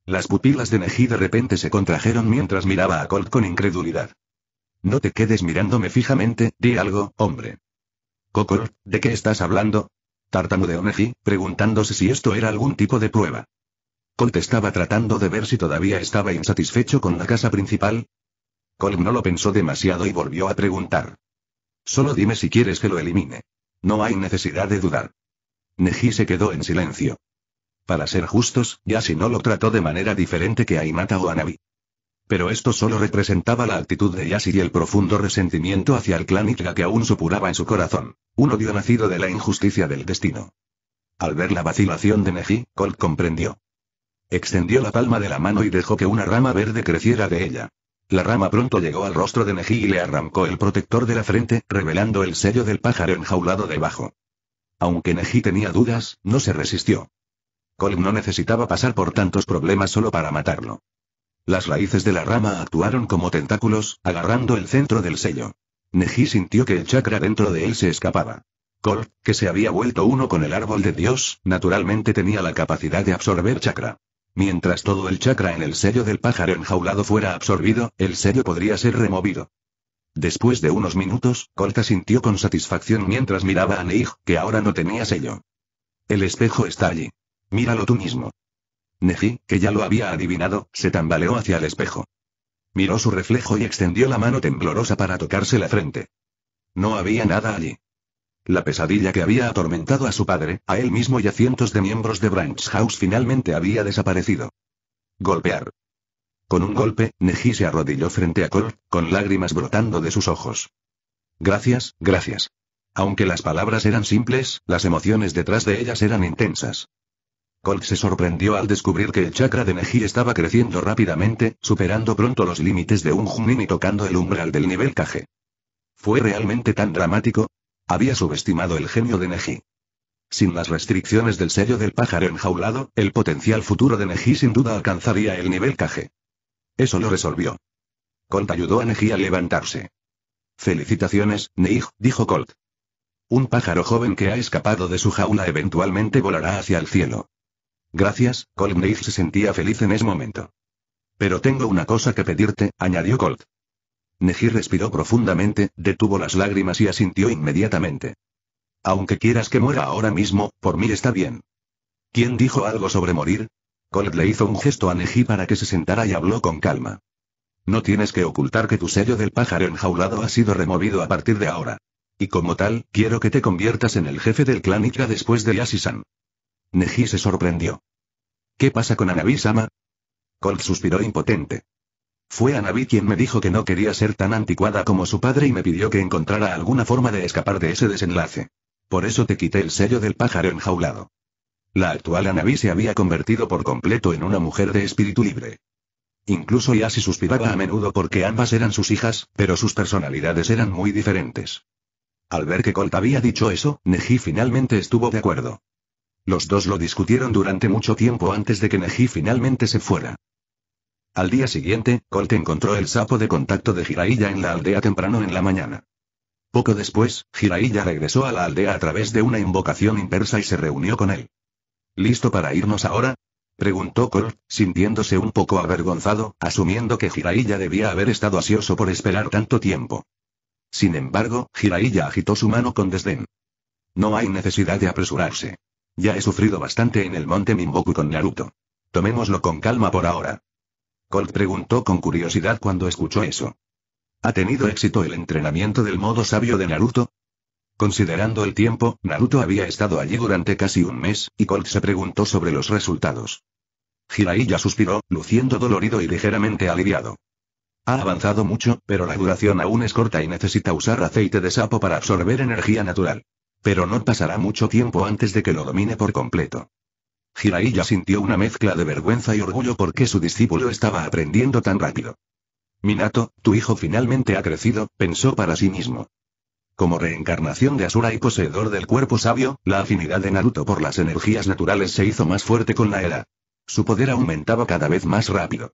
Las pupilas de Neji de repente se contrajeron mientras miraba a Colt con incredulidad. No te quedes mirándome fijamente, di algo, hombre. ¿Cocor, ¿de qué estás hablando? Tartamudeó Neji, preguntándose si esto era algún tipo de prueba. Colt estaba tratando de ver si todavía estaba insatisfecho con la casa principal, Colm no lo pensó demasiado y volvió a preguntar. Solo dime si quieres que lo elimine. No hay necesidad de dudar. Neji se quedó en silencio. Para ser justos, Yashi no lo trató de manera diferente que a Hinata o a Nabi. Pero esto solo representaba la actitud de Yashi y el profundo resentimiento hacia el clan Itga que aún supuraba en su corazón, un odio nacido de la injusticia del destino. Al ver la vacilación de Neji, Colt comprendió. Extendió la palma de la mano y dejó que una rama verde creciera de ella. La rama pronto llegó al rostro de Neji y le arrancó el protector de la frente, revelando el sello del pájaro enjaulado debajo. Aunque Neji tenía dudas, no se resistió. Colm no necesitaba pasar por tantos problemas solo para matarlo. Las raíces de la rama actuaron como tentáculos, agarrando el centro del sello. Neji sintió que el chakra dentro de él se escapaba. Kolk, que se había vuelto uno con el árbol de Dios, naturalmente tenía la capacidad de absorber chakra. Mientras todo el chakra en el sello del pájaro enjaulado fuera absorbido, el sello podría ser removido. Después de unos minutos, Colta sintió con satisfacción mientras miraba a Neig, que ahora no tenía sello. El espejo está allí. Míralo tú mismo. Neji, que ya lo había adivinado, se tambaleó hacia el espejo. Miró su reflejo y extendió la mano temblorosa para tocarse la frente. No había nada allí. La pesadilla que había atormentado a su padre, a él mismo y a cientos de miembros de Branch House finalmente había desaparecido. Golpear. Con un golpe, Neji se arrodilló frente a Colt, con lágrimas brotando de sus ojos. Gracias, gracias. Aunque las palabras eran simples, las emociones detrás de ellas eran intensas. Colt se sorprendió al descubrir que el chakra de Neji estaba creciendo rápidamente, superando pronto los límites de un Junin y tocando el umbral del nivel Kage. ¿Fue realmente tan dramático? Había subestimado el genio de Neji. Sin las restricciones del sello del pájaro enjaulado, el potencial futuro de Neji sin duda alcanzaría el nivel Kage. Eso lo resolvió. Colt ayudó a Neji a levantarse. Felicitaciones, Neji, dijo Colt. Un pájaro joven que ha escapado de su jaula eventualmente volará hacia el cielo. Gracias, Colt Neji se sentía feliz en ese momento. Pero tengo una cosa que pedirte, añadió Colt. Neji respiró profundamente, detuvo las lágrimas y asintió inmediatamente. Aunque quieras que muera ahora mismo, por mí está bien. ¿Quién dijo algo sobre morir? Colt le hizo un gesto a Neji para que se sentara y habló con calma. No tienes que ocultar que tu sello del pájaro enjaulado ha sido removido a partir de ahora. Y como tal, quiero que te conviertas en el jefe del clan Ika después de Yasisan. Neji se sorprendió. ¿Qué pasa con Anabisama? sama Colt suspiró impotente. Fue Anabi quien me dijo que no quería ser tan anticuada como su padre y me pidió que encontrara alguna forma de escapar de ese desenlace. Por eso te quité el sello del pájaro enjaulado. La actual Anabi se había convertido por completo en una mujer de espíritu libre. Incluso Yasi suspiraba a menudo porque ambas eran sus hijas, pero sus personalidades eran muy diferentes. Al ver que Colt había dicho eso, Neji finalmente estuvo de acuerdo. Los dos lo discutieron durante mucho tiempo antes de que Neji finalmente se fuera. Al día siguiente, Colt encontró el sapo de contacto de Jiraiya en la aldea temprano en la mañana. Poco después, Jiraiya regresó a la aldea a través de una invocación inversa y se reunió con él. ¿Listo para irnos ahora? preguntó Colt, sintiéndose un poco avergonzado, asumiendo que Jiraiya debía haber estado ansioso por esperar tanto tiempo. Sin embargo, Jiraiya agitó su mano con desdén. No hay necesidad de apresurarse. Ya he sufrido bastante en el monte Minboku con Naruto. Tomémoslo con calma por ahora. Colt preguntó con curiosidad cuando escuchó eso. ¿Ha tenido éxito el entrenamiento del modo sabio de Naruto? Considerando el tiempo, Naruto había estado allí durante casi un mes, y Colt se preguntó sobre los resultados. Jiraiya suspiró, luciendo dolorido y ligeramente aliviado. Ha avanzado mucho, pero la duración aún es corta y necesita usar aceite de sapo para absorber energía natural. Pero no pasará mucho tiempo antes de que lo domine por completo. Hiraiya sintió una mezcla de vergüenza y orgullo porque su discípulo estaba aprendiendo tan rápido. Minato, tu hijo finalmente ha crecido, pensó para sí mismo. Como reencarnación de Asura y poseedor del cuerpo sabio, la afinidad de Naruto por las energías naturales se hizo más fuerte con la era. Su poder aumentaba cada vez más rápido.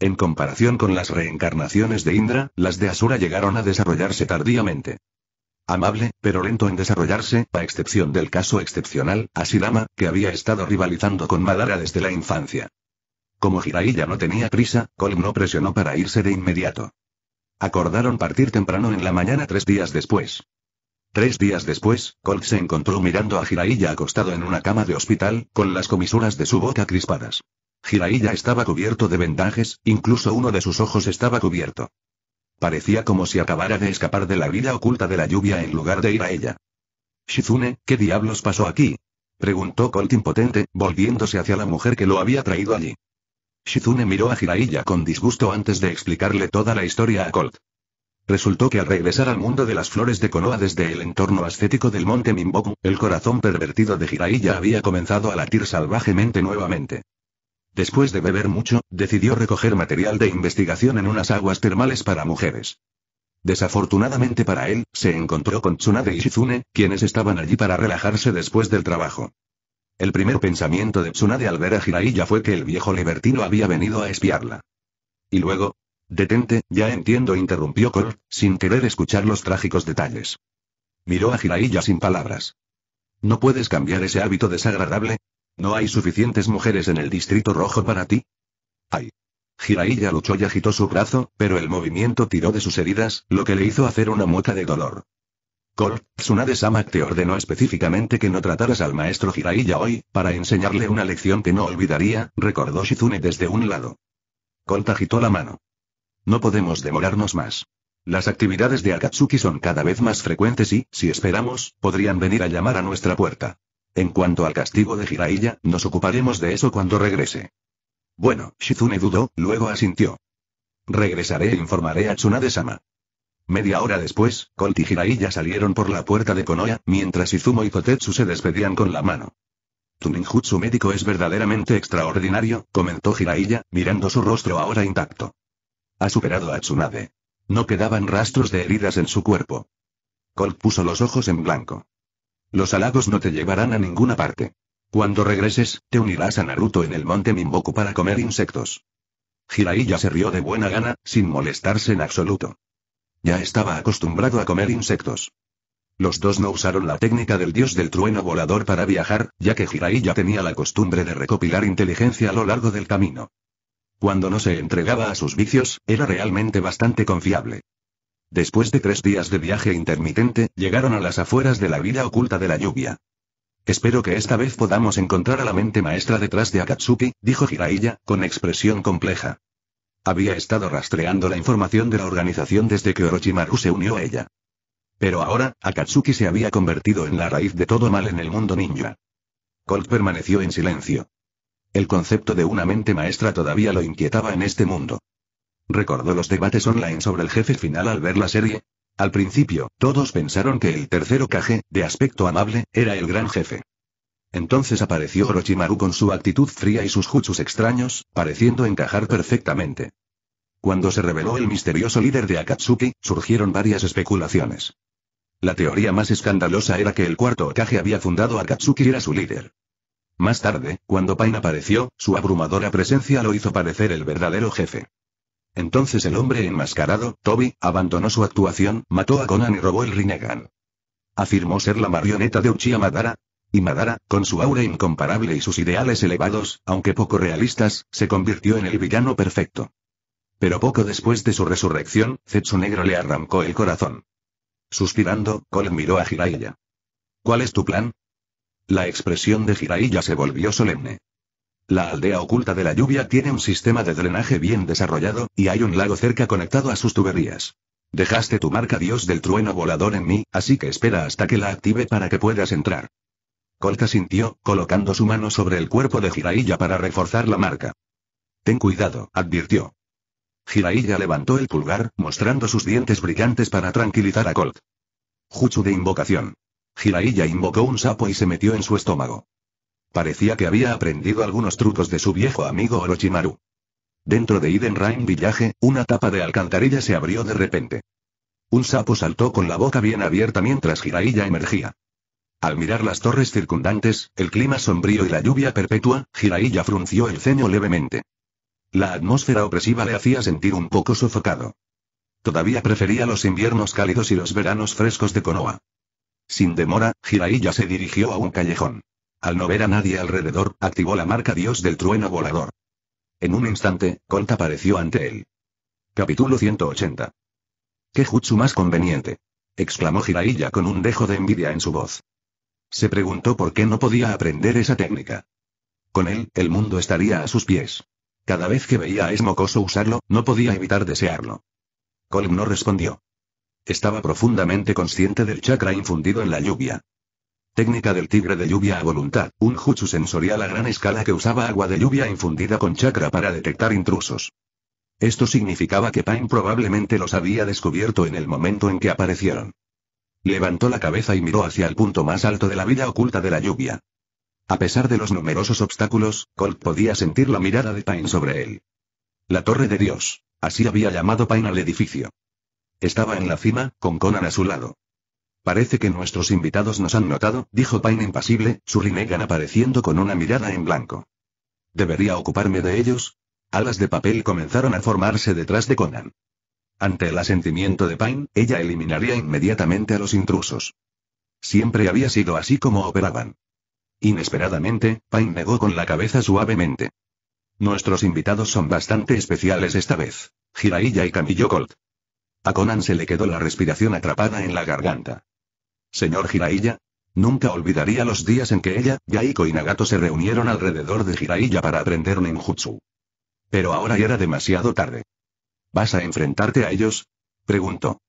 En comparación con las reencarnaciones de Indra, las de Asura llegaron a desarrollarse tardíamente amable, pero lento en desarrollarse, a excepción del caso excepcional, Asirama, que había estado rivalizando con Madara desde la infancia. Como Jiraiya no tenía prisa, Colm no presionó para irse de inmediato. Acordaron partir temprano en la mañana tres días después. Tres días después, Colt se encontró mirando a Jiraiya acostado en una cama de hospital, con las comisuras de su boca crispadas. Jiraiya estaba cubierto de vendajes, incluso uno de sus ojos estaba cubierto. Parecía como si acabara de escapar de la vida oculta de la lluvia en lugar de ir a ella. Shizune, ¿qué diablos pasó aquí? Preguntó Colt impotente, volviéndose hacia la mujer que lo había traído allí. Shizune miró a Jiraiya con disgusto antes de explicarle toda la historia a Colt. Resultó que al regresar al mundo de las flores de Konoa desde el entorno ascético del monte Mimboku, el corazón pervertido de Jiraiya había comenzado a latir salvajemente nuevamente. Después de beber mucho, decidió recoger material de investigación en unas aguas termales para mujeres. Desafortunadamente para él, se encontró con Tsunade y Shizune, quienes estaban allí para relajarse después del trabajo. El primer pensamiento de Tsunade al ver a Jiraiya fue que el viejo libertino había venido a espiarla. Y luego, Detente, ya entiendo, interrumpió Cor, sin querer escuchar los trágicos detalles. Miró a Jiraiya sin palabras. No puedes cambiar ese hábito desagradable, ¿No hay suficientes mujeres en el distrito rojo para ti? ¡Ay! Jiraiya luchó y agitó su brazo, pero el movimiento tiró de sus heridas, lo que le hizo hacer una mueca de dolor. Col, Tsunade-sama te ordenó específicamente que no trataras al maestro Jiraiya hoy, para enseñarle una lección que no olvidaría, recordó Shizune desde un lado. Colt agitó la mano. No podemos demorarnos más. Las actividades de Akatsuki son cada vez más frecuentes y, si esperamos, podrían venir a llamar a nuestra puerta. En cuanto al castigo de Jiraiya, nos ocuparemos de eso cuando regrese. Bueno, Shizune dudó, luego asintió. Regresaré e informaré a Tsunade-sama. Media hora después, Colt y Jiraiya salieron por la puerta de Konoha, mientras Izumo y Kotetsu se despedían con la mano. Tu médico es verdaderamente extraordinario, comentó Jiraiya, mirando su rostro ahora intacto. Ha superado a Tsunade. No quedaban rastros de heridas en su cuerpo. Colt puso los ojos en blanco. Los halagos no te llevarán a ninguna parte. Cuando regreses, te unirás a Naruto en el monte Mimboku para comer insectos. Jiraiya se rió de buena gana, sin molestarse en absoluto. Ya estaba acostumbrado a comer insectos. Los dos no usaron la técnica del dios del trueno volador para viajar, ya que Jiraiya tenía la costumbre de recopilar inteligencia a lo largo del camino. Cuando no se entregaba a sus vicios, era realmente bastante confiable. Después de tres días de viaje intermitente, llegaron a las afueras de la vida oculta de la lluvia. Espero que esta vez podamos encontrar a la mente maestra detrás de Akatsuki, dijo Jiraiya, con expresión compleja. Había estado rastreando la información de la organización desde que Orochimaru se unió a ella. Pero ahora, Akatsuki se había convertido en la raíz de todo mal en el mundo ninja. Colt permaneció en silencio. El concepto de una mente maestra todavía lo inquietaba en este mundo. Recordó los debates online sobre el jefe final al ver la serie. Al principio, todos pensaron que el tercero Kage, de aspecto amable, era el gran jefe. Entonces apareció Orochimaru con su actitud fría y sus jutsus extraños, pareciendo encajar perfectamente. Cuando se reveló el misterioso líder de Akatsuki, surgieron varias especulaciones. La teoría más escandalosa era que el cuarto Okage había fundado Akatsuki y era su líder. Más tarde, cuando Pain apareció, su abrumadora presencia lo hizo parecer el verdadero jefe. Entonces el hombre enmascarado, Toby, abandonó su actuación, mató a Conan y robó el Rinnegan. Afirmó ser la marioneta de Uchiha Madara. Y Madara, con su aura incomparable y sus ideales elevados, aunque poco realistas, se convirtió en el villano perfecto. Pero poco después de su resurrección, Zetsu Negro le arrancó el corazón. Suspirando, Cole miró a Jiraiya. ¿Cuál es tu plan? La expresión de Jiraiya se volvió solemne. La aldea oculta de la lluvia tiene un sistema de drenaje bien desarrollado, y hay un lago cerca conectado a sus tuberías. Dejaste tu marca Dios del trueno volador en mí, así que espera hasta que la active para que puedas entrar. Colt sintió, colocando su mano sobre el cuerpo de Jiraiya para reforzar la marca. Ten cuidado, advirtió. Jiraiya levantó el pulgar, mostrando sus dientes brillantes para tranquilizar a Colt. Juchu de invocación. Jiraiya invocó un sapo y se metió en su estómago. Parecía que había aprendido algunos trucos de su viejo amigo Orochimaru. Dentro de Iden Rain Village, una tapa de alcantarilla se abrió de repente. Un sapo saltó con la boca bien abierta mientras Jiraiya emergía. Al mirar las torres circundantes, el clima sombrío y la lluvia perpetua, Jiraiya frunció el ceño levemente. La atmósfera opresiva le hacía sentir un poco sofocado. Todavía prefería los inviernos cálidos y los veranos frescos de Konoha. Sin demora, Jiraiya se dirigió a un callejón. Al no ver a nadie alrededor, activó la marca Dios del trueno volador. En un instante, Colt apareció ante él. Capítulo 180. ¿Qué jutsu más conveniente? exclamó Jiraiya con un dejo de envidia en su voz. Se preguntó por qué no podía aprender esa técnica. Con él, el mundo estaría a sus pies. Cada vez que veía a Esmocoso usarlo, no podía evitar desearlo. Colm no respondió. Estaba profundamente consciente del chakra infundido en la lluvia. Técnica del tigre de lluvia a voluntad, un jutsu sensorial a gran escala que usaba agua de lluvia infundida con chakra para detectar intrusos. Esto significaba que Pain probablemente los había descubierto en el momento en que aparecieron. Levantó la cabeza y miró hacia el punto más alto de la vida oculta de la lluvia. A pesar de los numerosos obstáculos, Colt podía sentir la mirada de Pain sobre él. La Torre de Dios. Así había llamado Pain al edificio. Estaba en la cima, con Conan a su lado. Parece que nuestros invitados nos han notado, dijo Pine impasible, su Rinnegan apareciendo con una mirada en blanco. ¿Debería ocuparme de ellos? Alas de papel comenzaron a formarse detrás de Conan. Ante el asentimiento de Pine, ella eliminaría inmediatamente a los intrusos. Siempre había sido así como operaban. Inesperadamente, Pine negó con la cabeza suavemente. Nuestros invitados son bastante especiales esta vez. Jiraiya y Camillo Colt. A Conan se le quedó la respiración atrapada en la garganta. Señor Jiraiya. Nunca olvidaría los días en que ella, Yaiko y Nagato se reunieron alrededor de Jiraiya para aprender ninjutsu. Pero ahora ya era demasiado tarde. ¿Vas a enfrentarte a ellos? Preguntó.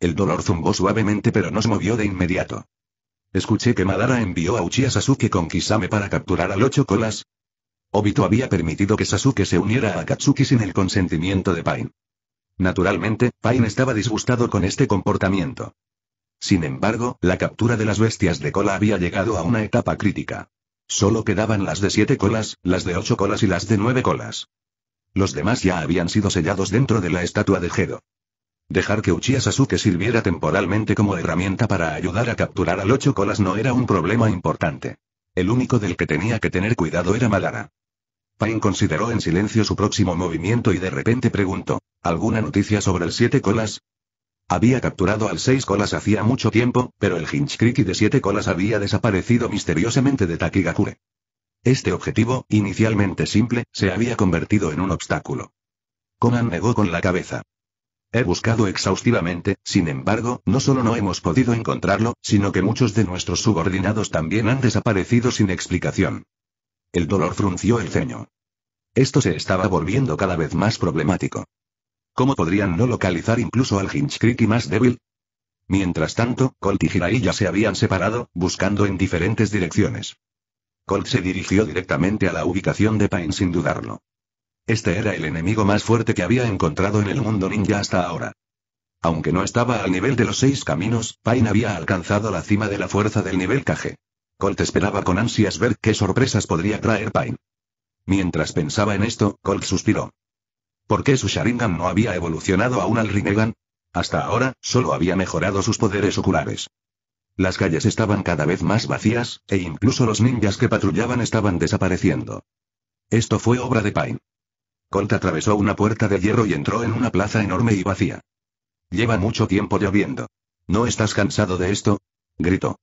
El dolor zumbó suavemente pero no se movió de inmediato. Escuché que Madara envió a Uchiha Sasuke con Kisame para capturar al ocho colas. Obito había permitido que Sasuke se uniera a Katsuki sin el consentimiento de Pain. Naturalmente, Pain estaba disgustado con este comportamiento. Sin embargo, la captura de las bestias de cola había llegado a una etapa crítica. Solo quedaban las de siete colas, las de ocho colas y las de nueve colas. Los demás ya habían sido sellados dentro de la estatua de Gedo. Dejar que Uchiha Sasuke sirviera temporalmente como herramienta para ayudar a capturar al ocho colas no era un problema importante. El único del que tenía que tener cuidado era Madara. Pain consideró en silencio su próximo movimiento y de repente preguntó, ¿alguna noticia sobre el siete colas? Había capturado al seis colas hacía mucho tiempo, pero el hinchcriti de siete colas había desaparecido misteriosamente de Takigakure. Este objetivo, inicialmente simple, se había convertido en un obstáculo. Conan negó con la cabeza. He buscado exhaustivamente, sin embargo, no solo no hemos podido encontrarlo, sino que muchos de nuestros subordinados también han desaparecido sin explicación. El dolor frunció el ceño. Esto se estaba volviendo cada vez más problemático. ¿Cómo podrían no localizar incluso al Creek y más débil? Mientras tanto, Colt y Jiraiya ya se habían separado, buscando en diferentes direcciones. Colt se dirigió directamente a la ubicación de Pain sin dudarlo. Este era el enemigo más fuerte que había encontrado en el mundo ninja hasta ahora. Aunque no estaba al nivel de los seis caminos, Pain había alcanzado la cima de la fuerza del nivel KG. Colt esperaba con ansias ver qué sorpresas podría traer Pain. Mientras pensaba en esto, Colt suspiró. ¿Por qué su Sharingan no había evolucionado aún al Rinnegan? Hasta ahora, solo había mejorado sus poderes oculares. Las calles estaban cada vez más vacías, e incluso los ninjas que patrullaban estaban desapareciendo. Esto fue obra de Pain. Colt atravesó una puerta de hierro y entró en una plaza enorme y vacía. Lleva mucho tiempo lloviendo. ¿No estás cansado de esto? gritó.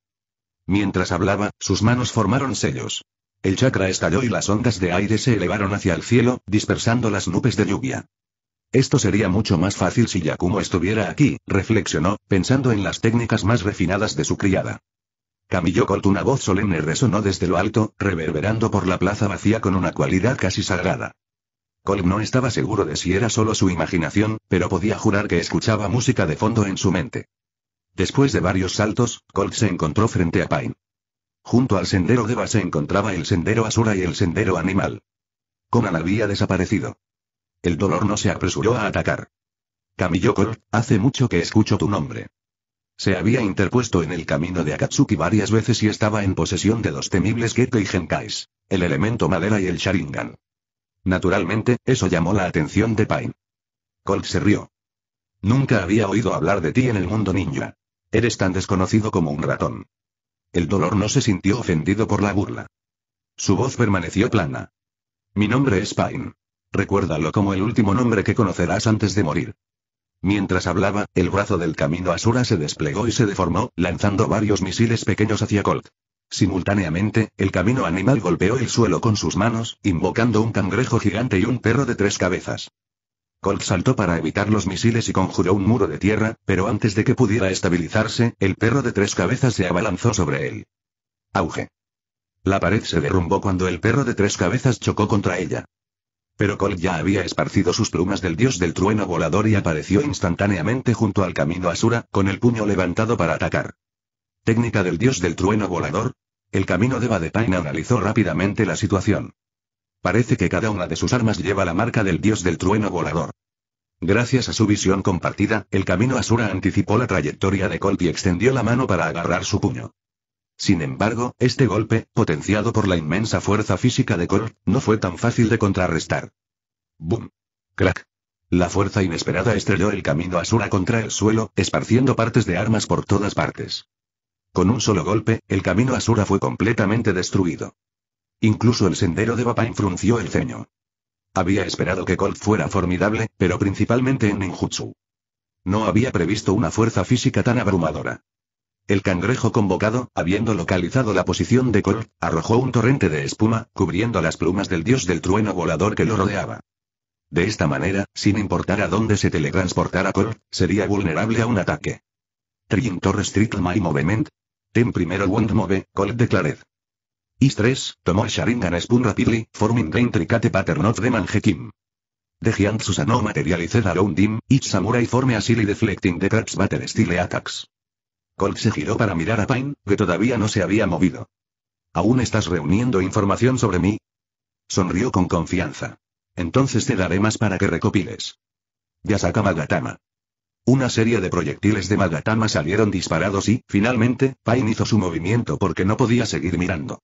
Mientras hablaba, sus manos formaron sellos. El chakra estalló y las ondas de aire se elevaron hacia el cielo, dispersando las nubes de lluvia. Esto sería mucho más fácil si Yakumo estuviera aquí, reflexionó, pensando en las técnicas más refinadas de su criada. Camillo Colt una voz solemne resonó desde lo alto, reverberando por la plaza vacía con una cualidad casi sagrada. Colt no estaba seguro de si era solo su imaginación, pero podía jurar que escuchaba música de fondo en su mente. Después de varios saltos, Colt se encontró frente a Pine. Junto al sendero Deva se encontraba el sendero Asura y el sendero Animal. Conan había desaparecido. El dolor no se apresuró a atacar. Kamiyokor, hace mucho que escucho tu nombre. Se había interpuesto en el camino de Akatsuki varias veces y estaba en posesión de dos temibles Geke y Genkais, el elemento madera y el Sharingan. Naturalmente, eso llamó la atención de Pain. Colt se rió. Nunca había oído hablar de ti en el mundo ninja. Eres tan desconocido como un ratón. El dolor no se sintió ofendido por la burla. Su voz permaneció plana. Mi nombre es Pine. Recuérdalo como el último nombre que conocerás antes de morir. Mientras hablaba, el brazo del camino Asura se desplegó y se deformó, lanzando varios misiles pequeños hacia Colt. Simultáneamente, el camino animal golpeó el suelo con sus manos, invocando un cangrejo gigante y un perro de tres cabezas. Colt saltó para evitar los misiles y conjuró un muro de tierra, pero antes de que pudiera estabilizarse, el perro de tres cabezas se abalanzó sobre él. Auge. La pared se derrumbó cuando el perro de tres cabezas chocó contra ella. Pero Colt ya había esparcido sus plumas del dios del trueno volador y apareció instantáneamente junto al camino Asura, con el puño levantado para atacar. Técnica del dios del trueno volador. El camino de Badepain analizó rápidamente la situación. Parece que cada una de sus armas lleva la marca del dios del trueno volador. Gracias a su visión compartida, el camino Asura anticipó la trayectoria de Colt y extendió la mano para agarrar su puño. Sin embargo, este golpe, potenciado por la inmensa fuerza física de Colt, no fue tan fácil de contrarrestar. ¡Bum! ¡Crack! La fuerza inesperada estrelló el camino Asura contra el suelo, esparciendo partes de armas por todas partes. Con un solo golpe, el camino Asura fue completamente destruido. Incluso el sendero de Bapa frunció el ceño. Había esperado que Colt fuera formidable, pero principalmente en ninjutsu. No había previsto una fuerza física tan abrumadora. El cangrejo convocado, habiendo localizado la posición de Colt, arrojó un torrente de espuma, cubriendo las plumas del dios del trueno volador que lo rodeaba. De esta manera, sin importar a dónde se teletransportara Colt, sería vulnerable a un ataque. Trin Torres My Movement. Ten primero one Move, Colt Declared. Is 3, el Sharingan Spoon rapidly, forming the intricate pattern of the Manhekim. The Giant Susanoo materialized around him, each samurai Forme a silly deflecting the cat's battle style attacks. Colt se giró para mirar a Pain, que todavía no se había movido. ¿Aún estás reuniendo información sobre mí? Sonrió con confianza. Entonces te daré más para que recopiles. saca Magatama. Una serie de proyectiles de Magatama salieron disparados y, finalmente, Pain hizo su movimiento porque no podía seguir mirando.